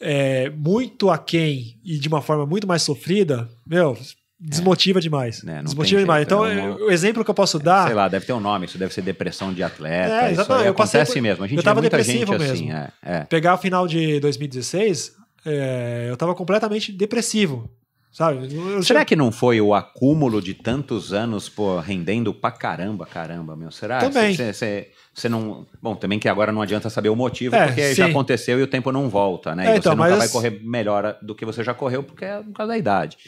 é, muito aquém e de uma forma muito mais sofrida, meu, desmotiva é. demais. Né, então, é, desmotiva demais. Jeito, então, uma... o exemplo que eu posso é, dar. Sei lá, deve ter um nome, isso deve ser depressão de atleta. É, isso aí eu passei por... mesmo. A gente eu tava depressivo assim, mesmo. Assim, é, Pegar o final de 2016, é, eu tava completamente depressivo. Sabe? Eu será que não foi o acúmulo de tantos anos, pô, rendendo pra caramba, caramba, meu? Será? Também. Você não. Bom, também que agora não adianta saber o motivo, é, porque sim. já aconteceu e o tempo não volta, né? É, e então, você nunca mas... vai correr melhor do que você já correu, porque é por causa da idade.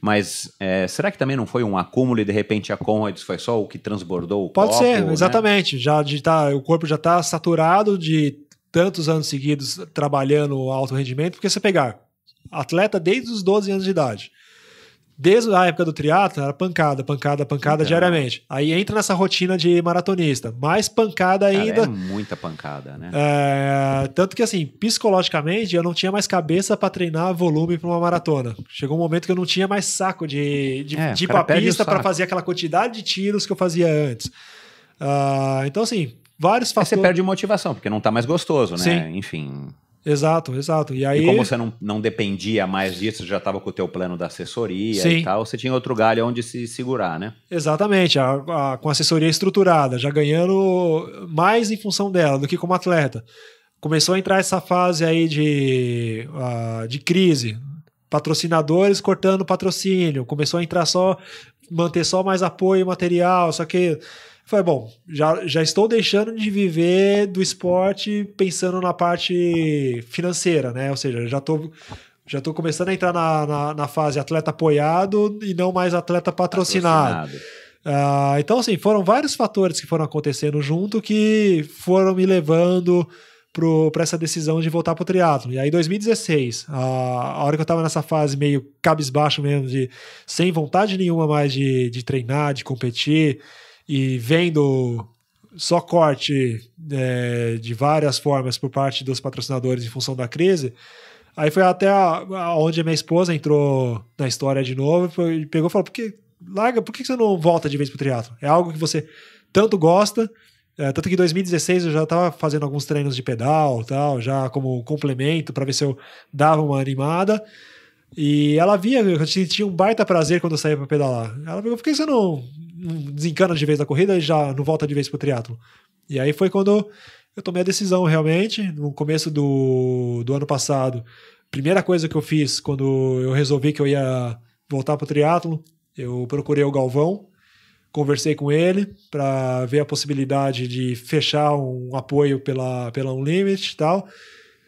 Mas é, será que também não foi um acúmulo e de repente a Conrads foi só o que transbordou o Pode copo, ser, né? exatamente. Já de tá, o corpo já está saturado de tantos anos seguidos trabalhando alto rendimento, porque você pegar atleta desde os 12 anos de idade. Desde a época do triatlo, era pancada, pancada, pancada então. diariamente. Aí entra nessa rotina de maratonista. Mais pancada ainda. é muita pancada, né? É, tanto que, assim, psicologicamente, eu não tinha mais cabeça para treinar volume para uma maratona. Chegou um momento que eu não tinha mais saco de, de, é, de ir pra pista para fazer aquela quantidade de tiros que eu fazia antes. Uh, então, assim, vários fatores. Aí você perde motivação, porque não tá mais gostoso, né? Sim. Enfim. Exato, exato. E, aí... E como você não, não dependia mais disso, já estava com o teu plano da assessoria Sim. e tal, você tinha outro galho onde se segurar, né? Exatamente, a, a, com a assessoria estruturada, já ganhando mais em função dela do que como atleta. Começou a entrar essa fase aí de, uh, de crise, patrocinadores cortando patrocínio, começou a entrar só, manter só mais apoio material, só que foi bom, já, já estou deixando de viver do esporte pensando na parte financeira, né? Ou seja, já estou já tô começando a entrar na, na, na, fase atleta apoiado e não mais atleta patrocinado. patrocinado. Uh, então, assim, foram vários fatores que foram acontecendo junto que foram me levando para essa decisão de voltar para o triatlo. E aí, 2016, a, a hora que eu estava nessa fase meio cabisbaixo mesmo, de sem vontade nenhuma mais de, de treinar, de competir, e vendo só corte é, de várias formas por parte dos patrocinadores em função da crise. Aí foi até a, a onde a minha esposa entrou na história de novo e pegou e falou: por que, larga, por que você não volta de vez pro triatlo? É algo que você tanto gosta. É, tanto que em 2016 eu já estava fazendo alguns treinos de pedal, tal, já como complemento para ver se eu dava uma animada. E ela via, eu tinha um baita prazer quando eu saía para pedalar. Ela falou: por que você não desencana de vez da corrida e já não volta de vez pro triatlo. E aí foi quando eu tomei a decisão realmente, no começo do, do ano passado. Primeira coisa que eu fiz quando eu resolvi que eu ia voltar pro triatlo, eu procurei o Galvão, conversei com ele para ver a possibilidade de fechar um apoio pela pela Unlimited e tal.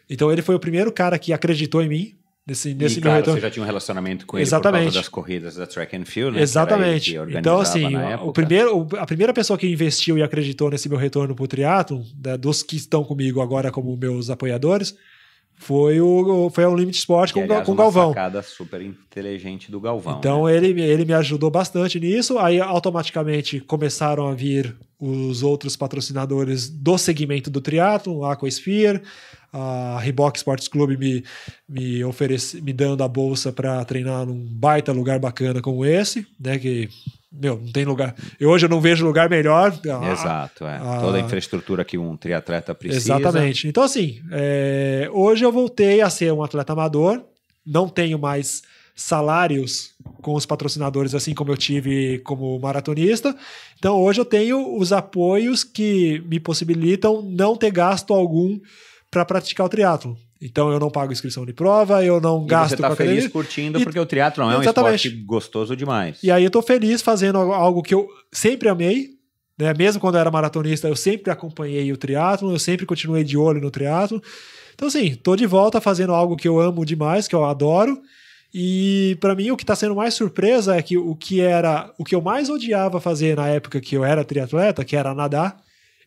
Então ele foi o primeiro cara que acreditou em mim, Nesse, nesse e, claro, retorno. você já tinha um relacionamento com ele Exatamente. por das corridas da track and field, né? Exatamente. Então, assim, o primeiro, a primeira pessoa que investiu e acreditou nesse meu retorno pro triatlon, né, dos que estão comigo agora como meus apoiadores, foi o foi o Limit Sport com, aliás, com o Galvão. sacada super inteligente do Galvão. Então né? ele, ele me ajudou bastante nisso. Aí automaticamente começaram a vir os outros patrocinadores do segmento do triatlon, a Sphere a Reebok Sports Club me, me, oferece, me dando a bolsa para treinar num baita lugar bacana como esse, né? Que, meu, não tem lugar. Eu, hoje eu não vejo lugar melhor. Exato, é. A, Toda a infraestrutura que um triatleta precisa. Exatamente. Então, assim, é, hoje eu voltei a ser um atleta amador, não tenho mais salários com os patrocinadores, assim como eu tive como maratonista. Então, hoje eu tenho os apoios que me possibilitam não ter gasto algum para praticar o triatlo. Então eu não pago inscrição de prova, eu não e gasto você tá com feliz academia. curtindo e, porque o triatlo é um esporte gostoso demais. E aí eu tô feliz fazendo algo que eu sempre amei, né? Mesmo quando eu era maratonista, eu sempre acompanhei o triatlo, eu sempre continuei de olho no triatlo. Então assim, tô de volta fazendo algo que eu amo demais, que eu adoro. E para mim o que está sendo mais surpresa é que o que era o que eu mais odiava fazer na época que eu era triatleta, que era nadar,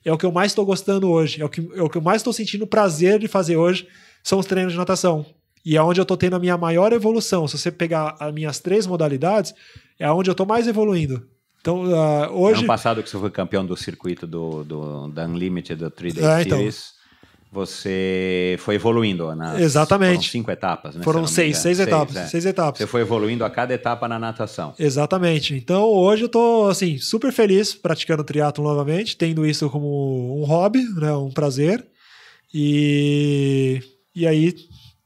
é o que eu mais estou gostando hoje, é o que, é o que eu mais estou sentindo prazer de fazer hoje, são os treinos de natação. E é onde eu estou tendo a minha maior evolução. Se você pegar as minhas três modalidades, é onde eu estou mais evoluindo. Então, uh, hoje... Ano passado que você foi campeão do circuito do, do, da Unlimited, do 3 d é, então. Series. Então você foi evoluindo nas né? Exatamente. cinco etapas, né? Foram seis, seis etapas, seis, é. seis etapas. Você foi evoluindo a cada etapa na natação. Exatamente. Então hoje eu tô assim super feliz praticando triatlo novamente, tendo isso como um hobby, né, um prazer. E e aí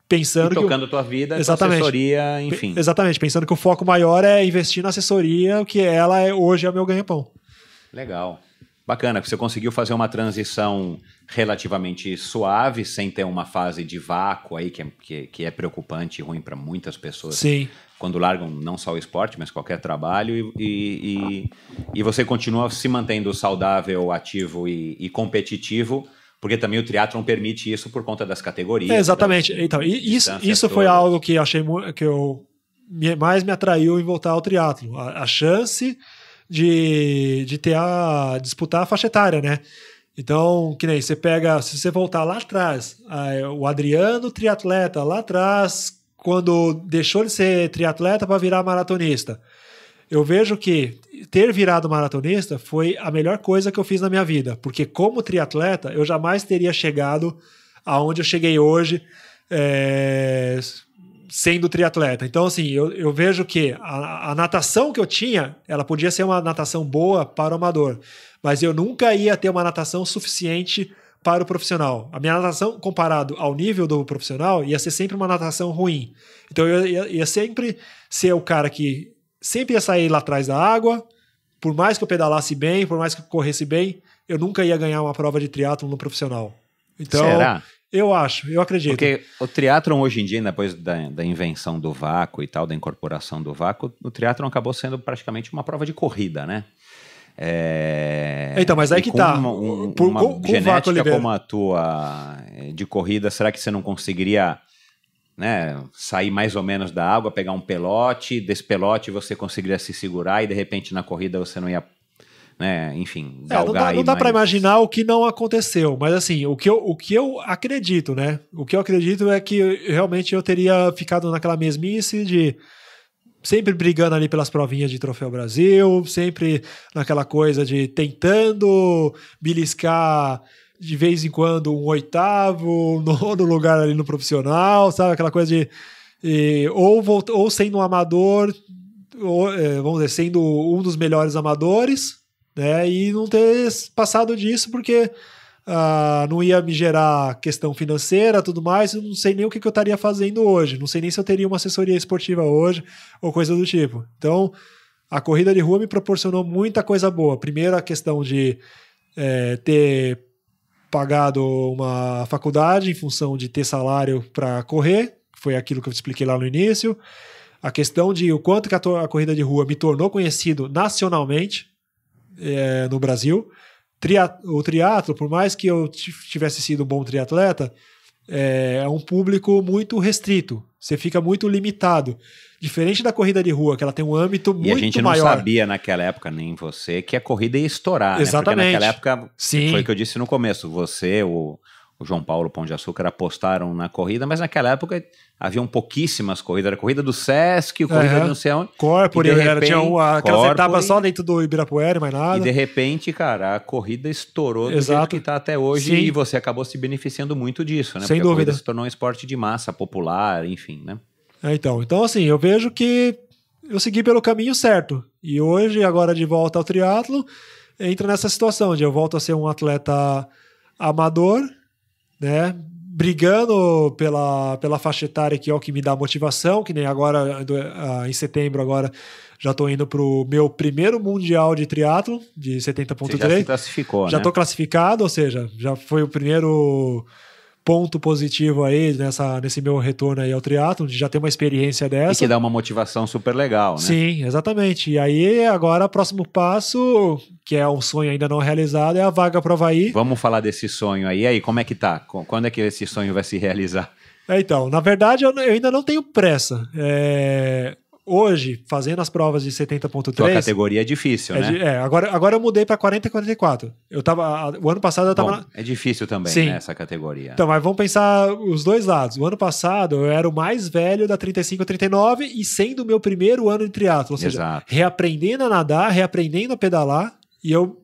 pensando e tocando que, tua vida, exatamente, tua assessoria, enfim. Exatamente, pensando que o foco maior é investir na assessoria, que ela é hoje é o meu ganha-pão. Legal. Bacana, você conseguiu fazer uma transição relativamente suave, sem ter uma fase de vácuo aí, que é, que, que é preocupante e ruim para muitas pessoas. Sim. Quando largam não só o esporte, mas qualquer trabalho, e, e, e você continua se mantendo saudável, ativo e, e competitivo, porque também o triatlon permite isso por conta das categorias. É, né, exatamente. Das então, isso, isso foi algo que, achei, que eu, mais me atraiu em voltar ao triatlo a, a chance de, de ter a disputar a faixa etária, né? Então, que nem você pega, se você voltar lá atrás, o Adriano triatleta lá atrás, quando deixou de ser triatleta para virar maratonista. Eu vejo que ter virado maratonista foi a melhor coisa que eu fiz na minha vida, porque como triatleta eu jamais teria chegado aonde eu cheguei hoje, é, sendo triatleta. Então, assim, eu, eu vejo que a, a, natação que eu tinha, ela podia ser uma natação boa para o amador, mas eu nunca ia ter uma natação suficiente para o profissional. A minha natação, comparado ao nível do profissional, ia ser sempre uma natação ruim. Então, eu ia, ia sempre ser o cara que sempre ia sair lá atrás da água, por mais que eu pedalasse bem, por mais que eu corresse bem, eu nunca ia ganhar uma prova de triatlo no profissional. Então, Será? Eu acho, eu acredito. Porque o triatlon hoje em dia, depois da, da, invenção do vácuo e tal, da incorporação do vácuo, o triatlon acabou sendo praticamente uma prova de corrida, né? É... Então, mas aí e que tá. Uma, um, Por, uma com, genética com como a tua eh, de corrida, será que você não conseguiria né, sair mais ou menos da água, pegar um pelote, desse pelote você conseguiria se segurar e de repente na corrida você não ia né, enfim, é, galgar é, não dá, não dá mais... para imaginar o que não aconteceu, mas assim, o que, eu, o que eu acredito, né? O que eu acredito é que realmente eu teria ficado naquela mesmice de sempre brigando ali pelas provinhas de Troféu Brasil, sempre naquela coisa de tentando beliscar de vez em quando um oitavo, um nono lugar ali no profissional, sabe? Aquela coisa de. E, ou, ou sendo um amador, ou, é, vamos dizer, sendo um dos melhores amadores, né? E não ter passado disso porque ah, não ia me gerar questão financeira, tudo mais. Eu não sei nem o que, que eu estaria fazendo hoje. Não sei nem se eu teria uma assessoria esportiva hoje ou coisa do tipo. Então, a corrida de rua me proporcionou muita coisa boa. Primeiro, a questão de é, ter pagado uma faculdade em função de ter salário para correr, foi aquilo que eu te expliquei lá no início. A questão de o quanto que a, a corrida de rua me tornou conhecido nacionalmente, é, no Brasil. o triatlo, por mais que eu tivesse sido um bom triatleta, é, é um público muito restrito. Você fica muito limitado. Diferente da corrida de rua, que ela tem um âmbito muito maior. E a gente não maior. sabia naquela época, nem você, que a corrida ia estourar. Exatamente. Né? Porque naquela época, Sim. foi o que eu disse no começo, você, o, o João Paulo Pão de Açúcar apostaram na corrida, mas naquela época haviam pouquíssimas corridas. Era corrida do Sesc, corrida uhum. do não sei onde. de repente, era, tinha uma, aquelas etapas só dentro do Ibirapuera, mais nada. E de repente, cara, a corrida estourou do Exato. jeito que está até hoje Sim. e você acabou se beneficiando muito disso, né? Sem Porque dúvida. se tornou um esporte de massa, popular, enfim, né? É, então, então, assim, eu vejo que eu segui pelo caminho certo. E hoje, agora de volta ao triatlo, entra nessa situação de eu volto a ser um atleta amador, né? Brigando pela, pela faixa etária que é o que me dá motivação, que nem agora, ah, em setembro agora, já estou indo para o meu primeiro mundial de triatlo de 70.3. Já se classificou, Já estou né? classificado, ou seja, já foi o primeiro ponto positivo aí nessa, nesse meu retorno aí ao triatlon, de já ter uma experiência dessa. E que dá uma motivação super legal, né? Sim, exatamente. E aí, agora, próximo passo, que é um sonho ainda não realizado, é a vaga para Havaí. Vamos falar desse sonho aí. E aí, como é que tá? Quando é que esse sonho vai se realizar? É, então, na verdade, eu, eu ainda não tenho pressa. É, hoje, fazendo as provas de 70.3... A categoria é difícil, é, né? É, agora, agora eu mudei para 40 e 44. Eu tava, o ano passado eu tava... Bom, na... É difícil também, Sim. né, essa categoria. Então, mas vamos pensar os dois lados. O ano passado eu era o mais velho da 35 a 39 e sendo o meu primeiro ano de triatlo, ou seja, Exato. reaprendendo a nadar, reaprendendo a pedalar, e eu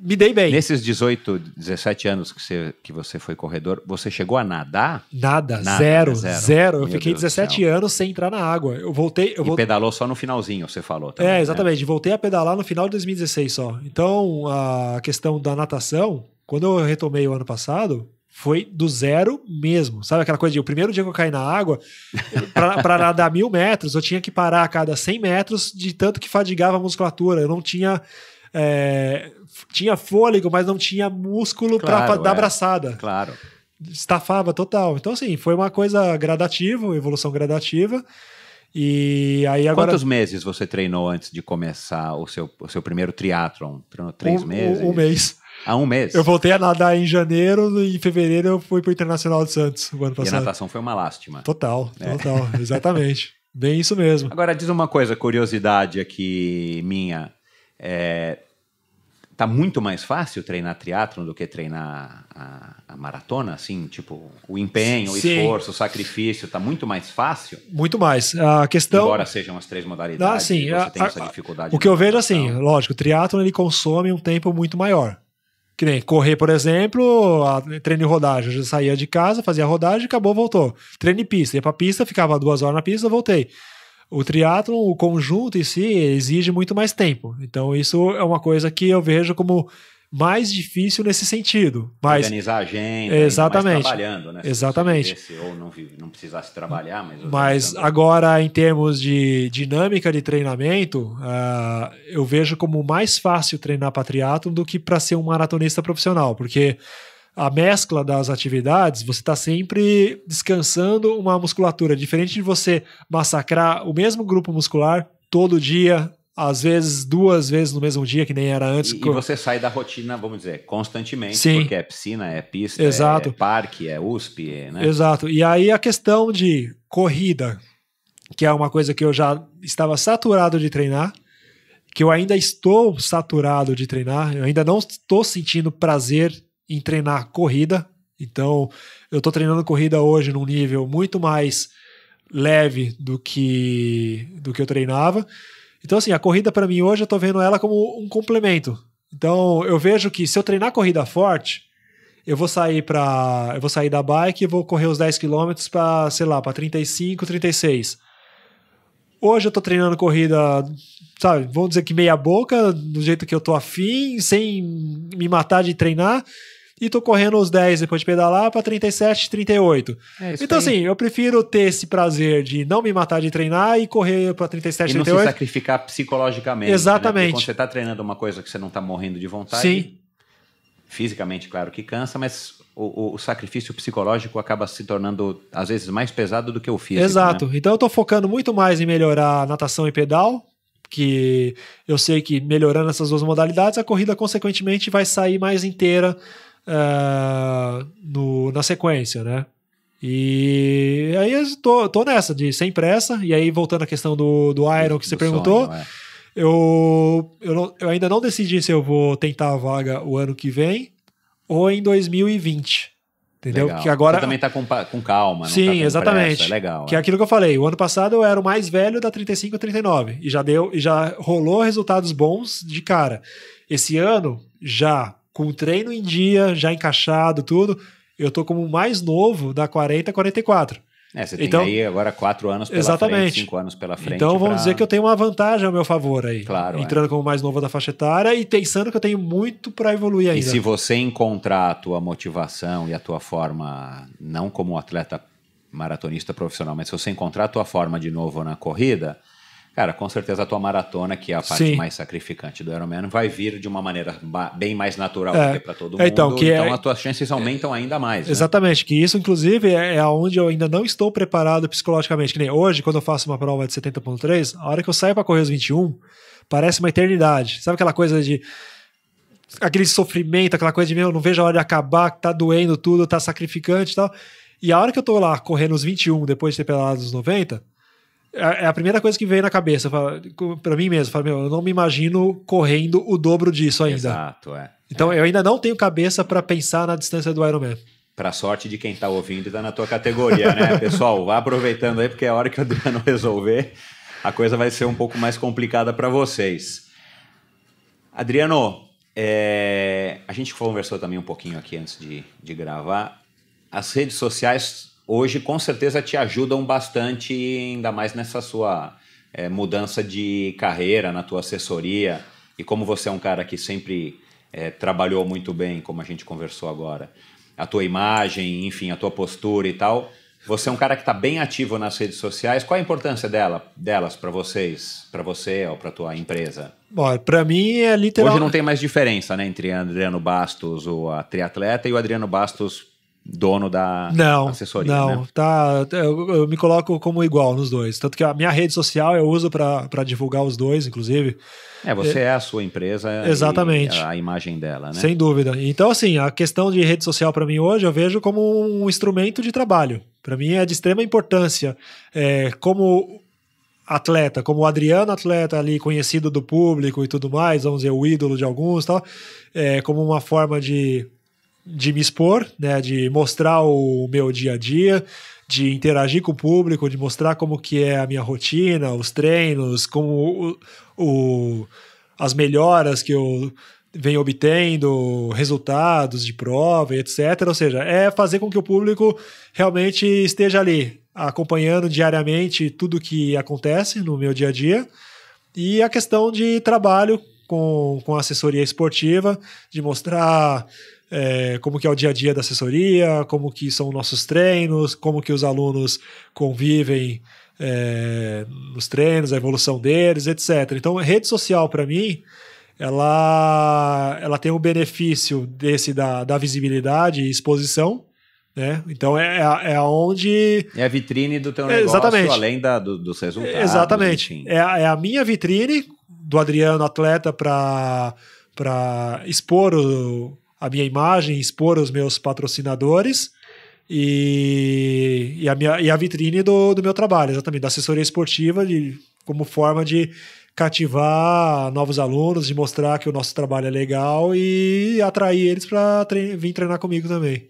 me dei bem. Nesses 18, 17 anos que você, que você foi corredor, você chegou a nadar? Nada, Nada zero, zero, zero. Eu Meu fiquei Deus 17 anos sem entrar na água. Eu voltei. Eu e voltei... pedalou só no finalzinho, você falou. Também, é, né? exatamente. Né? Voltei a pedalar no final de 2016 só. Então, a questão da natação, quando eu retomei o ano passado, foi do zero mesmo. Sabe aquela coisa de o primeiro dia que eu caí na água, <laughs> para nadar mil metros, eu tinha que parar a cada 100 metros de tanto que fadigava a musculatura. Eu não tinha é, tinha fôlego, mas não tinha músculo claro, para dar é. abraçada. Claro. Estafava total. Então, assim, foi uma coisa gradativa, evolução gradativa. E aí agora... Quantos meses você treinou antes de começar o seu, o seu primeiro triatlon? Treinou três um, meses? Um, um mês. Há ah, um mês. Eu voltei a nadar em janeiro e em fevereiro eu fui para o Internacional de Santos o ano passado. E a natação foi uma lástima. Total, né? total, <laughs> exatamente. Bem isso mesmo. Agora diz uma coisa, curiosidade aqui minha. É, tá muito mais fácil treinar triatlon do que treinar a, a maratona, assim, tipo, o empenho, Sim. o esforço, o sacrifício, tá muito mais fácil? Muito mais. A questão... Embora sejam as três modalidades, ah, você a, tem a, essa dificuldade. O que eu vejo, assim, lógico, o triatlon ele consome um tempo muito maior. Que nem correr, por exemplo, treino e rodagem. Eu já saía de casa, fazia rodagem, acabou, voltou. Treino e pista. Ia pra pista, ficava duas horas na pista, voltei. O triatlon, o conjunto em si, exige muito mais tempo. Então, isso é uma coisa que eu vejo como mais difícil nesse sentido. Mas, Organizar a agenda, exatamente, trabalhando, né? Exatamente. Se ou não, não precisasse trabalhar, mas... Mas agora, em termos de dinâmica de treinamento, uh, eu vejo como mais fácil treinar para triatlon do que para ser um maratonista profissional, porque a mescla das atividades, você está sempre descansando uma musculatura. Diferente de você massacrar o mesmo grupo muscular todo dia, às vezes duas vezes no mesmo dia, que nem era antes. E, e você sai da rotina, vamos dizer, constantemente, Sim. porque é piscina, é pista, Exato. é parque, é USP, é, né? Exato. E aí a questão de corrida, que é uma coisa que eu já estava saturado de treinar, que eu ainda estou saturado de treinar, eu ainda não estou sentindo prazer em treinar corrida. Então, eu estou treinando corrida hoje num nível muito mais leve do que do que eu treinava. Então, assim, a corrida para mim hoje eu estou vendo ela como um complemento. Então, eu vejo que se eu treinar corrida forte, eu vou sair para eu vou sair da bike e vou correr os 10 km para, sei lá, para 35, 36. Hoje eu tô treinando corrida, sabe, vamos dizer que meia boca, do jeito que eu tô afim, sem me matar de treinar e tô correndo os 10 depois de pedalar para 37, 38. É então, aí. assim, eu prefiro ter esse prazer de não me matar de treinar e correr para 37, e 38. E não se sacrificar psicologicamente. Né? Exatamente. Né? Quando você tá treinando uma coisa que você não tá morrendo de vontade. Sim. Fisicamente, claro que cansa, mas o, o, sacrifício psicológico acaba se tornando, às vezes, mais pesado do que o físico. Exato. Né? Então, eu tô focando muito mais em melhorar natação e pedal, que eu sei que melhorando essas duas modalidades, a corrida, consequentemente, vai sair mais inteira uh, no, na sequência, né? E aí eu tô, tô nessa, de sem pressa, e aí voltando à questão do, do Iron que do você perguntou, sonho, é. Né? eu, eu, não, eu ainda não decidi se eu vou tentar a vaga o ano que vem ou em 2020. Entendeu? Legal. agora. Você também tá com, com calma, Sim, tá com exatamente. Pressa, é legal. Que é, é aquilo que eu falei. O ano passado eu era o mais velho da 35 a 39. E já deu, e já rolou resultados bons de cara. Esse ano, já com o treino em dia, já encaixado, tudo, eu tô como mais novo da 40 a 44. É, você tem então, aí agora quatro anos pela exatamente. frente, cinco anos pela frente. Então vamos pra... dizer que eu tenho uma vantagem ao meu favor aí. Claro. É. Entrando é. como mais novo da faixa etária e pensando que eu tenho muito para evoluir ainda. E se você encontrar a tua motivação e a tua forma, não como um atleta maratonista profissional, mas se você encontrar a tua forma de novo na corrida, Cara, com certeza a tua maratona, que é a parte Sim. mais sacrificante do Ironman, vai vir de uma maneira bem mais natural é. para todo é, então, mundo. Então, que então é... as tuas chances aumentam é. ainda mais. Né? Exatamente, que isso inclusive é, é onde eu ainda não estou preparado psicologicamente. Que nem hoje, quando eu faço uma prova de 70.3, a hora que eu saio para correr os 21, parece uma eternidade. Sabe aquela coisa de aquele sofrimento, aquela coisa de meu, não vejo a hora de acabar, tá doendo tudo, tá sacrificante e tal. E a hora que eu tô lá correndo os 21, depois de ter pelado os 90, é, é a primeira coisa que veio na cabeça para mim mesmo. Falo, meu, eu não me imagino correndo o dobro disso ainda. Exato, é. Então é. eu ainda não tenho cabeça para pensar na distância do Ironman. Para sorte de quem está ouvindo e está na tua categoria, né, <laughs> pessoal? Vá aproveitando aí porque é a hora que o Adriano <laughs> resolver, a coisa vai ser um pouco mais complicada para vocês. Adriano, é... a gente conversou também um pouquinho aqui antes de, de gravar. As redes sociais hoje com certeza te ajudam bastante, ainda mais nessa sua é, mudança de carreira, na tua assessoria. E como você é um cara que sempre é, trabalhou muito bem, como a gente conversou agora, a tua imagem, enfim, a tua postura e tal. Você é um cara que está bem ativo nas redes sociais. Qual a importância dela, delas para vocês, para você ou para tua empresa? Bom, para mim é literalmente... Hoje não tem mais diferença, né, entre Adriano Bastos, o triatleta, e o Adriano Bastos dono da não, assessoria. Não, né? tá. Eu, eu, me coloco como igual nos dois. Tanto que a minha rede social eu uso para divulgar os dois, inclusive. É, você é, é a sua empresa. Exatamente. a imagem dela, né? Sem dúvida. Então, assim, a questão de rede social para mim hoje eu vejo como um instrumento de trabalho. Para mim é de extrema importância. É, como atleta, como o Adriano atleta ali, conhecido do público e tudo mais, vamos dizer, o ídolo de alguns tal, é, como uma forma de de me expor, né, de mostrar o meu dia a dia, de interagir com o público, de mostrar como que é a minha rotina, os treinos, como o, o as melhoras que eu venho obtendo, resultados de prova, etc. Ou seja, é fazer com que o público realmente esteja ali acompanhando diariamente tudo que acontece no meu dia a dia. E a questão de trabalho com, com assessoria esportiva, de mostrar é, como que é o dia a dia da assessoria, como que são nossos treinos, como que os alunos convivem é, nos treinos, a evolução deles, etc. Então, a rede social para mim ela, ela tem o um benefício desse da, da visibilidade e exposição, né? Então é, é, é onde. É a vitrine do teu negócio, exatamente. além da, do, dos resultados. Exatamente. É, a, é a minha vitrine do Adriano atleta para expor o, a minha imagem, expor os meus patrocinadores e, e, a, minha, e a vitrine do, do meu trabalho, exatamente, da assessoria esportiva, de, como forma de cativar novos alunos, de mostrar que o nosso trabalho é legal e atrair eles para vir treinar comigo também.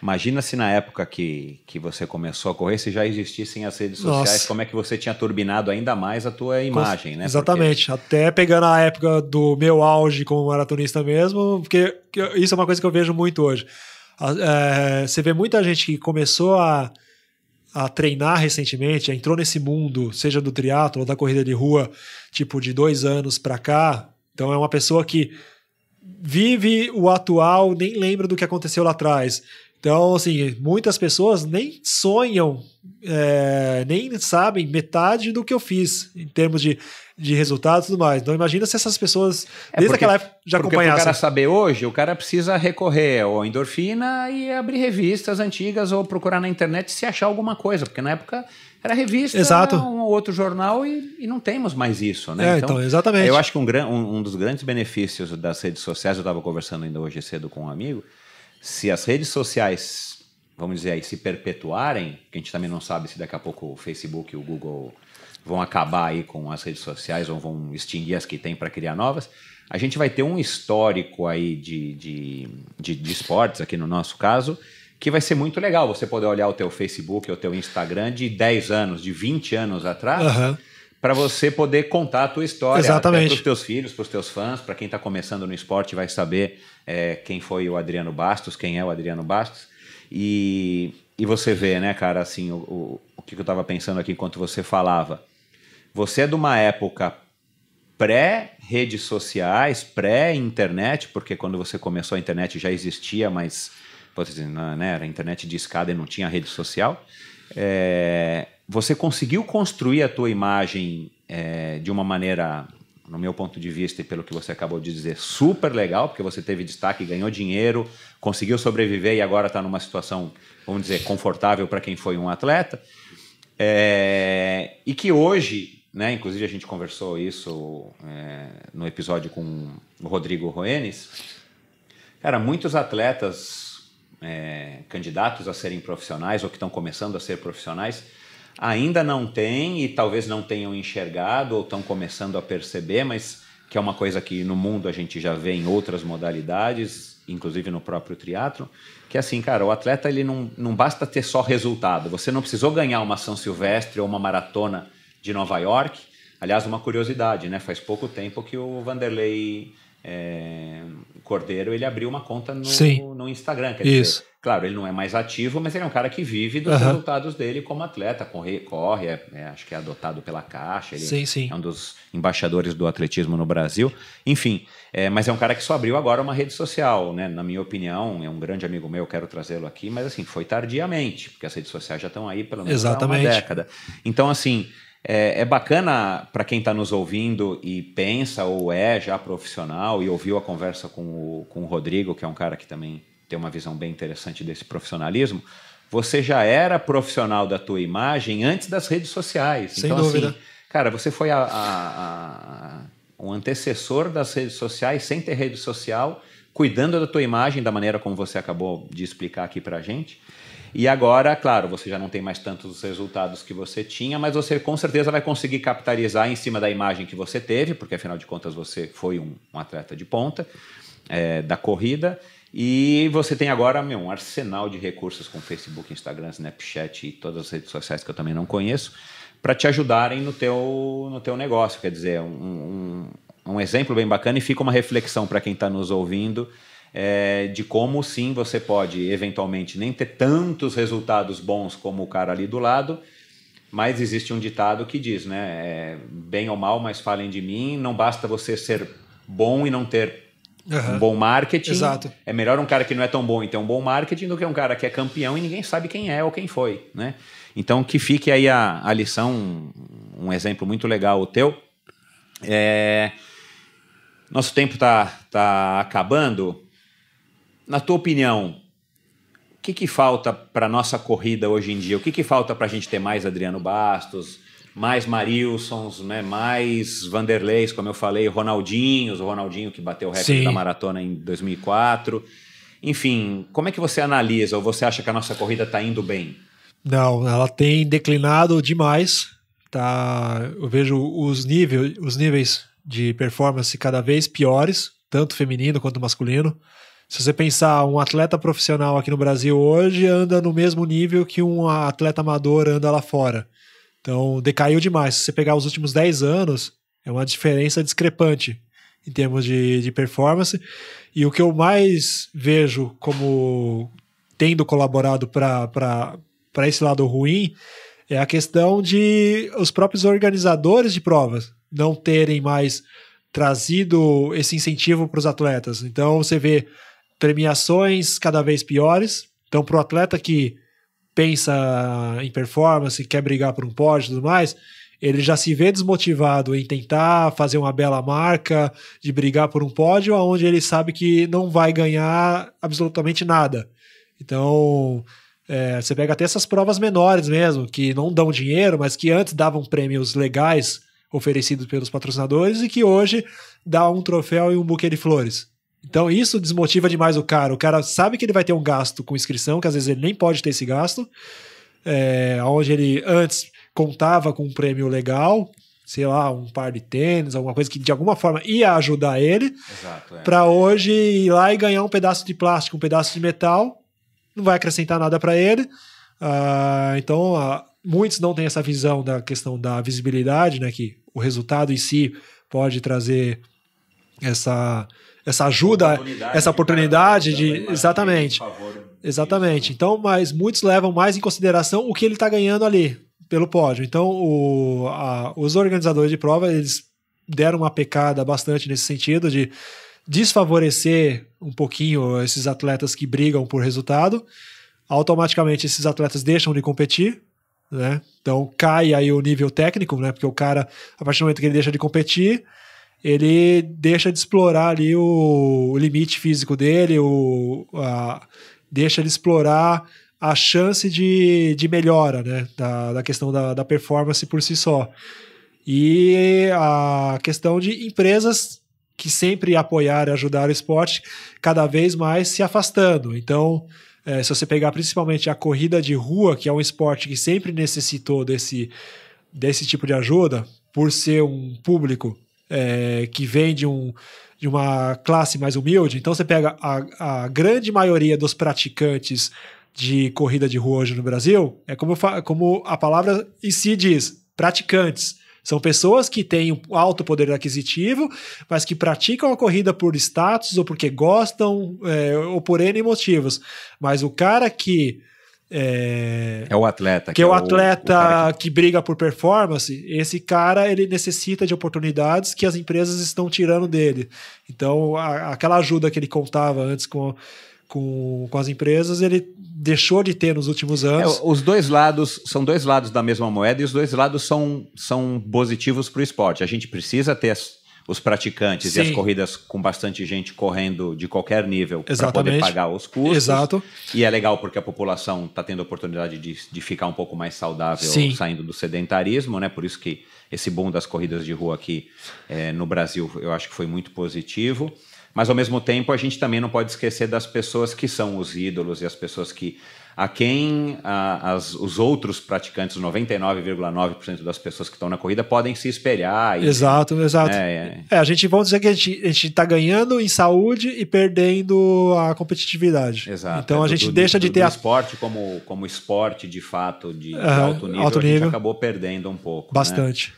Imagina se na época que, que você começou a correr, se já existissem as redes Nossa. sociais, como é que você tinha turbinado ainda mais a tua imagem, Com, né? Exatamente. Porque... Até pegando a época do meu auge como maratonista mesmo, porque isso é uma coisa que eu vejo muito hoje. É, você vê muita gente que começou a, a treinar recentemente, entrou nesse mundo, seja do triatlo ou da corrida de rua, tipo de dois anos para cá. Então é uma pessoa que vive o atual, nem lembra do que aconteceu lá atrás então, assim, muitas pessoas nem sonham, é, nem sabem metade do que eu fiz em termos de, de resultados e tudo mais. Então, imagina se essas pessoas, é desde porque, aquela época, já acompanhassem. Porque o cara saber hoje, o cara precisa recorrer ao endorfina e abrir revistas antigas ou procurar na internet se achar alguma coisa, porque na época era revista, Exato. um ou outro jornal e, e, não temos mais isso, né? É, então, então, exatamente. Eu acho que um, um, um dos grandes benefícios das redes sociais, eu estava conversando ainda hoje cedo com um amigo, se as redes sociais, vamos dizer aí, se perpetuarem, que a gente também não sabe se daqui a pouco o Facebook e o Google vão acabar aí com as redes sociais ou vão extinguir as que tem para criar novas, a gente vai ter um histórico aí de, de, de, de esportes, aqui no nosso caso, que vai ser muito legal você poder olhar o teu Facebook, o teu Instagram de 10 anos, de 20 anos atrás uhum para você poder contar a tua história para os teus filhos, para os teus fãs, para quem está começando no esporte vai saber é, quem foi o Adriano Bastos, quem é o Adriano Bastos. E, e você vê, né, cara, assim, o, o, o que eu estava pensando aqui enquanto você falava. Você é de uma época pré-redes sociais, pré-internet, porque quando você começou a internet já existia, mas dizer, não, né, era internet de escada e não tinha rede social. É, você conseguiu construir a tua imagem é, de uma maneira, no meu ponto de vista e pelo que você acabou de dizer, super legal, porque você teve destaque, ganhou dinheiro, conseguiu sobreviver e agora está numa situação, vamos dizer, confortável para quem foi um atleta. É, e que hoje, né, inclusive a gente conversou isso é, no episódio com o Rodrigo Roenes, cara, muitos atletas é, candidatos a serem profissionais ou que estão começando a ser profissionais ainda não tem e talvez não tenham enxergado ou estão começando a perceber, mas que é uma coisa que no mundo a gente já vê em outras modalidades, inclusive no próprio teatro, que é assim, cara, o atleta ele não, não basta ter só resultado. Você não precisou ganhar uma São Silvestre ou uma maratona de Nova York. Aliás, uma curiosidade, né? Faz pouco tempo que o Vanderlei é, Cordeiro ele abriu uma conta no, no Instagram. Quer Isso. Dizer, Claro, ele não é mais ativo, mas ele é um cara que vive dos uhum. resultados dele como atleta, corre, corre é, é, acho que é adotado pela Caixa, ele sim, sim. é um dos embaixadores do atletismo no Brasil. Enfim, é, mas é um cara que só abriu agora uma rede social, né? Na minha opinião, é um grande amigo meu, quero trazê-lo aqui, mas assim, foi tardiamente, porque as redes sociais já estão aí pelo menos há uma década. Então, assim, é, é, bacana para quem está nos ouvindo e pensa ou é já profissional e ouviu a conversa com o, com o Rodrigo, que é um cara que também ter uma visão bem interessante desse profissionalismo, você já era profissional da tua imagem antes das redes sociais. Sem então, assim, dúvida. Assim, cara, você foi a, a, a, um antecessor das redes sociais, sem ter rede social, cuidando da tua imagem da maneira como você acabou de explicar aqui para gente. E agora, claro, você já não tem mais tantos resultados que você tinha, mas você com certeza vai conseguir capitalizar em cima da imagem que você teve, porque afinal de contas você foi um, um atleta de ponta é, da corrida e você tem agora meu, um arsenal de recursos com Facebook, Instagram, Snapchat e todas as redes sociais que eu também não conheço para te ajudarem no teu, no teu negócio. Quer dizer, um, um, um exemplo bem bacana e fica uma reflexão para quem está nos ouvindo é, de como sim você pode eventualmente nem ter tantos resultados bons como o cara ali do lado, mas existe um ditado que diz, né? É, bem ou mal, mas falem de mim. Não basta você ser bom e não ter Uhum. Um bom marketing. Exato. É melhor um cara que não é tão bom e ter um bom marketing do que um cara que é campeão e ninguém sabe quem é ou quem foi, né? Então, que fique aí a, a lição, um exemplo muito legal o teu. É, nosso tempo está tá acabando. Na tua opinião, o que, que falta para nossa corrida hoje em dia? O que, que falta para a gente ter mais Adriano Bastos, mais Marilsons, né, mais Vanderleis, como eu falei, Ronaldinhos, o Ronaldinho que bateu o recorde Sim. da maratona em 2004. Enfim, como é que você analisa ou você acha que a nossa corrida está indo bem? Não, ela tem declinado demais. Tá, eu vejo os níveis, os níveis de performance cada vez piores, tanto feminino quanto masculino. Se você pensar, um atleta profissional aqui no Brasil hoje anda no mesmo nível que um atleta amador anda lá fora. Então, decaiu demais. Se você pegar os últimos 10 anos, é uma diferença discrepante em termos de, de performance. E o que eu mais vejo como tendo colaborado para esse lado ruim é a questão de os próprios organizadores de provas não terem mais trazido esse incentivo para os atletas. Então você vê premiações cada vez piores. Então, para o atleta que pensa em performance, quer brigar por um pódio e tudo mais, ele já se vê desmotivado em tentar fazer uma bela marca, de brigar por um pódio, aonde ele sabe que não vai ganhar absolutamente nada. Então, é, você pega até essas provas menores mesmo, que não dão dinheiro, mas que antes davam prêmios legais oferecidos pelos patrocinadores e que hoje dá um troféu e um buquê de flores. Então isso desmotiva demais o cara. O cara sabe que ele vai ter um gasto com inscrição, que às vezes ele nem pode ter esse gasto, é, onde ele antes contava com um prêmio legal, sei lá, um par de tênis, alguma coisa que de alguma forma ia ajudar ele, é. para hoje ir lá e ganhar um pedaço de plástico, um pedaço de metal, não vai acrescentar nada para ele. Ah, então, ah, muitos não têm essa visão da questão da visibilidade, né, que o resultado em si pode trazer essa essa ajuda, oportunidade essa oportunidade de, exatamente. Né, exatamente. Então, mas muitos levam mais em consideração o que ele está ganhando ali pelo pódio. Então, o, a, os organizadores de prova, eles deram uma pecada bastante nesse sentido de desfavorecer um pouquinho esses atletas que brigam por resultado. Automaticamente esses atletas deixam de competir, né? Então cai aí o nível técnico, né? Porque o cara, a partir do momento que ele deixa de competir, ele deixa de explorar ali o, o limite físico dele, o, a, deixa de explorar a chance de, de melhora né, da, da questão da, da performance por si só. E a questão de empresas que sempre apoiaram e ajudaram o esporte, cada vez mais se afastando. Então, é, se você pegar principalmente a corrida de rua, que é um esporte que sempre necessitou desse, desse tipo de ajuda, por ser um público é, que vem de, um, de uma classe mais humilde. Então você pega a, a grande maioria dos praticantes de corrida de rua hoje no Brasil, é como, como a palavra em si diz, praticantes. São pessoas que têm um alto poder aquisitivo, mas que praticam a corrida por status ou porque gostam é, ou por N motivos. Mas o cara que é, é, o atleta. Que é o é atleta o, o que... que... briga por performance. Esse cara, ele necessita de oportunidades que as empresas estão tirando dele. Então, a, aquela ajuda que ele contava antes com, com, com as empresas, ele deixou de ter nos últimos é, anos. É, os dois lados são dois lados da mesma moeda e os dois lados são, são positivos para o esporte. A gente precisa ter os praticantes Sim. e as corridas com bastante gente correndo de qualquer nível para poder pagar os custos. Exato. E é legal porque a população está tendo a oportunidade de, de ficar um pouco mais saudável Sim. saindo do sedentarismo, né? Por isso que esse boom das corridas de rua aqui é, no Brasil eu acho que foi muito positivo. Mas ao mesmo tempo a gente também não pode esquecer das pessoas que são os ídolos e as pessoas que a quem a, as, os outros praticantes, 99,9% das pessoas que estão na corrida, podem se espelhar. E, exato, exato. É, é. é, a gente, vamos dizer que a gente está ganhando em saúde e perdendo a competitividade. Exato. Então é, a gente do, deixa do, de ter... O esporte como, como esporte, de fato, de, de alto, nível, alto, nível, a gente acabou perdendo um pouco. Né? Bastante. Né?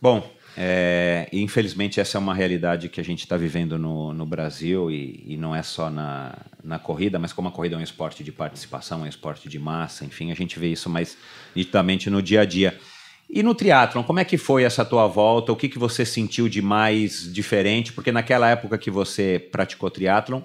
Bom, é, infelizmente, essa é uma realidade que a gente está vivendo no, no Brasil e, e, não é só na, na corrida, mas como a corrida é um esporte de participação, é um esporte de massa, enfim, a gente vê isso mais nitidamente no dia a dia. E no triatlon, como é que foi essa tua volta? O que, que você sentiu de mais diferente? Porque naquela época que você praticou triatlon,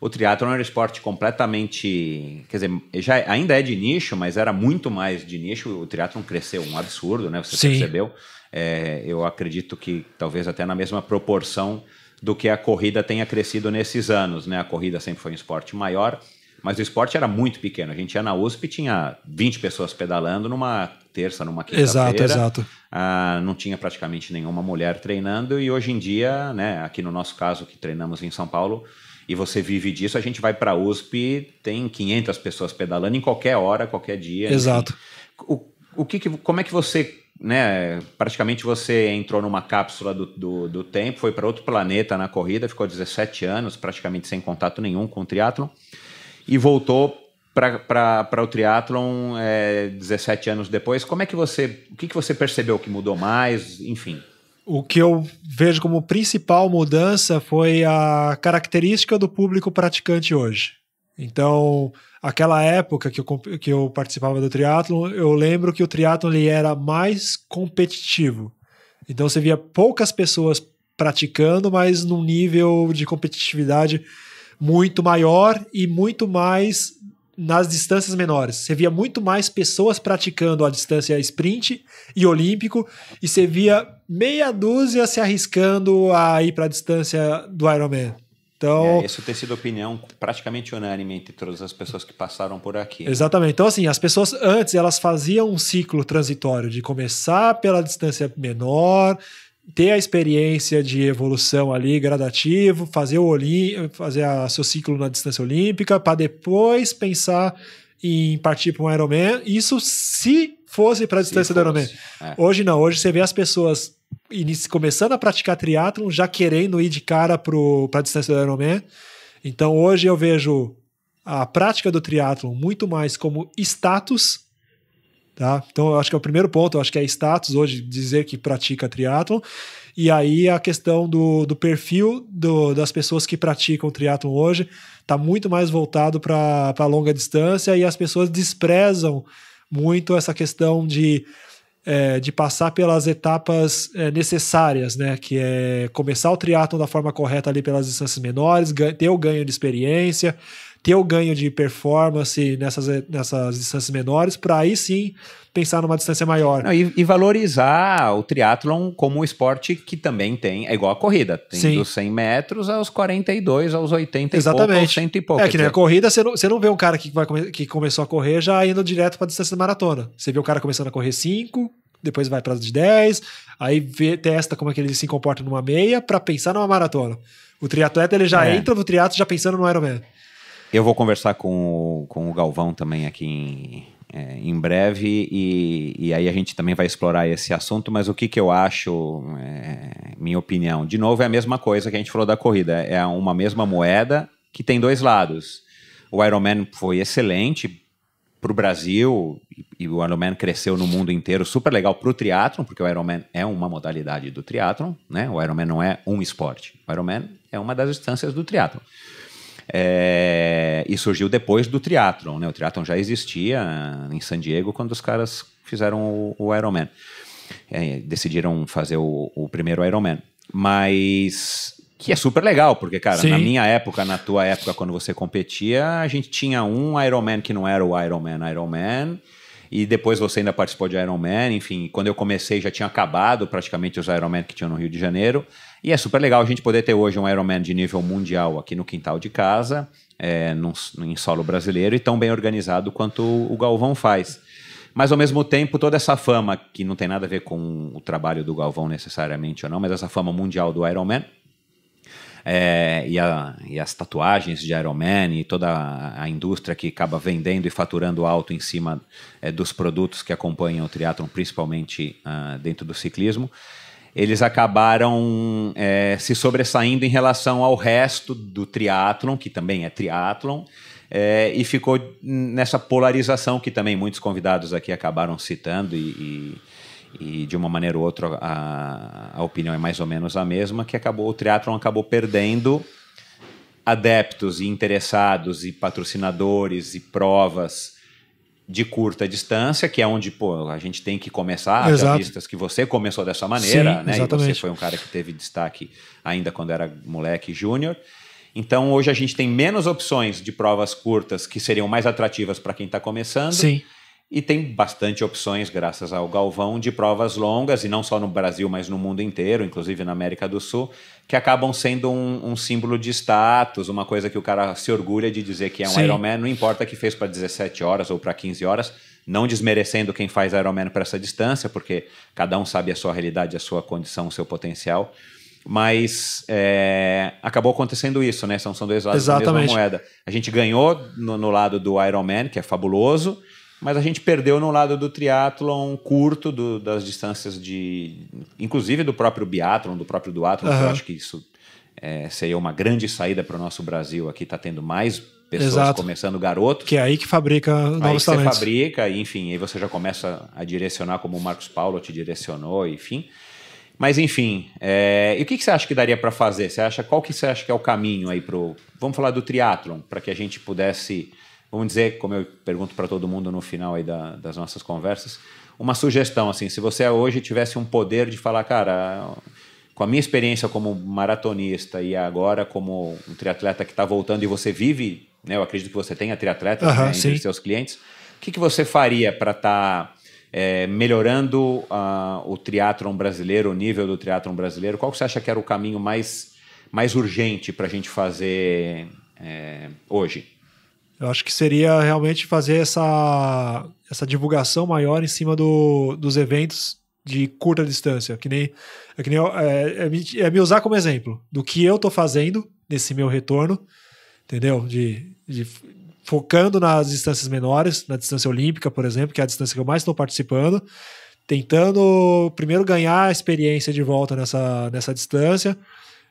o triatlon era um esporte completamente, quer dizer, já ainda é de nicho, mas era muito mais de nicho. O triatlon cresceu um absurdo, né? Você Sim. percebeu? Sim é, eu acredito que talvez até na mesma proporção do que a corrida tenha crescido nesses anos. Né? A corrida sempre foi um esporte maior, mas o esporte era muito pequeno. A gente ia na USP tinha 20 pessoas pedalando numa terça, numa quinta-feira. Exato, exato. Ah, não tinha praticamente nenhuma mulher treinando e hoje em dia, né, aqui no nosso caso que treinamos em São Paulo, e você vive disso, a gente vai para a USP, tem 500 pessoas pedalando em qualquer hora, qualquer dia. Exato. O, o que, que como é que você né, praticamente você entrou numa cápsula do, do, do tempo, foi para outro planeta na corrida, ficou 17 anos praticamente sem contato nenhum com o triatlon e voltou para o triatlon é, 17 anos depois. Como é que você, o que, que você percebeu que mudou mais, enfim? O que eu vejo como principal mudança foi a característica do público praticante hoje. Então, aquela época que eu, que eu participava do triatlon, eu lembro que o triatlon era mais competitivo. Então, você via poucas pessoas praticando, mas num nível de competitividade muito maior e muito mais nas distâncias menores. Você via muito mais pessoas praticando a distância sprint e olímpico, e você via meia dúzia se arriscando a ir para a distância do Ironman. Então, é, isso tem sido opinião praticamente unânime entre todas as pessoas que passaram por aqui. Né? Exatamente. Então, assim, as pessoas antes elas faziam um ciclo transitório de começar pela distância menor, ter a experiência de evolução ali gradativo, fazer o fazer a, seu ciclo na distância olímpica, para depois pensar em partir para um Ironman. Isso se fosse para a distância fosse. do Ironman. É. Hoje não, hoje você vê as pessoas inicio, começando a praticar triatlon, já querendo ir de cara para a distância do Ironman. Então hoje eu vejo a prática do triatlon muito mais como status, tá? Então eu acho que é o primeiro ponto, eu acho que é status hoje dizer que pratica triatlon. E aí a questão do, do perfil do, das pessoas que praticam triatlon hoje está muito mais voltado para longa distância e as pessoas desprezam muito essa questão de é, de passar pelas etapas é, necessárias, né? Que é começar o triatlon da forma correta ali pelas distâncias menores, ter o ganho de experiência, ter o ganho de performance nessas, é, nessas distâncias menores, para aí sim pensar numa distância maior. Não, e, e, valorizar o triatlon como um esporte que também tem, é igual a corrida, tem sim. dos 100 metros aos 42, aos 80 Exatamente. e pouco, aos 100 e pouco. É que na corrida você não, você não vê um cara que, vai, que começou a correr já indo direto para a distância da maratona. Você vê o cara começando a correr 5, depois vai para as de 10, aí vê, testa como é que ele se comporta numa meia para pensar numa maratona. O triatleta ele já é. entra no triatlo já pensando no Ironman. Eu vou conversar com, com o Galvão também aqui em, é, em breve e, e, aí a gente também vai explorar esse assunto, mas o que, que eu acho, é, minha opinião, de novo é a mesma coisa que a gente falou da corrida, é uma mesma moeda que tem dois lados. O Ironman foi excelente, para o Brasil e, o Ironman cresceu no mundo inteiro, super legal para o triatlon, porque o Ironman é uma modalidade do triatlon, né? O Ironman não é um esporte. O Ironman é uma das distâncias do triatlon. É, e surgiu depois do triatlon, né? O triatlon já existia ah, em San Diego quando os caras fizeram o, o Ironman. É, decidiram fazer o, o primeiro Ironman. Mas que é super legal, porque, cara, Sim. na minha época, na tua época, quando você competia, a gente tinha um Ironman que não era o Ironman Ironman. E depois você ainda participou de Ironman, enfim, quando eu comecei já tinha acabado praticamente os Ironman que tinha no Rio de Janeiro. E é super legal a gente poder ter hoje um Ironman de nível mundial aqui no quintal de casa, é, num, em solo brasileiro, e tão bem organizado quanto o Galvão faz. Mas ao mesmo tempo, toda essa fama, que não tem nada a ver com o trabalho do Galvão necessariamente ou não, mas essa fama mundial do Ironman, é, e, a, e, as tatuagens de Iron Man e toda a, indústria que acaba vendendo e faturando alto em cima é, dos produtos que acompanham o triatlon, principalmente uh, dentro do ciclismo, eles acabaram é, se sobressaindo em relação ao resto do triatlon, que também é triatlon, é, e ficou nessa polarização que também muitos convidados aqui acabaram citando e, e e de uma maneira ou outra a, a opinião é mais ou menos a mesma, que acabou o triatlon acabou perdendo adeptos e interessados e patrocinadores e provas de curta distância, que é onde pô, a gente tem que começar, as pistas que você começou dessa maneira, Sim, né? Exatamente. E você foi um cara que teve destaque ainda quando era moleque júnior. Então hoje a gente tem menos opções de provas curtas que seriam mais atrativas para quem está começando. Sim e tem bastante opções, graças ao Galvão, de provas longas, e não só no Brasil, mas no mundo inteiro, inclusive na América do Sul, que acabam sendo um, um símbolo de status, uma coisa que o cara se orgulha de dizer que é um Sim. Ironman, não importa que fez para 17 horas ou para 15 horas, não desmerecendo quem faz Ironman para essa distância, porque cada um sabe a sua realidade, a sua condição, o seu potencial. Mas é, acabou acontecendo isso, né? São, são dois lados Exatamente. da mesma moeda. A gente ganhou no, no lado do Ironman, que é fabuloso, mas a gente perdeu no lado do triatlon curto, do, das distâncias de. inclusive do próprio biatlon, do próprio duatlon, uhum. que eu acho que isso é, seria uma grande saída para o nosso Brasil aqui, está tendo mais pessoas Exato. começando garoto. Que é aí que fabrica novos aí você talentos. Você fabrica, enfim, aí você já começa a direcionar como o Marcos Paulo te direcionou, enfim. Mas enfim, é... e o que, que, você acha que daria para fazer? Você acha qual que você acha que é o caminho aí pro? Vamos falar do triatlon para que a gente pudesse vamos dizer, como eu pergunto para todo mundo no final aí da, das nossas conversas, uma sugestão assim, se você hoje tivesse um poder de falar, cara, com a minha experiência como maratonista e agora como um triatleta que está voltando e você vive, né, eu acredito que você tenha triatleta né, entre seus clientes, o que, que você faria para estar tá, é, melhorando uh, o triatlon brasileiro, o nível do triatlon brasileiro? Qual você acha que era o caminho mais, mais urgente para a gente fazer é, hoje? Eu acho que seria realmente fazer essa, essa divulgação maior em cima do, dos eventos de curta distância, que nem, é, que nem é, é, me, é, me, usar como exemplo do que eu estou fazendo nesse meu retorno, entendeu? De, de focando nas distâncias menores, na distância olímpica, por exemplo, que é a distância que eu mais estou participando, tentando primeiro ganhar a experiência de volta nessa, nessa distância,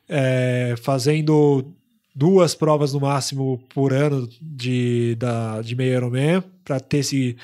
é, fazendo duas provas no máximo por ano de, da, de meio Ironman, para ter esse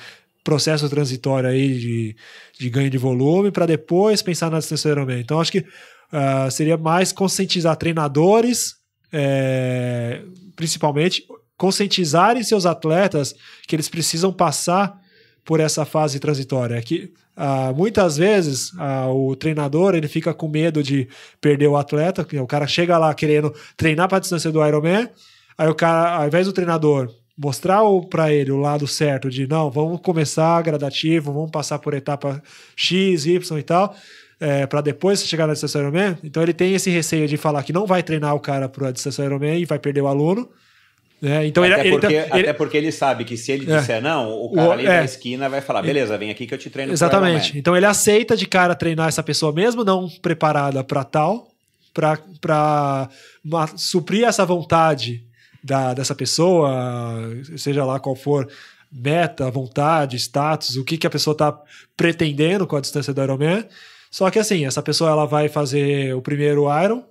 processo transitório aí de, de ganho de volume, para depois pensar na distância Ironman. Então, acho que uh, seria mais conscientizar treinadores, é, principalmente, conscientizarem seus atletas que eles precisam passar por essa fase transitória. Que Uh, muitas vezes uh, o treinador ele fica com medo de perder o atleta, o cara chega lá querendo treinar para a distância do Ironman, aí o cara, ao invés do treinador mostrar para ele o lado certo de não, vamos começar gradativo, vamos passar por etapa X, Y e tal, é, eh, para depois chegar na distância do Ironman, então ele tem esse receio de falar que não vai treinar o cara para a distância do Ironman e vai perder o aluno, é, então até, ele, é- porque, tá- ele, até porque ele sabe que se ele é. disser não, o cara o, ali é, da esquina vai falar: beleza, vem aqui que eu te treino. Exatamente. Então ele aceita de cara treinar essa pessoa, mesmo não preparada para tal, para suprir essa vontade da, dessa pessoa, seja lá qual for meta, vontade, status, o que, que a pessoa está pretendendo com a distância do Ironman. Só que assim, essa pessoa ela vai fazer o primeiro Iron,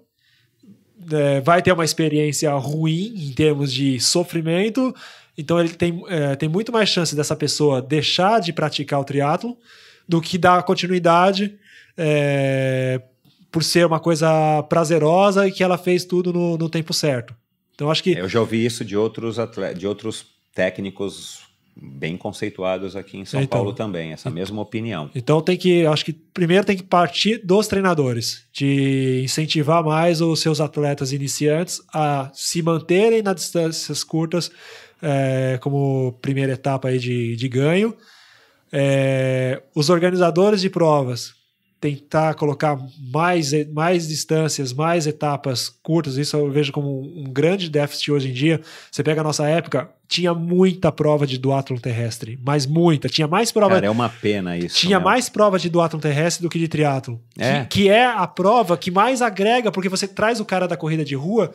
é, vai ter uma experiência ruim em termos de sofrimento, então ele tem, é, tem muito mais chance dessa pessoa deixar de praticar o triatlo do que dar continuidade é, por ser uma coisa prazerosa e que ela fez tudo no, no tempo certo. Então acho que é, eu já ouvi isso de outros atletas, de outros técnicos bem conceituados aqui em São então, Paulo também, essa mesma opinião. Então tem que, acho que primeiro tem que partir dos treinadores, de incentivar mais os seus atletas iniciantes a se manterem nas distâncias curtas é, como primeira etapa aí de, de ganho. É, os organizadores de provas tentar colocar mais, mais distâncias, mais etapas curtas. Isso eu vejo como um, grande déficit hoje em dia. Você pega a nossa época, tinha muita prova de duatlon terrestre, mas muita. Tinha mais prova. Cara, é uma pena isso. Tinha mesmo. mais prova de duatlon terrestre do que de triatlon. É. Que, que é a prova que mais agrega, porque você traz o cara da corrida de rua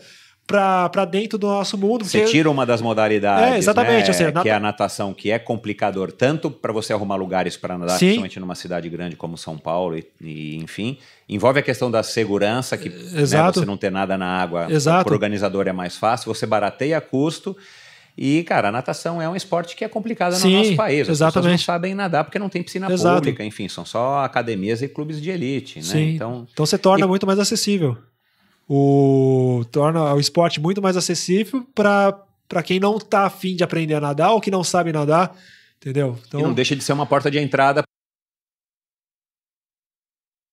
para dentro do nosso mundo. Você porque... tira uma das modalidades, é, exatamente, né? ou seja, que é a natação, que é complicador tanto para você arrumar lugares para nadar, Sim. principalmente numa cidade grande como São Paulo e, e enfim, envolve a questão da segurança, que né, você não ter nada na água, para o organizador é mais fácil, você barateia custo. E, cara, a natação é um esporte que é complicado Sim, no nosso país. As exatamente. pessoas não sabem nadar porque não tem piscina Exato. pública, enfim, são só academias e clubes de elite, né? Sim. Então, então você torna e... muito mais acessível o torna o esporte muito mais acessível para quem não está afim de aprender a nadar ou que não sabe nadar, entendeu? Então, e não deixa de ser uma porta de entrada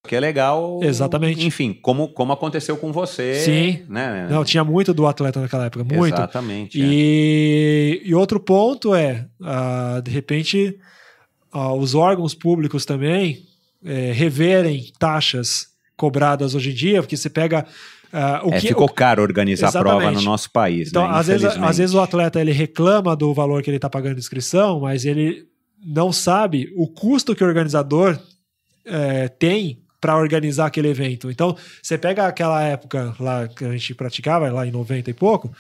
que é legal. Exatamente. Enfim, como, como aconteceu com você. Sim. Né? Não, tinha muito do atleta naquela época, muito. Exatamente. É. E, é. e outro ponto é, ah, de repente, ah, os órgãos públicos também eh, reverem taxas cobradas hoje em dia, porque você pega Uh, é, que, ficou o, caro organizar a prova no nosso país. Né, então, né? às, vezes, às vezes o atleta ele reclama do valor que ele está pagando de inscrição, mas ele não sabe o custo que o organizador é, tem para organizar aquele evento. Então, você pega aquela época lá que a gente praticava, lá em 90 e pouco,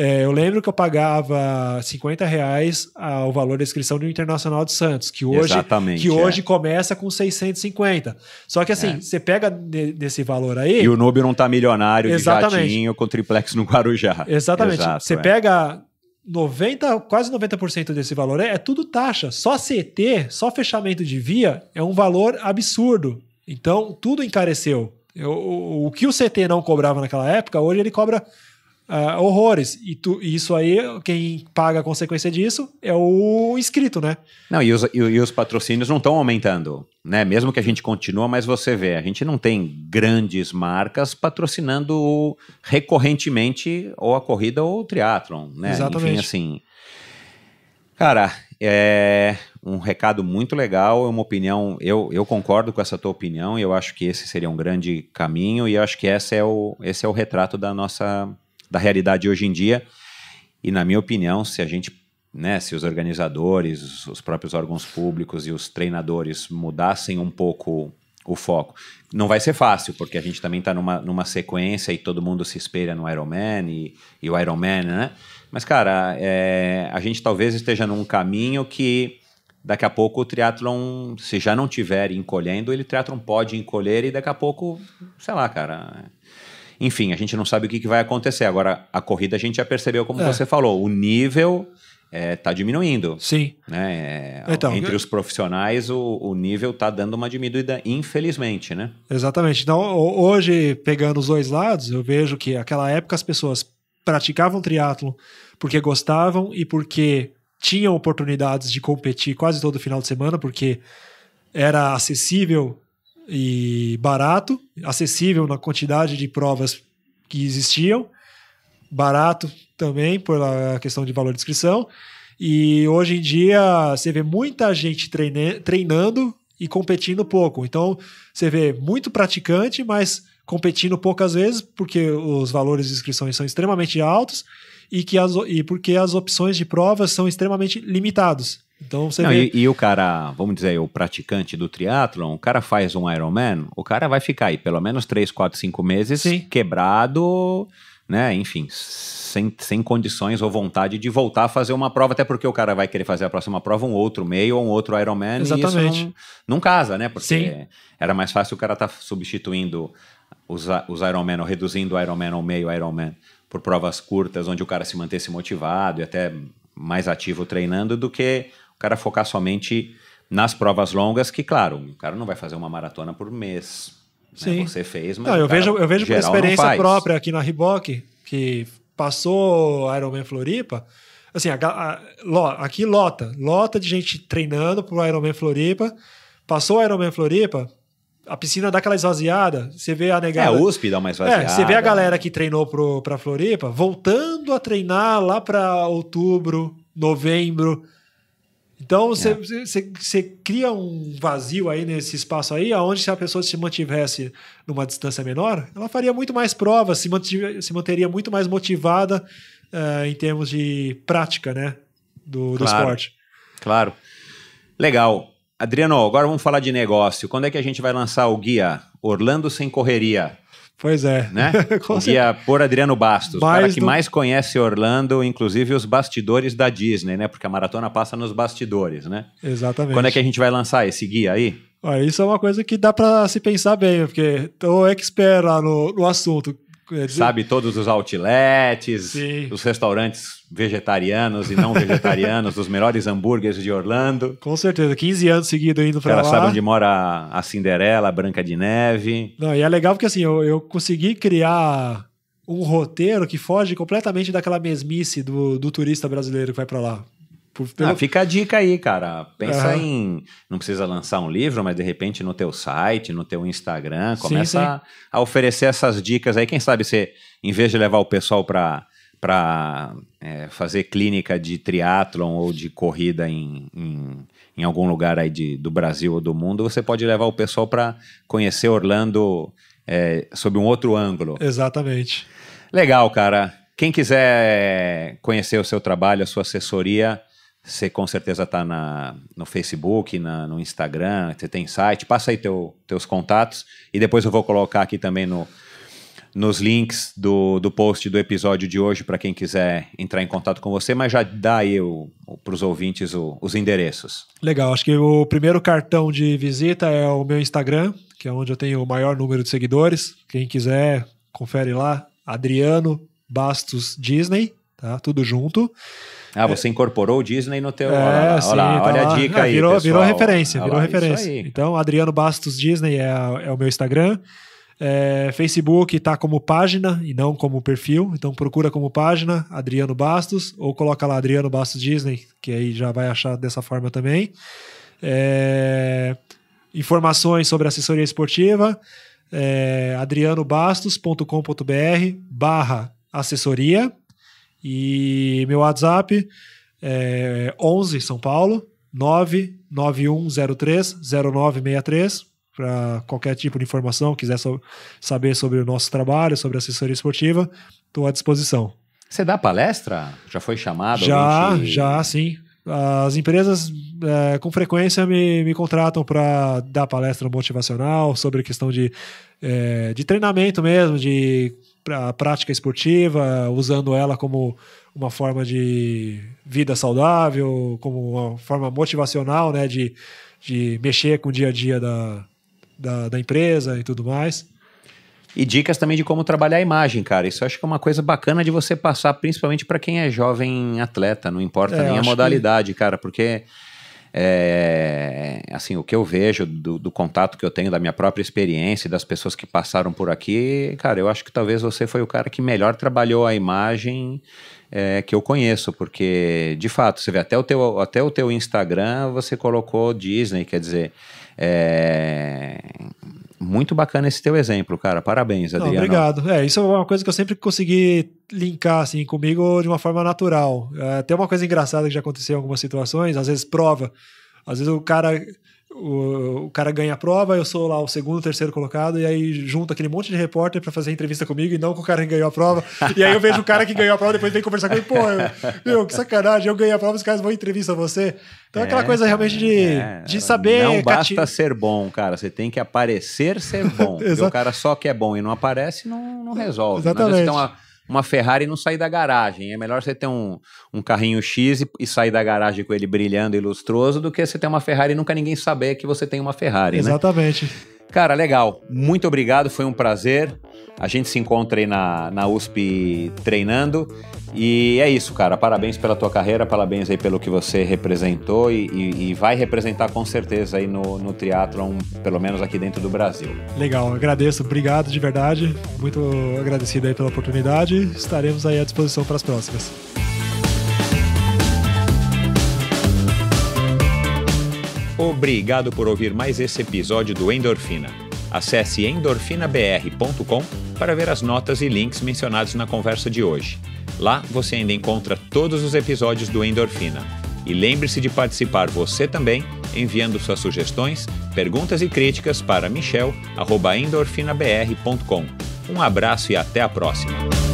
é, eu lembro que eu pagava 50 reais ao valor da inscrição do Internacional de Santos, que hoje, que hoje é. começa com 650. Só que assim, é. você pega nesse valor aí. E o Noob não tá milionário Exatamente. de jatinho com triplex no Guarujá. Exatamente. Exato, você é. pega 90, quase 90% desse valor é, é tudo taxa. Só CT, só fechamento de via é um valor absurdo. Então, tudo encareceu. Eu, o, o, que o CT não cobrava naquela época, hoje ele cobra uh, horrores. E, tu, isso aí, quem paga a consequência disso é o inscrito, né? Não, e os, e, e os patrocínios não estão aumentando, né? Mesmo que a gente continua, mas você vê, a gente não tem grandes marcas patrocinando recorrentemente ou a corrida ou o triatlon, né? Exatamente. Enfim, assim... Cara, é um recado muito legal, é uma opinião. Eu, eu concordo com essa tua opinião e eu acho que esse seria um grande caminho e eu acho que esse é o, esse é o retrato da nossa da realidade hoje em dia. E, na minha opinião, se a gente, né, se os organizadores, os próprios órgãos públicos e os treinadores mudassem um pouco o foco. Não vai ser fácil, porque a gente também está numa, numa sequência e todo mundo se espelha no Ironman e, e o Ironman né? Mas, cara, é, a gente talvez esteja num caminho que daqui a pouco o triatlon, se já não tiver encolhendo, ele triatlon pode encolher e daqui a pouco, sei lá, cara, enfim, a gente não sabe o que, que vai acontecer. Agora, a corrida a gente já percebeu, como é. você falou, o nível está é, tá diminuindo. Sim. Né? É, então, entre é os profissionais, o, o nível está dando uma diminuída, infelizmente, né? Exatamente. Então, hoje, pegando os dois lados, eu vejo que naquela época as pessoas praticavam triatlo porque gostavam e porque tinham oportunidades de competir quase todo final de semana, porque era acessível e barato, acessível na quantidade de provas que existiam, barato também pela questão de valor de inscrição. E hoje em dia você vê muita gente treine, treinando e competindo pouco. Então você vê muito praticante, mas competindo poucas vezes, porque os valores de inscrições são extremamente altos e, que as, e porque as opções de provas são extremamente limitados. Então você não, vê... e, e, o cara, vamos dizer, o praticante do triatlon, o cara faz um Ironman, o cara vai ficar aí pelo menos 3, 4, 5 meses Sim. quebrado, né? Enfim, sem, sem condições ou vontade de voltar a fazer uma prova, até porque o cara vai querer fazer a próxima prova, um outro meio ou um outro Ironman. Exatamente. Não, não, casa, né? Porque Sim. era mais fácil o cara estar tá substituindo os, os Ironman, ou reduzindo o Ironman ao meio Ironman por provas curtas, onde o cara se mantesse motivado e até mais ativo treinando do que o cara focar somente nas provas longas, que, claro, o cara não vai fazer uma maratona por mês. Né, Sim. Né? Você fez, mas. Não, eu, vejo, eu vejo por experiência própria aqui na Riboc, que passou Ironman Floripa. Assim, a, a, a, aqui lota, lota de gente treinando pro Ironman Floripa. Passou o Ironman Floripa, a piscina dá aquela esvaziada, você vê a negada. É, a USP dá uma esvaziada. É, você vê a galera que treinou pro, pra Floripa voltando a treinar lá para outubro, novembro. Então é. você, é. você, você, cria um vazio aí nesse espaço aí, aonde se a pessoa se mantivesse numa distância menor, ela faria muito mais provas, se, se manteria muito mais motivada uh, em termos de prática, né? Do, claro. do esporte. Claro. Legal. Adriano, agora vamos falar de negócio. Quando é que a gente vai lançar o guia Orlando Sem Correria? Pois é. Né? <laughs> Ia por Adriano Bastos, o cara que do... mais conhece Orlando, inclusive os bastidores da Disney, né? Porque a maratona passa nos bastidores, né? Exatamente. Quando é que a gente vai lançar esse guia aí? Olha, isso é uma coisa que dá para se pensar bem, porque o expert lá no, no assunto é, sabe todos os outlets, Sim. os restaurantes vegetarianos e não vegetarianos, <laughs> os melhores hambúrgueres de Orlando. Com certeza, 15 anos seguido indo para lá. Ela sabe onde mora a Cinderela, a Branca de Neve. Não, e é legal porque assim, eu, eu consegui criar um roteiro que foge completamente daquela mesmice do, do turista brasileiro que vai para lá. Por, pelo... ah, fica a dica aí, cara. Pensa uhum. em. Não precisa lançar um livro, mas de repente no teu site, no teu Instagram, começa sim, sim. A, a oferecer essas dicas aí. Quem sabe você, em vez de levar o pessoal para para é, fazer clínica de triatlon ou de corrida em, em, em, algum lugar aí de, do Brasil ou do mundo, você pode levar o pessoal para conhecer Orlando é, sob um outro ângulo. Exatamente. Legal, cara. Quem quiser conhecer o seu trabalho, a sua assessoria, você com certeza está no Facebook, na, no Instagram, você tem site. Passa aí teu, teus contatos e depois eu vou colocar aqui também no, nos links do, do post do episódio de hoje para quem quiser entrar em contato com você, mas já dá aí para os ouvintes o, os endereços. Legal, acho que o primeiro cartão de visita é o meu Instagram, que é onde eu tenho o maior número de seguidores. Quem quiser, confere lá, Adriano Bastos Disney, tá? Tudo junto. Ah, você incorporou o Disney no teu. É, olha lá, sim, olha, tá olha a então, dica ah, aí. Virou, pessoal. virou referência, virou referência. Então, Adriano Bastos Disney é, é o meu Instagram. É, Facebook está como página e não como perfil, então procura como página Adriano Bastos ou coloca lá Adriano Bastos Disney, que aí já vai achar dessa forma também. É, informações sobre assessoria esportiva é adrianobastos.com.br barra assessoria e meu WhatsApp é 11 São Paulo 991030963 para qualquer tipo de informação, quiser so saber sobre o nosso trabalho, sobre assessoria esportiva, estou à disposição. Você dá palestra? Já foi chamado? Já, gente... já, sim. As empresas é, com frequência me, me contratam para dar palestra motivacional sobre questão de, é, de treinamento mesmo, de a prática esportiva, usando ela como uma forma de vida saudável, como uma forma motivacional, né, de, de mexer com o dia a dia da, da, da empresa e tudo mais. E dicas também de como trabalhar a imagem, cara. Isso eu acho que é uma coisa bacana de você passar, principalmente para quem é jovem atleta, não importa é, nem a modalidade, que... cara, porque é, assim, o que eu vejo do, do, contato que eu tenho, da minha própria experiência e das pessoas que passaram por aqui, cara, eu acho que talvez você foi o cara que melhor trabalhou a imagem é, que eu conheço, porque de fato, você vê até o teu, até o teu Instagram você colocou Disney, quer dizer, é, muito bacana esse teu exemplo, cara. Parabéns, Adriano. Não, obrigado. É, isso é uma coisa que eu sempre consegui linkar assim comigo de uma forma natural. É, tem uma coisa engraçada que já aconteceu em algumas situações, às vezes prova. Às vezes o cara o, o, cara ganha a prova, eu sou lá o segundo, terceiro colocado, e aí junto aquele monte de repórter para fazer entrevista comigo e não com o cara que ganhou a prova. E aí eu vejo o cara que ganhou a prova depois vem conversar comigo, pô, eu, meu, que sacanagem, eu ganhei a prova, os caras vão entrevistar você. Então é, aquela coisa então, realmente de, é, de saber. Não basta cati... ser bom, cara, você tem que aparecer ser bom. <laughs> o cara só que é bom e não aparece, não, não resolve. É Exatamente. Não uma Ferrari não sair da garagem. É melhor você ter um, um carrinho X e, e, sair da garagem com ele brilhando e lustroso do que você ter uma Ferrari e nunca ninguém saber que você tem uma Ferrari, Exatamente. né? Exatamente. Cara, legal. Muito obrigado, foi um prazer. A gente se encontra aí na, na USP treinando. E é isso, cara. Parabéns pela tua carreira, parabéns aí pelo que você representou e, e, e vai representar com certeza aí no, no triatlon, pelo menos aqui dentro do Brasil. Legal, agradeço, obrigado de verdade. Muito agradecido aí pela oportunidade. Estaremos aí à disposição para as próximas. Obrigado por ouvir mais esse episódio do Endorfina. Acesse endorfinabr.com para ver as notas e links mencionados na conversa de hoje. Lá você ainda encontra todos os episódios do Endorfina. E lembre-se de participar você também, enviando suas sugestões, perguntas e críticas para michel.endorfinabr.com. Um abraço e até a próxima!